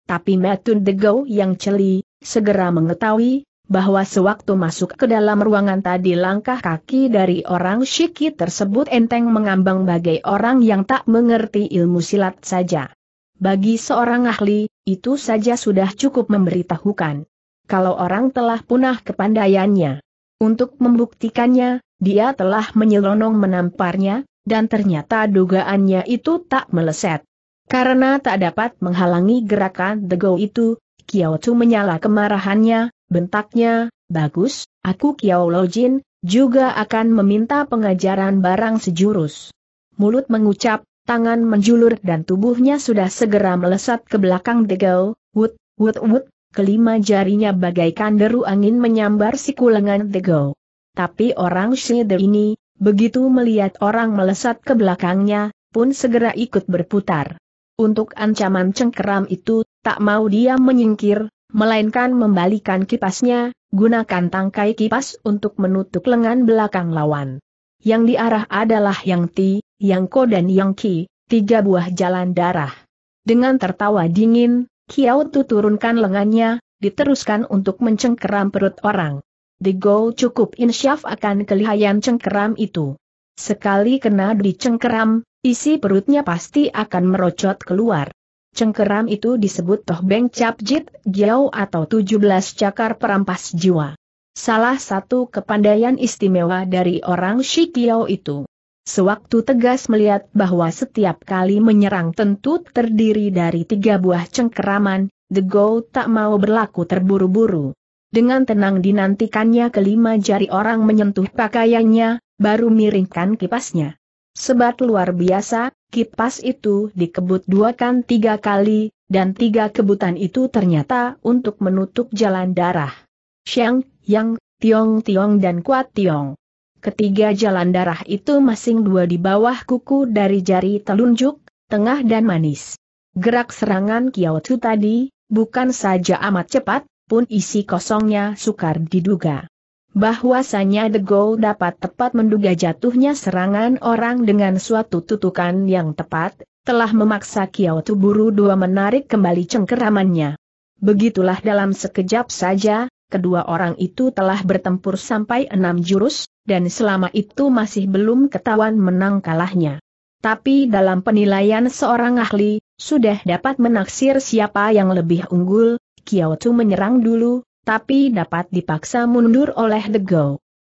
Tapi Matun Degau yang celi, segera mengetahui, bahwa sewaktu masuk ke dalam ruangan tadi langkah kaki dari orang Shiki tersebut enteng mengambang bagai orang yang tak mengerti ilmu silat saja. Bagi seorang ahli, itu saja sudah cukup memberitahukan. Kalau orang telah punah kepandaiannya. Untuk membuktikannya, dia telah menyelonong menamparnya, dan ternyata dugaannya itu tak meleset. Karena tak dapat menghalangi gerakan degau itu, Kiao Chu menyala kemarahannya, Bentaknya, bagus, aku Kiao Lojin, juga akan meminta pengajaran barang sejurus. Mulut mengucap, tangan menjulur dan tubuhnya sudah segera melesat ke belakang Degau, wut, wut wut, kelima jarinya bagaikan deru angin menyambar siku lengan Degau. Tapi orang Shider ini, begitu melihat orang melesat ke belakangnya, pun segera ikut berputar. Untuk ancaman cengkeram itu, tak mau dia menyingkir, melainkan membalikan kipasnya, gunakan tangkai kipas untuk menutup lengan belakang lawan. Yang diarah adalah Yang Ti, Yang Ko dan Yang Ki, tiga buah jalan darah. Dengan tertawa dingin, Kiao Tu turunkan lengannya, diteruskan untuk mencengkeram perut orang. The Go cukup insyaf akan kelihayan cengkeram itu. Sekali kena dicengkeram, isi perutnya pasti akan merocot keluar. Cengkeram itu disebut Toh Beng Cap Jit, Jiao atau 17 cakar perampas jiwa. Salah satu kepandaian istimewa dari orang Shikiao itu. Sewaktu tegas melihat bahwa setiap kali menyerang tentu terdiri dari tiga buah cengkeraman, The Go tak mau berlaku terburu-buru. Dengan tenang dinantikannya kelima jari orang menyentuh pakaiannya, baru miringkan kipasnya. Sebat luar biasa, kipas itu dikebut dua kan tiga kali, dan tiga kebutan itu ternyata untuk menutup jalan darah. Xiang, Yang, Tiong Tiong dan Kuat Tiong. Ketiga jalan darah itu masing dua di bawah kuku dari jari telunjuk, tengah dan manis. Gerak serangan Kiao Chu tadi, bukan saja amat cepat, pun isi kosongnya sukar diduga bahwasanya The Go dapat tepat menduga jatuhnya serangan orang dengan suatu tutukan yang tepat, telah memaksa Kiao Tuburu dua menarik kembali cengkeramannya. Begitulah dalam sekejap saja, kedua orang itu telah bertempur sampai enam jurus, dan selama itu masih belum ketahuan menang kalahnya. Tapi dalam penilaian seorang ahli, sudah dapat menaksir siapa yang lebih unggul, Kiao Tu menyerang dulu, tapi dapat dipaksa mundur oleh The Go.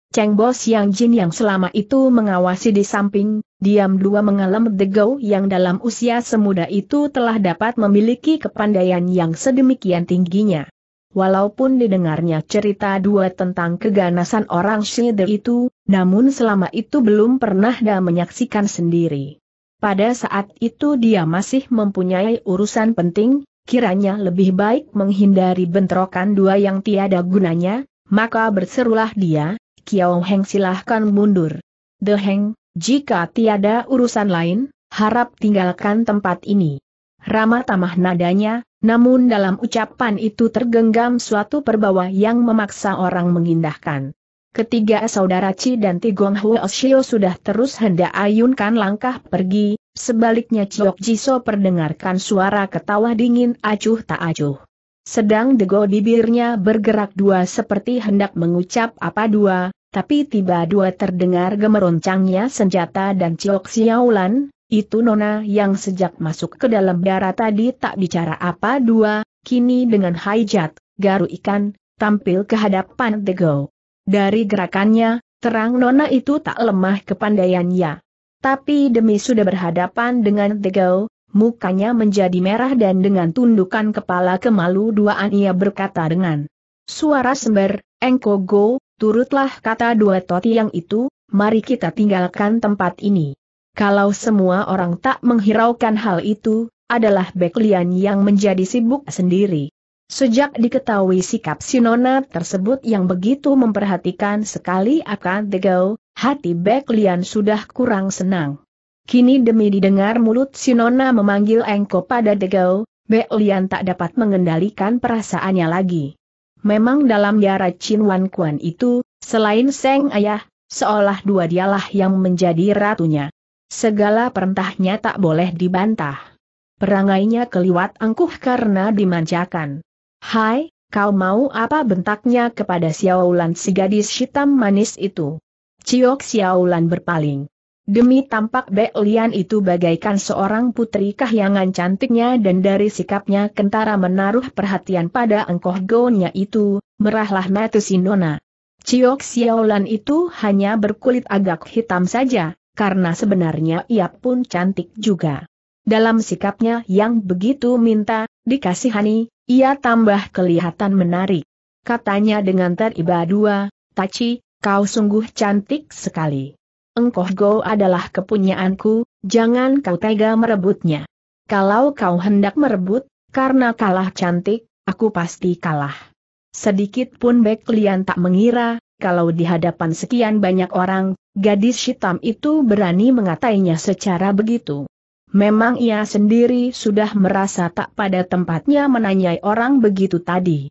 Cheng Bo Yang Jin yang selama itu mengawasi di samping, diam dua mengalami Go yang dalam usia semuda itu telah dapat memiliki kepandaian yang sedemikian tingginya. Walaupun didengarnya cerita dua tentang keganasan orang Shide itu, namun selama itu belum pernah dia menyaksikan sendiri. Pada saat itu dia masih mempunyai urusan penting, kiranya lebih baik menghindari bentrokan dua yang tiada gunanya, maka berserulah dia, Kiao Heng silahkan mundur. The Heng, jika tiada urusan lain, harap tinggalkan tempat ini. Rama tamah nadanya, namun dalam ucapan itu tergenggam suatu perbawa yang memaksa orang mengindahkan. Ketiga saudara Ci dan Tigong Huo Shio sudah terus hendak ayunkan langkah pergi, Sebaliknya Ciok Jiso perdengarkan suara ketawa dingin acuh tak acuh. Sedang dego bibirnya bergerak dua seperti hendak mengucap apa dua, tapi tiba dua terdengar gemeroncangnya senjata dan Ciok Xiaolan, itu nona yang sejak masuk ke dalam darah tadi tak bicara apa dua, kini dengan hajat, garu ikan, tampil ke hadapan dego. Dari gerakannya, terang nona itu tak lemah kepandaiannya. Tapi demi sudah berhadapan dengan Degau, mukanya menjadi merah dan dengan tundukan kepala kemalu duaan ia berkata dengan suara sember, Engko Go, turutlah kata dua toti yang itu, mari kita tinggalkan tempat ini. Kalau semua orang tak menghiraukan hal itu, adalah Beklian yang menjadi sibuk sendiri. Sejak diketahui sikap Sinona tersebut yang begitu memperhatikan sekali akan Degau, hati Bek Lian sudah kurang senang. Kini demi didengar mulut Sinona memanggil Engko pada Degau, Bek Lian tak dapat mengendalikan perasaannya lagi. Memang dalam darah Chin Wan Kuan itu, selain Seng Ayah, seolah dua dialah yang menjadi ratunya. Segala perintahnya tak boleh dibantah. Perangainya keliwat angkuh karena dimanjakan. Hai, kau mau apa bentaknya kepada Xiao Lan, si gadis hitam manis itu? Ciok Xiaolan berpaling. Demi tampak Be Lian itu bagaikan seorang putri kahyangan cantiknya dan dari sikapnya kentara menaruh perhatian pada engkoh gonya itu, merahlah mata Sinona. Ciok Xiaolan itu hanya berkulit agak hitam saja, karena sebenarnya ia pun cantik juga. Dalam sikapnya yang begitu minta, dikasihani, ia tambah kelihatan menarik. Katanya dengan teriba dua, Taci, kau sungguh cantik sekali. Engkoh Go adalah kepunyaanku, jangan kau tega merebutnya. Kalau kau hendak merebut, karena kalah cantik, aku pasti kalah. Sedikit pun Bek Lian tak mengira, kalau di hadapan sekian banyak orang, gadis hitam itu berani mengatainya secara begitu. Memang ia sendiri sudah merasa tak pada tempatnya menanyai orang begitu tadi.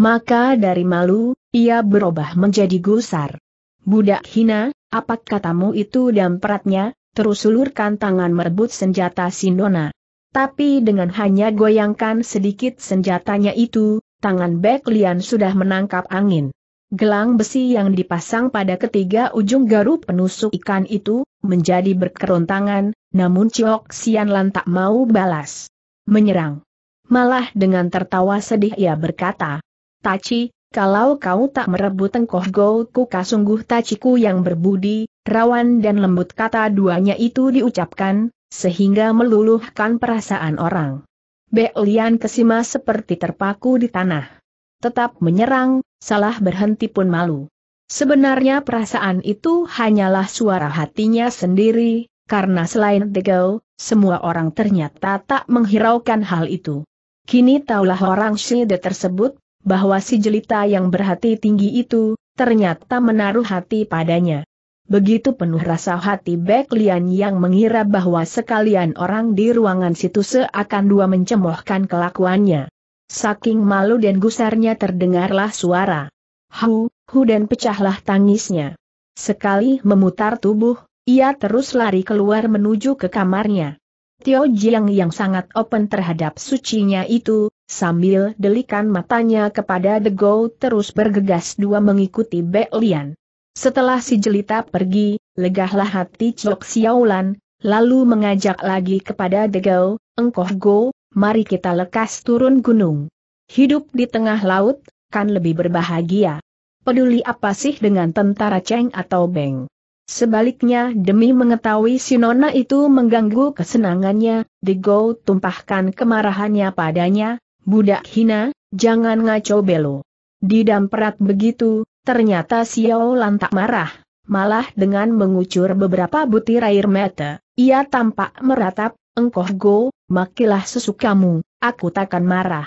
Maka dari malu, ia berubah menjadi gusar. Budak hina, apa katamu itu peratnya, terus ulurkan tangan merebut senjata Sindona. Tapi dengan hanya goyangkan sedikit senjatanya itu, tangan Bek Lian sudah menangkap angin. Gelang besi yang dipasang pada ketiga ujung garu penusuk ikan itu, menjadi berkerontangan, namun Ciok Sian Lan tak mau balas. Menyerang. Malah dengan tertawa sedih ia berkata, Taci, kalau kau tak merebut tengkoh goku kasungguh taciku yang berbudi, rawan dan lembut kata duanya itu diucapkan, sehingga meluluhkan perasaan orang. Belian kesima seperti terpaku di tanah. Tetap menyerang, salah berhenti pun malu. Sebenarnya perasaan itu hanyalah suara hatinya sendiri, karena selain Tegel, semua orang ternyata tak menghiraukan hal itu. Kini taulah orang Shide tersebut bahwa si jelita yang berhati tinggi itu, ternyata menaruh hati padanya. Begitu penuh rasa hati Bek Lian yang mengira bahwa sekalian orang di ruangan situ seakan dua mencemohkan kelakuannya. Saking malu dan gusarnya terdengarlah suara. Hu, hu dan pecahlah tangisnya. Sekali memutar tubuh, ia terus lari keluar menuju ke kamarnya. Tio Jiang yang sangat open terhadap sucinya itu, sambil delikan matanya kepada The Go terus bergegas dua mengikuti Be Lian. Setelah si jelita pergi, legahlah hati Chok Xiaolan, lalu mengajak lagi kepada The Go, Engkoh Go, mari kita lekas turun gunung. Hidup di tengah laut, kan lebih berbahagia. Peduli apa sih dengan tentara Cheng atau Beng? Sebaliknya demi mengetahui si Nona itu mengganggu kesenangannya, the Digo tumpahkan kemarahannya padanya, budak hina, jangan ngaco belo. Di begitu, ternyata Xiao Lan tak marah, malah dengan mengucur beberapa butir air mata, ia tampak meratap, engkoh go, makilah sesukamu, aku takkan marah.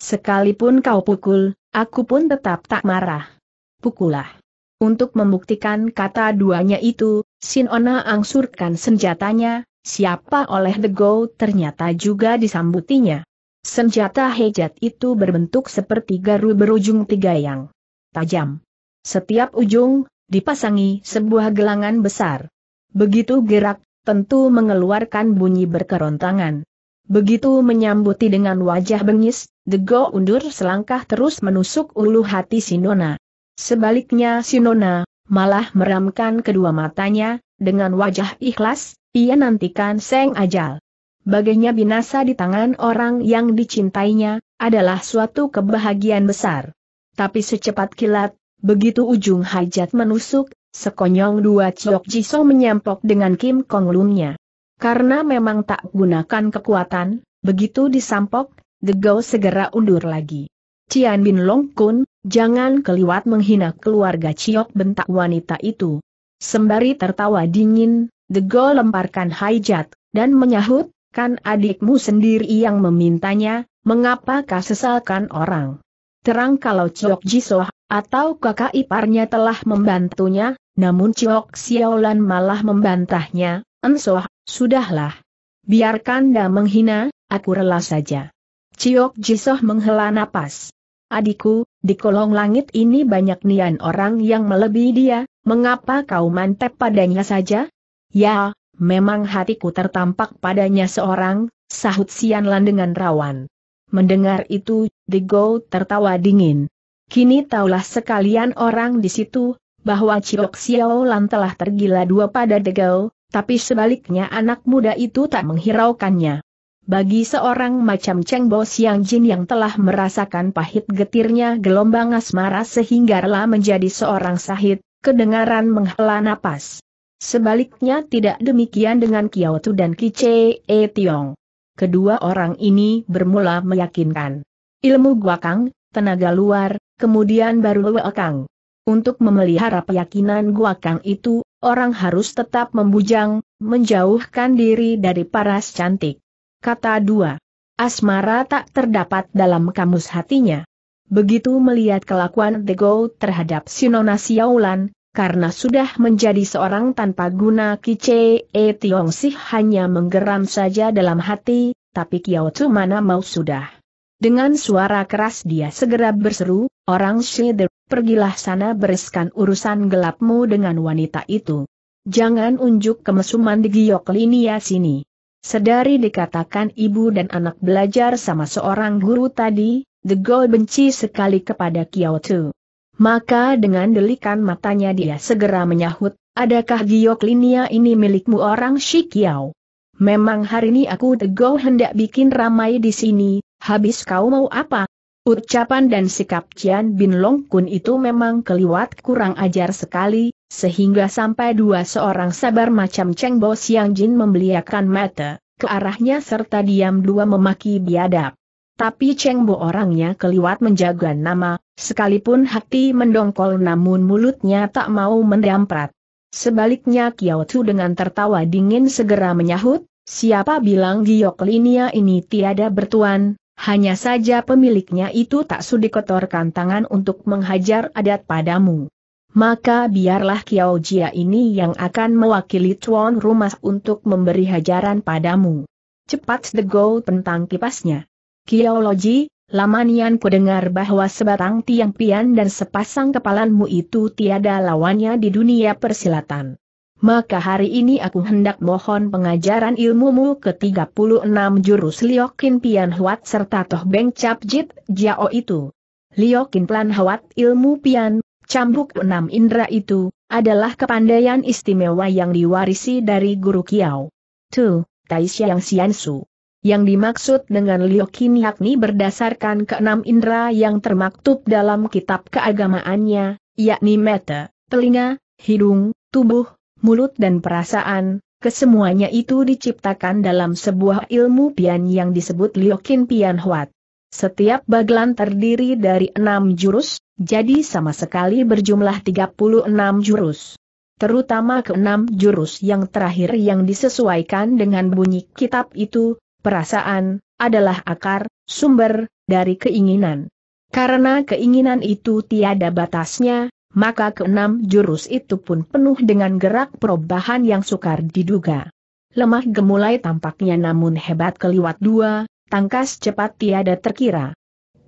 Sekalipun kau pukul, aku pun tetap tak marah. Pukullah. Untuk membuktikan kata duanya itu, Sinona angsurkan senjatanya, siapa oleh The Go ternyata juga disambutinya. Senjata hejat itu berbentuk seperti garu berujung tiga yang tajam. Setiap ujung, dipasangi sebuah gelangan besar. Begitu gerak, tentu mengeluarkan bunyi berkerontangan. Begitu menyambuti dengan wajah bengis, The Go undur selangkah terus menusuk ulu hati Sinona. Sebaliknya Sinona, malah meramkan kedua matanya, dengan wajah ikhlas, ia nantikan seng ajal. Baginya binasa di tangan orang yang dicintainya, adalah suatu kebahagiaan besar. Tapi secepat kilat, begitu ujung hajat menusuk, sekonyong dua Ciok Jiso menyampok dengan Kim Kong Lunnya. Karena memang tak gunakan kekuatan, begitu disampok, the Go segera undur lagi. Cian Bin Long Kun, jangan keliwat menghina keluarga Ciok bentak wanita itu. Sembari tertawa dingin, Dego lemparkan hajat, dan menyahut, kan adikmu sendiri yang memintanya, mengapa kau sesalkan orang? Terang kalau Ciok Jisoh, atau kakak iparnya telah membantunya, namun Ciok Xiaolan malah membantahnya, ensoh, sudahlah. Biarkan dah menghina, aku rela saja. Ciok Jisoh menghela napas. Adikku, di kolong langit ini banyak nian orang yang melebihi dia, mengapa kau mantep padanya saja? Ya, memang hatiku tertampak padanya seorang, sahut Sian dengan rawan. Mendengar itu, Digo tertawa dingin. Kini taulah sekalian orang di situ, bahwa Ciok Xiao Lan telah tergila dua pada Digo, tapi sebaliknya anak muda itu tak menghiraukannya. Bagi seorang macam Cheng Bo Siang Jin yang telah merasakan pahit getirnya gelombang asmara sehingga rela menjadi seorang sahid, kedengaran menghela napas. Sebaliknya tidak demikian dengan Kiao Tu dan Ki Che E Tiong. Kedua orang ini bermula meyakinkan ilmu guakang, tenaga luar, kemudian baru weakang. Untuk memelihara keyakinan guakang itu, orang harus tetap membujang, menjauhkan diri dari paras cantik. Kata dua. Asmara tak terdapat dalam kamus hatinya. Begitu melihat kelakuan The Go terhadap Sinona Siaulan, karena sudah menjadi seorang tanpa guna Kice E Tiong Sih hanya menggeram saja dalam hati, tapi Kiao Tsu mana mau sudah. Dengan suara keras dia segera berseru, orang Shede, pergilah sana bereskan urusan gelapmu dengan wanita itu. Jangan unjuk kemesuman di giok linia sini. Sedari dikatakan ibu dan anak belajar sama seorang guru tadi, The Goal benci sekali kepada Kiao Tu. Maka dengan delikan matanya dia segera menyahut, adakah giok linia ini milikmu orang Shi Kiao? Memang hari ini aku The Goal hendak bikin ramai di sini, habis kau mau apa? Ucapan dan sikap Cian Bin Long Kun itu memang keliwat kurang ajar sekali, sehingga sampai dua seorang sabar macam Cheng Bo siang Jin membeliakan mata, ke arahnya serta diam dua memaki biadab. Tapi Cheng Bo orangnya keliwat menjaga nama, sekalipun hati mendongkol namun mulutnya tak mau mendamprat. Sebaliknya Kiao Tu dengan tertawa dingin segera menyahut, siapa bilang giok linia ini tiada bertuan, hanya saja pemiliknya itu tak sudi kotorkan tangan untuk menghajar adat padamu maka biarlah Kiao Jia ini yang akan mewakili tuan rumah untuk memberi hajaran padamu. Cepat degol pentang kipasnya. Kiao Loji, Lamanian ku dengar bahwa sebatang tiang pian dan sepasang kepalanmu itu tiada lawannya di dunia persilatan. Maka hari ini aku hendak mohon pengajaran ilmumu ke-36 jurus Liokin Pian Huat serta Toh Beng Cap Jit Jiao itu. Liokin Plan Huat ilmu pian, Cambuk enam indera itu, adalah kepandaian istimewa yang diwarisi dari guru Kiao. Tu, Taisha yang Xiansu. Yang dimaksud dengan Liokin yakni berdasarkan keenam indera yang termaktub dalam kitab keagamaannya, yakni mata, telinga, hidung, tubuh, mulut dan perasaan, kesemuanya itu diciptakan dalam sebuah ilmu pian yang disebut Liokin Pian Huat. Setiap baglan terdiri dari enam jurus, jadi sama sekali berjumlah 36 jurus. Terutama keenam jurus yang terakhir yang disesuaikan dengan bunyi kitab itu, perasaan, adalah akar, sumber, dari keinginan. Karena keinginan itu tiada batasnya, maka keenam jurus itu pun penuh dengan gerak perubahan yang sukar diduga. Lemah gemulai tampaknya namun hebat keliwat dua, tangkas cepat tiada terkira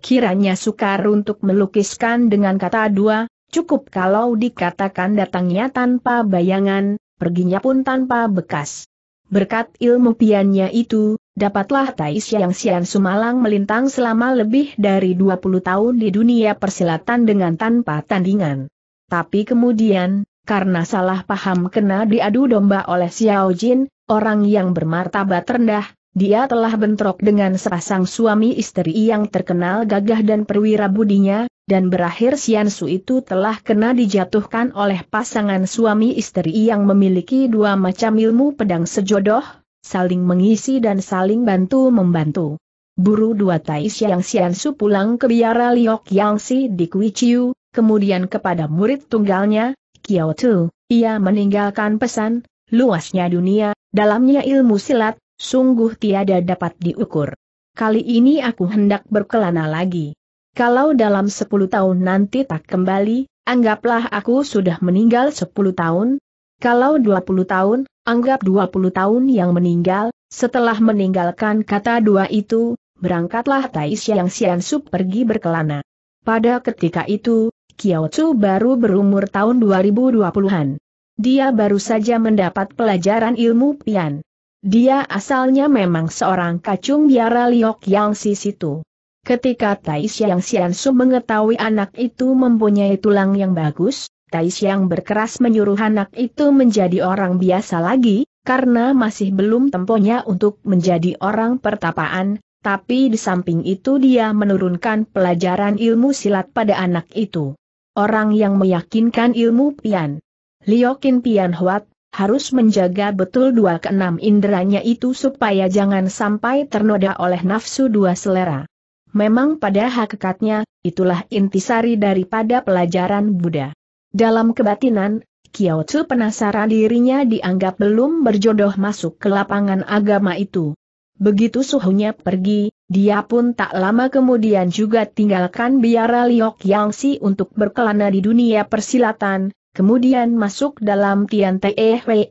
kiranya sukar untuk melukiskan dengan kata dua, cukup kalau dikatakan datangnya tanpa bayangan, perginya pun tanpa bekas. Berkat ilmu piannya itu, dapatlah Tais Yang Sian Sumalang melintang selama lebih dari 20 tahun di dunia persilatan dengan tanpa tandingan. Tapi kemudian, karena salah paham kena diadu domba oleh Xiao Jin, orang yang bermartabat rendah, dia telah bentrok dengan sepasang suami istri yang terkenal gagah dan perwira budinya, dan berakhir Sian Su itu telah kena dijatuhkan oleh pasangan suami istri yang memiliki dua macam ilmu pedang sejodoh, saling mengisi dan saling bantu-membantu. Buru dua tai Siang Sian Su pulang ke biara Liok Yang Si di Kui Chiu, kemudian kepada murid tunggalnya, Kiao Tu, ia meninggalkan pesan, luasnya dunia, dalamnya ilmu silat, Sungguh tiada dapat diukur. Kali ini aku hendak berkelana lagi. Kalau dalam sepuluh tahun nanti tak kembali, anggaplah aku sudah meninggal sepuluh tahun. Kalau dua puluh tahun, anggap dua puluh tahun yang meninggal, setelah meninggalkan kata dua itu, berangkatlah Tai yang siang Sub pergi berkelana. Pada ketika itu, Kiao Chu baru berumur tahun 2020-an. Dia baru saja mendapat pelajaran ilmu pian. Dia asalnya memang seorang kacung biara Liok Yang Si situ. Ketika Tai Xiang Xiansu mengetahui anak itu mempunyai tulang yang bagus, Tai Xiang berkeras menyuruh anak itu menjadi orang biasa lagi, karena masih belum temponya untuk menjadi orang pertapaan, tapi di samping itu dia menurunkan pelajaran ilmu silat pada anak itu. Orang yang meyakinkan ilmu pian. Liokin pian huat harus menjaga betul dua keenam inderanya itu supaya jangan sampai ternoda oleh nafsu dua selera. Memang pada hakikatnya, itulah intisari daripada pelajaran Buddha. Dalam kebatinan, Tzu penasaran dirinya dianggap belum berjodoh masuk ke lapangan agama itu. Begitu suhunya pergi, dia pun tak lama kemudian juga tinggalkan biara Liok Yang untuk berkelana di dunia persilatan, kemudian masuk dalam Tian Tehwe.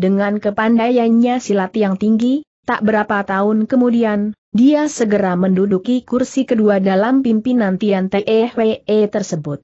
Dengan kepandaiannya silat yang tinggi, tak berapa tahun kemudian, dia segera menduduki kursi kedua dalam pimpinan Tian Tehwe tersebut.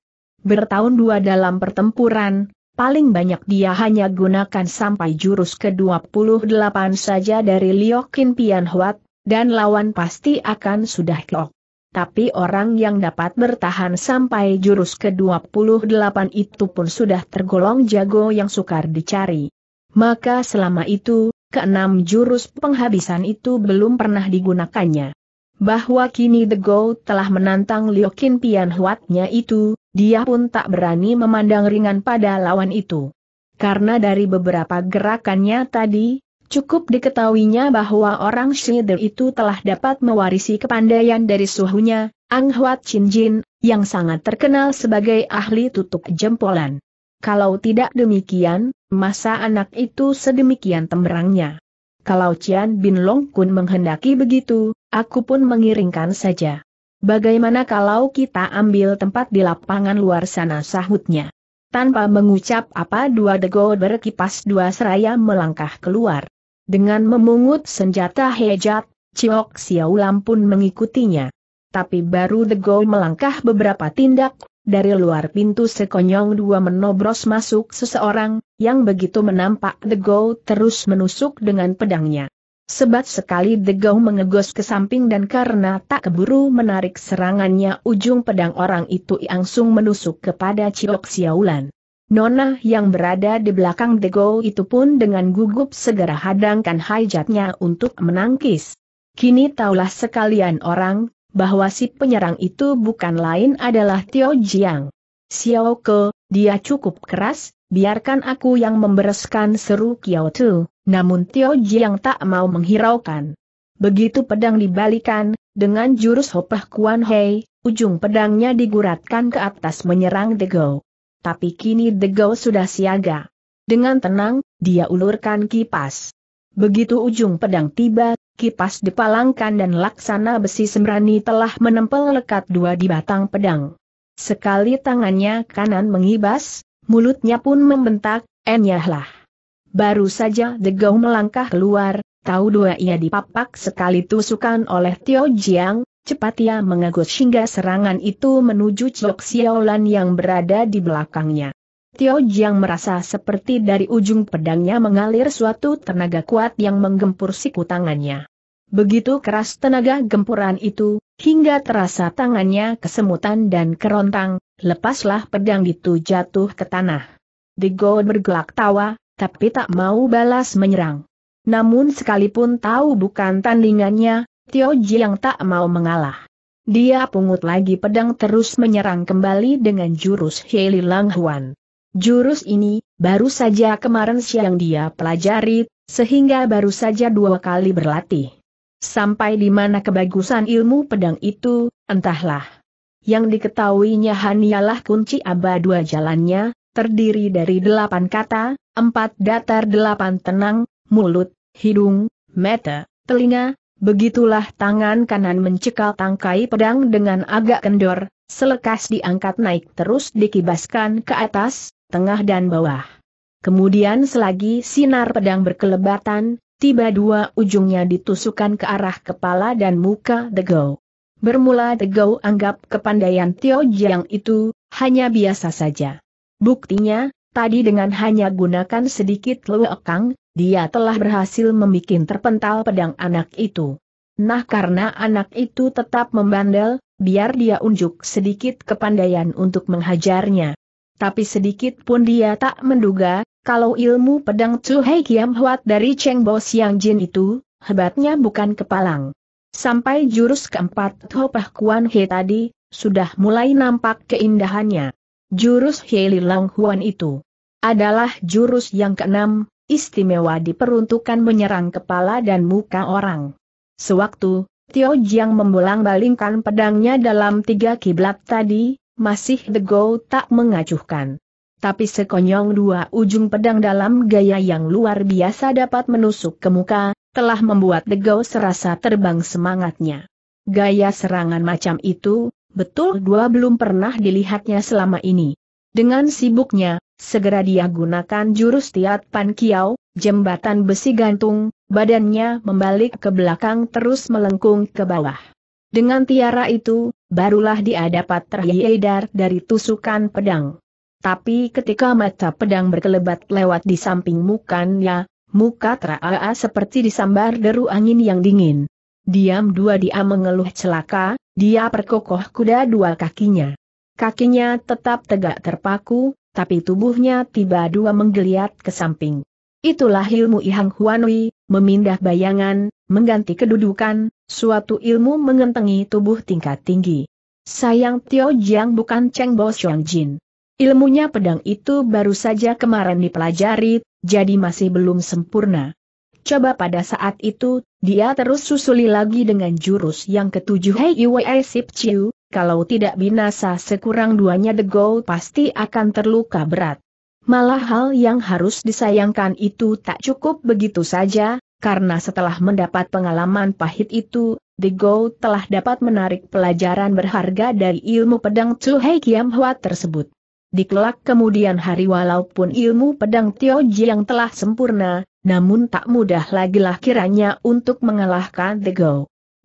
Bertahun dua dalam pertempuran, paling banyak dia hanya gunakan sampai jurus ke-28 saja dari Liokin Pian Huat, dan lawan pasti akan sudah keok tapi orang yang dapat bertahan sampai jurus ke-28 itu pun sudah tergolong jago yang sukar dicari. Maka selama itu, keenam jurus penghabisan itu belum pernah digunakannya. Bahwa kini The Go telah menantang Liokin Pian Huatnya itu, dia pun tak berani memandang ringan pada lawan itu. Karena dari beberapa gerakannya tadi, Cukup diketahuinya bahwa orang Shider itu telah dapat mewarisi kepandaian dari suhunya, Ang Huat Chin Jin, yang sangat terkenal sebagai ahli tutup jempolan. Kalau tidak demikian, masa anak itu sedemikian temberangnya. Kalau Cian Bin Long Kun menghendaki begitu, aku pun mengiringkan saja. Bagaimana kalau kita ambil tempat di lapangan luar sana sahutnya? Tanpa mengucap apa dua dego berkipas dua seraya melangkah keluar. Dengan memungut senjata hejat, Ciok Xiaolam pun mengikutinya. Tapi baru Dego melangkah beberapa tindak, dari luar pintu sekonyong dua menobros masuk seseorang, yang begitu menampak Dego terus menusuk dengan pedangnya. Sebat sekali Dego mengegos ke samping dan karena tak keburu menarik serangannya ujung pedang orang itu langsung menusuk kepada Ciok Xiaolan. Nona yang berada di belakang Dego itu pun dengan gugup segera hadangkan hajatnya untuk menangkis. Kini taulah sekalian orang, bahwa si penyerang itu bukan lain adalah Tio Jiang. Xiao Ke, dia cukup keras, biarkan aku yang membereskan seru Kiao Tu, namun Tio Jiang tak mau menghiraukan. Begitu pedang dibalikan, dengan jurus hopah Kuan Hei, ujung pedangnya diguratkan ke atas menyerang Dego tapi kini Degau sudah siaga. Dengan tenang, dia ulurkan kipas. Begitu ujung pedang tiba, kipas dipalangkan dan laksana besi sembrani telah menempel lekat dua di batang pedang. Sekali tangannya kanan mengibas, mulutnya pun membentak, enyahlah. Baru saja Degau melangkah keluar, tahu dua ia dipapak sekali tusukan oleh Tio Jiang, Cepat ia mengagus hingga serangan itu menuju Cok Xiaolan yang berada di belakangnya. Tio Jiang merasa seperti dari ujung pedangnya mengalir suatu tenaga kuat yang menggempur siku tangannya. Begitu keras tenaga gempuran itu, hingga terasa tangannya kesemutan dan kerontang, lepaslah pedang itu jatuh ke tanah. Digo bergelak tawa, tapi tak mau balas menyerang. Namun sekalipun tahu bukan tandingannya, Tio Jiang tak mau mengalah. Dia pungut lagi pedang terus menyerang kembali dengan jurus Heili Lang Jurus ini, baru saja kemarin siang dia pelajari, sehingga baru saja dua kali berlatih. Sampai di mana kebagusan ilmu pedang itu, entahlah. Yang diketahuinya hanyalah kunci abad dua jalannya, terdiri dari delapan kata, empat datar delapan tenang, mulut, hidung, mata, telinga, Begitulah tangan kanan mencekal tangkai pedang dengan agak kendor, selekas diangkat naik terus dikibaskan ke atas, tengah dan bawah. Kemudian selagi sinar pedang berkelebatan, tiba dua ujungnya ditusukkan ke arah kepala dan muka Degau. Bermula Degau anggap kepandaian Tio Jiang itu, hanya biasa saja. Buktinya, tadi dengan hanya gunakan sedikit luekang, dia telah berhasil membuat terpental pedang anak itu. Nah karena anak itu tetap membandel, biar dia unjuk sedikit kepandaian untuk menghajarnya. Tapi sedikit pun dia tak menduga, kalau ilmu pedang Chu Hei Kiam Huat dari Cheng Bo Siang Jin itu, hebatnya bukan kepalang. Sampai jurus keempat Pah Kuan He tadi, sudah mulai nampak keindahannya. Jurus Hei Lilang Huan itu adalah jurus yang keenam, istimewa diperuntukkan menyerang kepala dan muka orang. Sewaktu, Tio Jiang membolang balingkan pedangnya dalam tiga kiblat tadi, masih Go tak mengacuhkan. Tapi sekonyong dua ujung pedang dalam gaya yang luar biasa dapat menusuk ke muka, telah membuat Go serasa terbang semangatnya. Gaya serangan macam itu, betul dua belum pernah dilihatnya selama ini. Dengan sibuknya, Segera dia gunakan jurus Tiat Pan kiau, jembatan besi gantung, badannya membalik ke belakang terus melengkung ke bawah. Dengan tiara itu, barulah dia dapat terhindar dari tusukan pedang. Tapi ketika mata pedang berkelebat lewat di samping mukanya, muka Traa seperti disambar deru angin yang dingin. Diam dua dia mengeluh celaka, dia perkokoh kuda dua kakinya. Kakinya tetap tegak terpaku, tapi tubuhnya tiba dua menggeliat ke samping. Itulah ilmu Ihang Huanui, memindah bayangan, mengganti kedudukan, suatu ilmu mengentengi tubuh tingkat tinggi. Sayang Tio Jiang bukan Cheng Bo Xiong Jin. Ilmunya pedang itu baru saja kemarin dipelajari, jadi masih belum sempurna. Coba pada saat itu, dia terus susuli lagi dengan jurus yang ketujuh Hei Iwei Sip Chiu, kalau tidak binasa sekurang duanya The Go pasti akan terluka berat. Malah hal yang harus disayangkan itu tak cukup begitu saja, karena setelah mendapat pengalaman pahit itu, The Go telah dapat menarik pelajaran berharga dari ilmu pedang Chu Hei Kiam Hua tersebut. Dikelak kemudian hari walaupun ilmu pedang Tio Ji yang telah sempurna, namun tak mudah lagi lah kiranya untuk mengalahkan The Go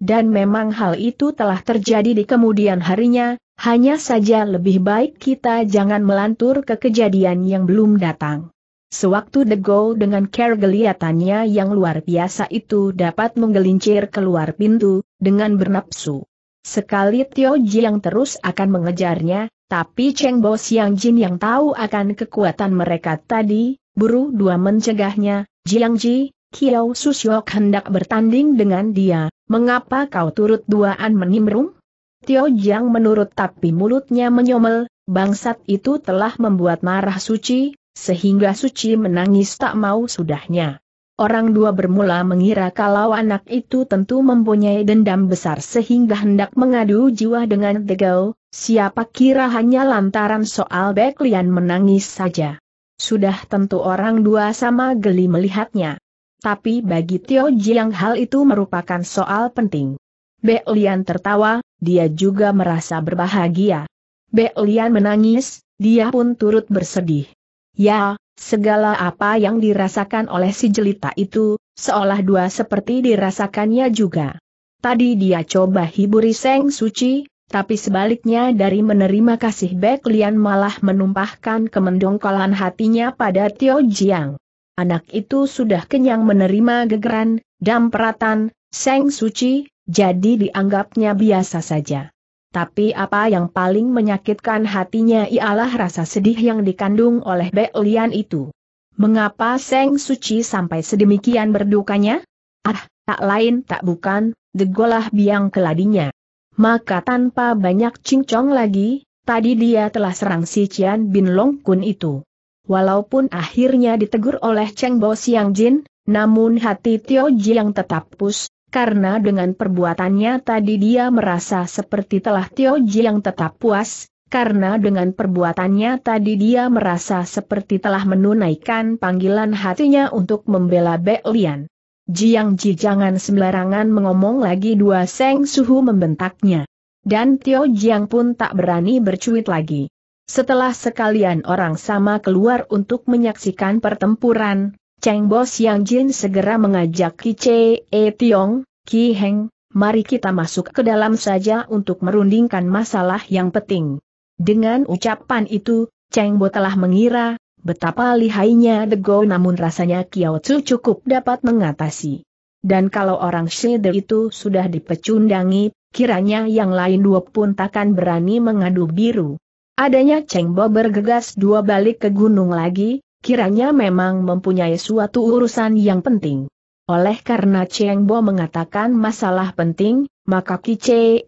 dan memang hal itu telah terjadi di kemudian harinya, hanya saja lebih baik kita jangan melantur ke kejadian yang belum datang. Sewaktu The Go dengan care geliatannya yang luar biasa itu dapat menggelincir keluar pintu, dengan bernapsu. Sekali Tio Ji yang terus akan mengejarnya, tapi Cheng Bo Siang Jin yang tahu akan kekuatan mereka tadi, buru dua mencegahnya, Jiang Ji, Kiau Susyok hendak bertanding dengan dia, mengapa kau turut duaan menimbrung? Tio Jiang menurut tapi mulutnya menyomel, bangsat itu telah membuat marah Suci, sehingga Suci menangis tak mau sudahnya. Orang dua bermula mengira kalau anak itu tentu mempunyai dendam besar sehingga hendak mengadu jiwa dengan Degau, siapa kira hanya lantaran soal Beklian menangis saja. Sudah tentu orang dua sama geli melihatnya. Tapi bagi Tio Jiang hal itu merupakan soal penting. Be Lian tertawa, dia juga merasa berbahagia. Be Lian menangis, dia pun turut bersedih. Ya, segala apa yang dirasakan oleh si jelita itu, seolah dua seperti dirasakannya juga. Tadi dia coba hiburi Seng Suci, tapi sebaliknya dari menerima kasih Be Lian malah menumpahkan kemendongkolan hatinya pada Tio Jiang. Anak itu sudah kenyang menerima gegeran, dampratan, seng suci, jadi dianggapnya biasa saja. Tapi apa yang paling menyakitkan hatinya ialah rasa sedih yang dikandung oleh Belian itu. Mengapa Seng Suci sampai sedemikian berdukanya? Ah, tak lain tak bukan, degolah biang keladinya. Maka tanpa banyak cincong lagi, tadi dia telah serang si Cian Bin Long Kun itu. Walaupun akhirnya ditegur oleh Cheng Bo Siang Jin, namun hati Tio yang tetap pus, karena dengan perbuatannya tadi dia merasa seperti telah Tio yang tetap puas, karena dengan perbuatannya tadi dia merasa seperti telah menunaikan panggilan hatinya untuk membela Bek Lian. Jiang Ji jangan sembarangan mengomong lagi dua seng suhu membentaknya. Dan Tio Jiang pun tak berani bercuit lagi. Setelah sekalian orang sama keluar untuk menyaksikan pertempuran, Cheng Bos Yang Jin segera mengajak Ki Che E Tiong, Ki Heng, mari kita masuk ke dalam saja untuk merundingkan masalah yang penting. Dengan ucapan itu, Cheng Bo telah mengira, betapa lihainya The Go, namun rasanya Kiao Tzu cukup dapat mengatasi. Dan kalau orang Shide itu sudah dipecundangi, kiranya yang lain dua pun takkan berani mengadu biru. Adanya Cheng Bo bergegas dua balik ke gunung lagi, kiranya memang mempunyai suatu urusan yang penting. Oleh karena Cheng Bo mengatakan masalah penting, maka Ki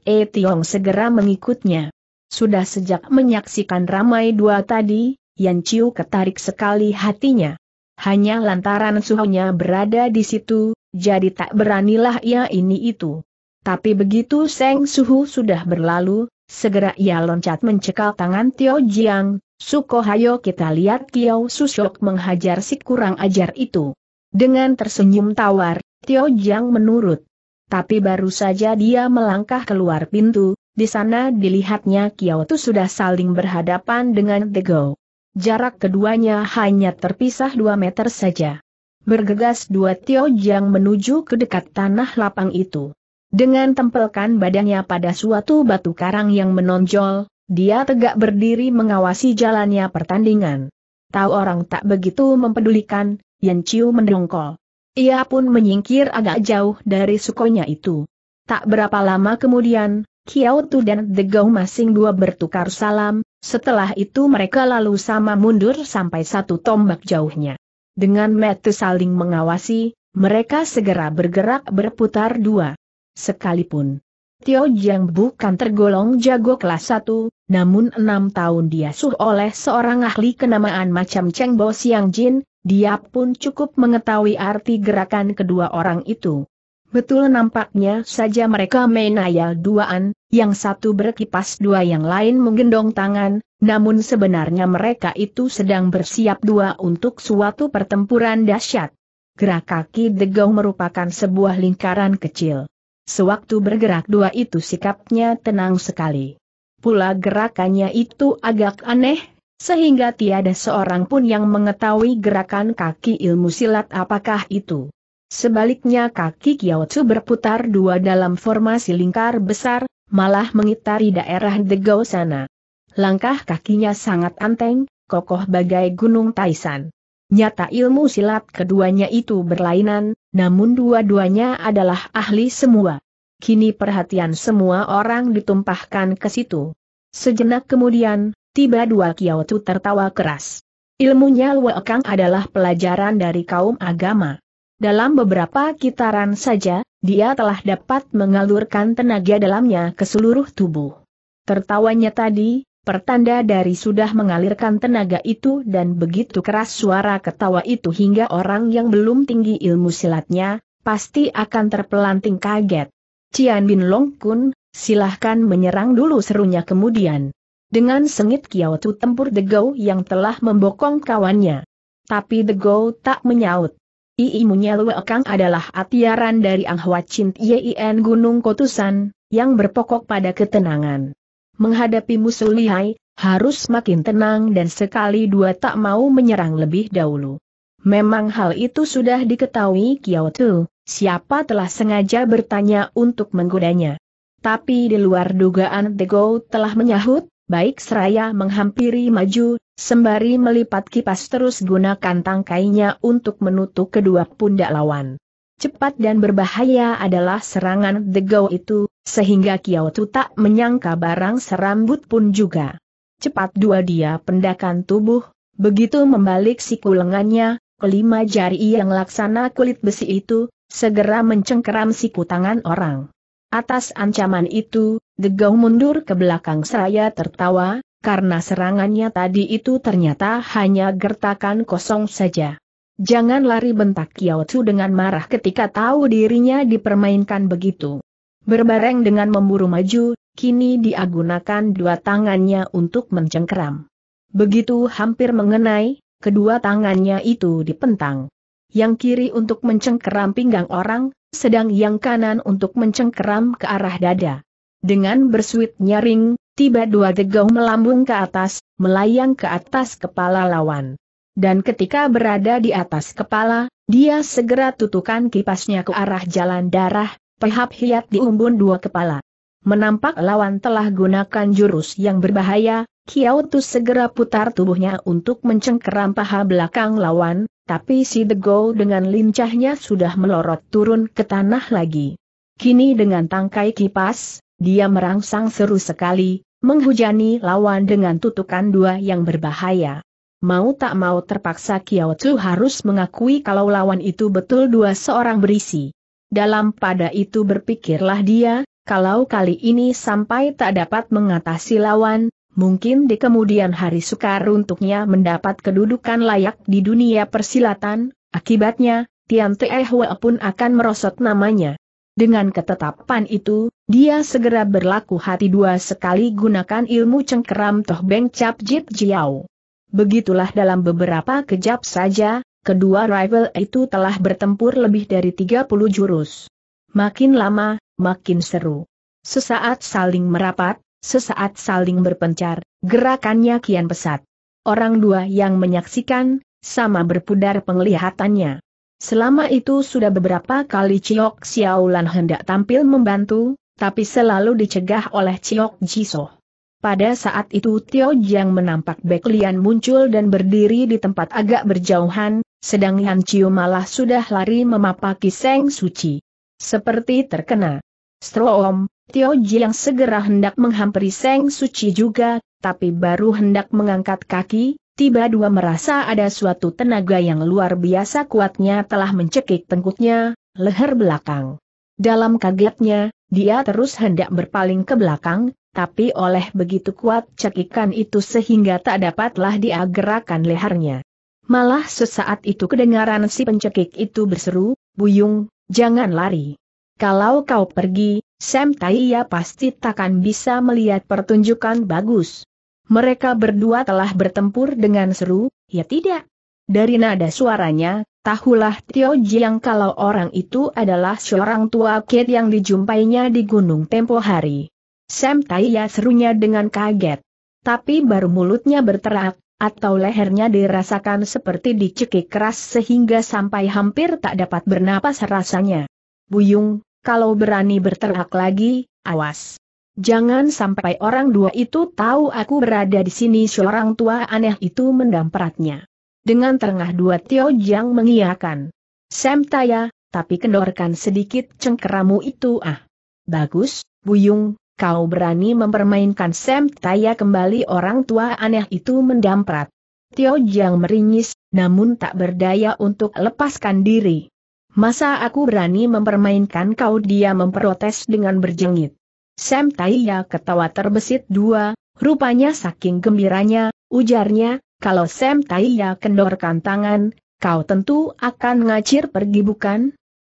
E Tiong segera mengikutnya. Sudah sejak menyaksikan ramai dua tadi, Yan Chiu ketarik sekali hatinya. Hanya lantaran suhunya berada di situ, jadi tak beranilah ia ini itu. Tapi begitu Seng Suhu sudah berlalu, Segera ia loncat mencekal tangan Tio Jiang, Suko kita lihat Tio Susok menghajar si kurang ajar itu. Dengan tersenyum tawar, Tio Jiang menurut. Tapi baru saja dia melangkah keluar pintu, di sana dilihatnya Kiao itu sudah saling berhadapan dengan Tego. Jarak keduanya hanya terpisah dua meter saja. Bergegas dua Tio Jiang menuju ke dekat tanah lapang itu. Dengan tempelkan badannya pada suatu batu karang yang menonjol, dia tegak berdiri mengawasi jalannya pertandingan. Tahu orang tak begitu mempedulikan, Yan Chiu mendongkol. Ia pun menyingkir agak jauh dari sukonya itu. Tak berapa lama kemudian, Kiao Tu dan The Gao Masing dua bertukar salam, setelah itu mereka lalu sama mundur sampai satu tombak jauhnya. Dengan mata saling mengawasi, mereka segera bergerak berputar dua. Sekalipun Tio Jiang bukan tergolong jago kelas 1, namun enam tahun dia diasuh oleh seorang ahli kenamaan macam Cheng Bo Siang Jin, dia pun cukup mengetahui arti gerakan kedua orang itu. Betul nampaknya saja mereka main ayal duaan, yang satu berkipas dua yang lain menggendong tangan, namun sebenarnya mereka itu sedang bersiap dua untuk suatu pertempuran dahsyat. Gerak kaki degau merupakan sebuah lingkaran kecil Sewaktu bergerak dua itu sikapnya tenang sekali. Pula gerakannya itu agak aneh, sehingga tiada seorang pun yang mengetahui gerakan kaki ilmu silat apakah itu. Sebaliknya kaki Kiaotsu berputar dua dalam formasi lingkar besar, malah mengitari daerah Degau sana. Langkah kakinya sangat anteng, kokoh bagai gunung Taisan. Nyata ilmu silat keduanya itu berlainan, namun dua-duanya adalah ahli semua. Kini perhatian semua orang ditumpahkan ke situ. Sejenak kemudian, tiba dua Kiao Tu tertawa keras. Ilmunya Kang adalah pelajaran dari kaum agama. Dalam beberapa kitaran saja, dia telah dapat mengalurkan tenaga dalamnya ke seluruh tubuh. Tertawanya tadi, Pertanda dari sudah mengalirkan tenaga itu dan begitu keras suara ketawa itu hingga orang yang belum tinggi ilmu silatnya, pasti akan terpelanting kaget. Cian Bin Long Kun, silahkan menyerang dulu serunya kemudian. Dengan sengit Kiao Tu tempur The Go yang telah membokong kawannya. Tapi The Go tak menyaut. Iimunya Luekang adalah atiaran dari Anghwa Cint Yien Gunung Kotusan, yang berpokok pada ketenangan. Menghadapi musuh lihai, harus makin tenang dan sekali dua tak mau menyerang lebih dahulu. Memang hal itu sudah diketahui Kiao Tu, siapa telah sengaja bertanya untuk menggodanya. Tapi di luar dugaan The Tego telah menyahut, baik seraya menghampiri maju, sembari melipat kipas terus gunakan tangkainya untuk menutup kedua pundak lawan. Cepat dan berbahaya adalah serangan The Go itu, sehingga Kiao Tu tak menyangka barang serambut pun juga. Cepat dua dia pendakan tubuh, begitu membalik siku lengannya, kelima jari yang laksana kulit besi itu, segera mencengkeram siku tangan orang. Atas ancaman itu, Degau mundur ke belakang seraya tertawa, karena serangannya tadi itu ternyata hanya gertakan kosong saja. Jangan lari bentak Kiao Tu dengan marah ketika tahu dirinya dipermainkan begitu. Berbareng dengan memburu maju, kini diagunakan dua tangannya untuk mencengkeram. Begitu hampir mengenai, kedua tangannya itu dipentang. Yang kiri untuk mencengkeram pinggang orang, sedang yang kanan untuk mencengkeram ke arah dada. Dengan bersuit nyaring, tiba dua tegau melambung ke atas, melayang ke atas kepala lawan. Dan ketika berada di atas kepala, dia segera tutukan kipasnya ke arah jalan darah, Pehap Hiat diumbun dua kepala. Menampak lawan telah gunakan jurus yang berbahaya, Kiao Tu segera putar tubuhnya untuk mencengkeram paha belakang lawan, tapi si Dego dengan lincahnya sudah melorot turun ke tanah lagi. Kini dengan tangkai kipas, dia merangsang seru sekali, menghujani lawan dengan tutukan dua yang berbahaya. Mau tak mau terpaksa Kiao Tu harus mengakui kalau lawan itu betul dua seorang berisi. Dalam pada itu berpikirlah dia, kalau kali ini sampai tak dapat mengatasi lawan, mungkin di kemudian hari sukar untuknya mendapat kedudukan layak di dunia persilatan, akibatnya, Tian Tehwe pun akan merosot namanya. Dengan ketetapan itu, dia segera berlaku hati dua sekali gunakan ilmu cengkeram Toh Beng Cap Jit Jiao. Begitulah dalam beberapa kejap saja, kedua rival itu telah bertempur lebih dari 30 jurus. Makin lama, makin seru. Sesaat saling merapat, sesaat saling berpencar, gerakannya kian pesat. Orang dua yang menyaksikan, sama berpudar penglihatannya. Selama itu sudah beberapa kali Ciok Xiaolan hendak tampil membantu, tapi selalu dicegah oleh Ciok Jiso. Pada saat itu Tio Jiang menampak Beklian muncul dan berdiri di tempat agak berjauhan, sedang Han Chiu malah sudah lari memapaki Seng Suci. Seperti terkena. Stroom, Tio Ji yang segera hendak menghampiri Seng Suci juga, tapi baru hendak mengangkat kaki, tiba dua merasa ada suatu tenaga yang luar biasa kuatnya telah mencekik tengkuknya, leher belakang. Dalam kagetnya, dia terus hendak berpaling ke belakang, tapi oleh begitu kuat cekikan itu sehingga tak dapatlah dia gerakan lehernya. Malah sesaat itu kedengaran si pencekik itu berseru, Buyung, jangan lari. Kalau kau pergi, Sam Taiya pasti takkan bisa melihat pertunjukan bagus. Mereka berdua telah bertempur dengan seru, ya tidak. Dari nada suaranya, tahulah Tio Jiang kalau orang itu adalah seorang tua kid yang dijumpainya di gunung tempo hari. Sam Taiya serunya dengan kaget. Tapi baru mulutnya berterak, atau lehernya dirasakan seperti dicekik keras sehingga sampai hampir tak dapat bernapas rasanya. Buyung, kalau berani berterak lagi, awas. Jangan sampai orang dua itu tahu aku berada di sini Seorang tua aneh itu mendampratnya. Dengan tengah dua Tio Jiang mengiakan. Sam Taya, tapi kendorkan sedikit cengkeramu itu ah. Bagus, Buyung, kau berani mempermainkan Sam Taya kembali orang tua aneh itu mendamprat. Tio Jiang meringis, namun tak berdaya untuk lepaskan diri. Masa aku berani mempermainkan kau dia memprotes dengan berjengit. Sam Taya ketawa terbesit dua, rupanya saking gembiranya, ujarnya, kalau Sam Taya kendorkan tangan, kau tentu akan ngacir pergi bukan?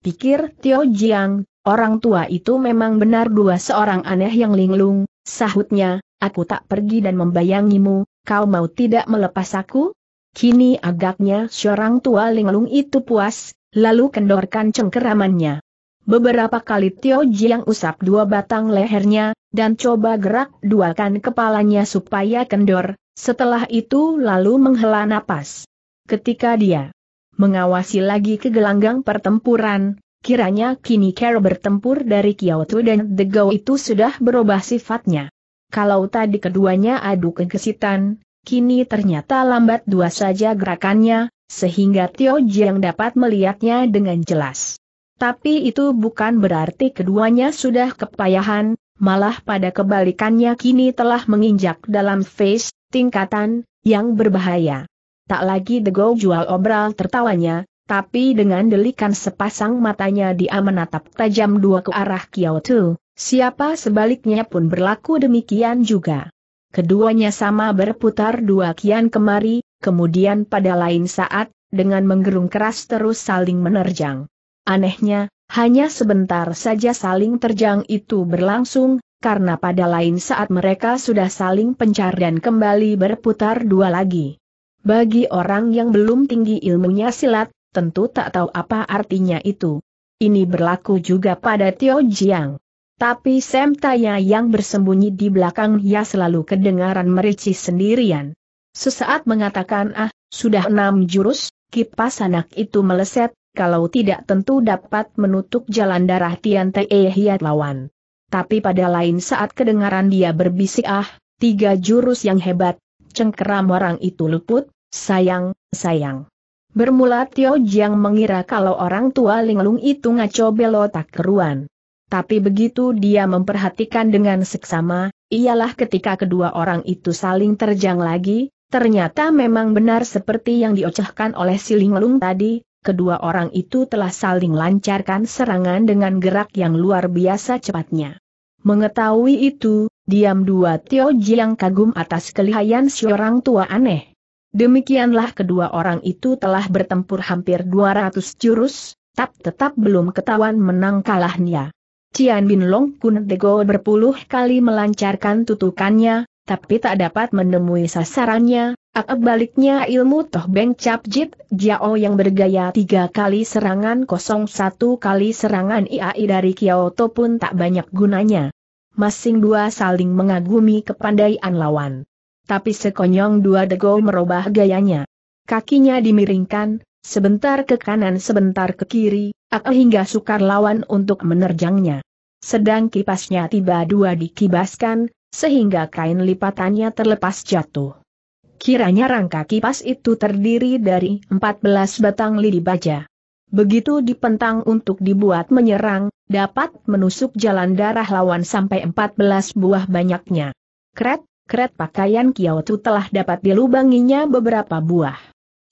Pikir Tio Jiang, Orang tua itu memang benar dua seorang aneh yang linglung, sahutnya, aku tak pergi dan membayangimu, kau mau tidak melepas aku? Kini agaknya seorang tua linglung itu puas, lalu kendorkan cengkeramannya. Beberapa kali Tio Jiang usap dua batang lehernya, dan coba gerak duakan kepalanya supaya kendor, setelah itu lalu menghela napas. Ketika dia mengawasi lagi ke gelanggang pertempuran, Kiranya kini cara bertempur dari Kyoto dan Degau itu sudah berubah sifatnya. Kalau tadi keduanya adu kegesitan, kini ternyata lambat dua saja gerakannya, sehingga Tio Jiang dapat melihatnya dengan jelas. Tapi itu bukan berarti keduanya sudah kepayahan, malah pada kebalikannya kini telah menginjak dalam face, tingkatan, yang berbahaya. Tak lagi Degau jual obral tertawanya, tapi dengan delikan sepasang matanya dia menatap tajam dua ke arah Kyoto, siapa sebaliknya pun berlaku demikian juga. Keduanya sama berputar dua kian kemari, kemudian pada lain saat, dengan menggerung keras terus saling menerjang. Anehnya, hanya sebentar saja saling terjang itu berlangsung, karena pada lain saat mereka sudah saling pencar dan kembali berputar dua lagi. Bagi orang yang belum tinggi ilmunya silat, tentu tak tahu apa artinya itu. Ini berlaku juga pada Tio Jiang. Tapi Sam Taya yang bersembunyi di belakang ia selalu kedengaran merici sendirian. Sesaat mengatakan ah, sudah enam jurus, kipas anak itu meleset, kalau tidak tentu dapat menutup jalan darah Tian Te eh Hiat lawan. Tapi pada lain saat kedengaran dia berbisik ah, tiga jurus yang hebat, cengkeram orang itu luput, sayang, sayang. Bermula Tio Jiang mengira kalau orang tua Linglung itu ngaco belotak keruan. Tapi begitu dia memperhatikan dengan seksama, ialah ketika kedua orang itu saling terjang lagi, ternyata memang benar seperti yang diocehkan oleh si Linglung tadi, kedua orang itu telah saling lancarkan serangan dengan gerak yang luar biasa cepatnya. Mengetahui itu, diam dua Tio Jiang kagum atas kelihayan si orang tua aneh. Demikianlah kedua orang itu telah bertempur hampir 200 jurus, tapi tetap belum ketahuan menang kalahnya. Cian Bin Long Kun Dego berpuluh kali melancarkan tutukannya, tapi tak dapat menemui sasarannya, akab baliknya ilmu Toh Beng Cap Jit Jiao yang bergaya tiga kali serangan kosong satu kali serangan IAI dari Kyoto pun tak banyak gunanya. Masing dua saling mengagumi kepandaian lawan tapi sekonyong dua dego merubah gayanya. Kakinya dimiringkan, sebentar ke kanan sebentar ke kiri, ak eh, hingga sukar lawan untuk menerjangnya. Sedang kipasnya tiba dua dikibaskan, sehingga kain lipatannya terlepas jatuh. Kiranya rangka kipas itu terdiri dari 14 batang lidi baja. Begitu dipentang untuk dibuat menyerang, dapat menusuk jalan darah lawan sampai 14 buah banyaknya. Kret, keret pakaian Kiaotu telah dapat dilubanginya beberapa buah.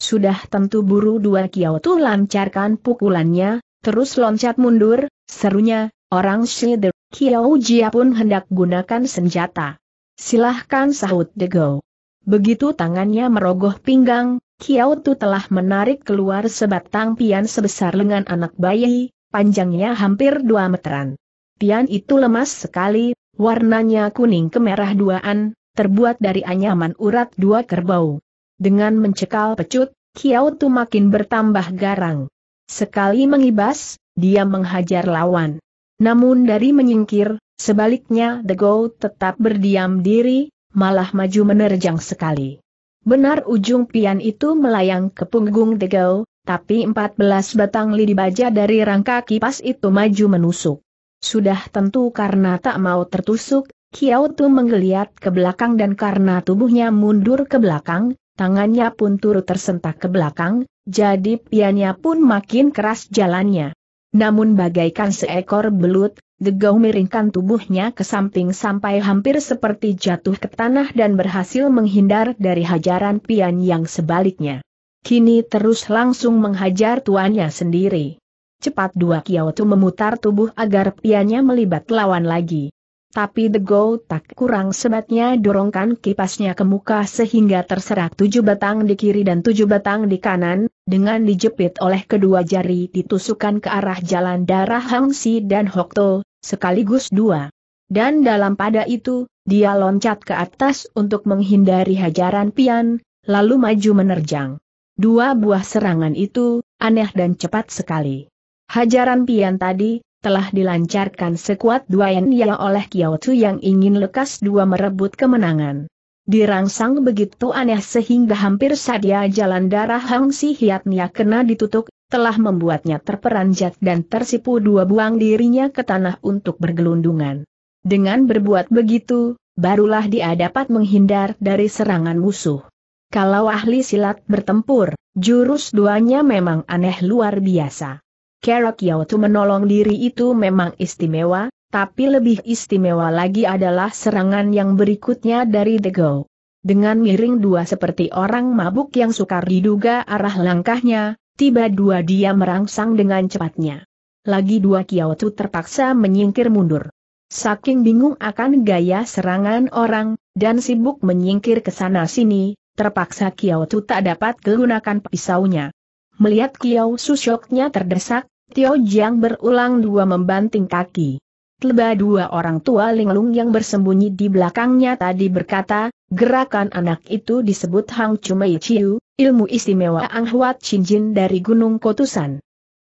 Sudah tentu buru dua Kiaotu lancarkan pukulannya, terus loncat mundur, serunya, orang Shider, Kiao Jia pun hendak gunakan senjata. Silahkan sahut Dego. Begitu tangannya merogoh pinggang, Kiao Tu telah menarik keluar sebatang pian sebesar lengan anak bayi, panjangnya hampir dua meteran. Pian itu lemas sekali, warnanya kuning kemerah duaan, terbuat dari anyaman urat dua kerbau. Dengan mencekal pecut, Kiao Tu makin bertambah garang. Sekali mengibas, dia menghajar lawan. Namun dari menyingkir, sebaliknya The Go tetap berdiam diri, malah maju menerjang sekali. Benar ujung pian itu melayang ke punggung The Go, tapi 14 batang lidi baja dari rangka kipas itu maju menusuk. Sudah tentu karena tak mau tertusuk, Kiao Tu menggeliat ke belakang dan karena tubuhnya mundur ke belakang, tangannya pun turut tersentak ke belakang, jadi pianya pun makin keras jalannya. Namun bagaikan seekor belut, Degau miringkan tubuhnya ke samping sampai hampir seperti jatuh ke tanah dan berhasil menghindar dari hajaran pian yang sebaliknya. Kini terus langsung menghajar tuannya sendiri. Cepat dua tu memutar tubuh agar piannya melibat lawan lagi. Tapi The Go tak kurang sebatnya dorongkan kipasnya ke muka sehingga terserak tujuh batang di kiri dan tujuh batang di kanan, dengan dijepit oleh kedua jari ditusukkan ke arah jalan darah Hang Si dan Hokto, sekaligus dua. Dan dalam pada itu, dia loncat ke atas untuk menghindari hajaran pian, lalu maju menerjang. Dua buah serangan itu, aneh dan cepat sekali. Hajaran pian tadi, telah dilancarkan sekuat dua yenya oleh Kiao Tu yang ingin lekas dua merebut kemenangan. Dirangsang begitu aneh sehingga hampir saja jalan darah Hang Si Hiatnya kena ditutup, telah membuatnya terperanjat dan tersipu dua buang dirinya ke tanah untuk bergelundungan. Dengan berbuat begitu, barulah dia dapat menghindar dari serangan musuh. Kalau ahli silat bertempur, jurus duanya memang aneh luar biasa. Kera Kyoto menolong diri itu memang istimewa, tapi lebih istimewa lagi adalah serangan yang berikutnya dari The Go. Dengan miring dua seperti orang mabuk yang sukar diduga arah langkahnya, tiba dua dia merangsang dengan cepatnya. Lagi dua Kiyotu terpaksa menyingkir mundur. Saking bingung akan gaya serangan orang, dan sibuk menyingkir ke sana sini, terpaksa Kiyotu tak dapat menggunakan pisaunya. Melihat Kiao Susyoknya terdesak, Tio Jiang berulang dua membanting kaki. Tiba dua orang tua linglung yang bersembunyi di belakangnya tadi berkata, gerakan anak itu disebut Hang Chumei Chiu, ilmu istimewa Ang Huat Jin dari Gunung Kotusan.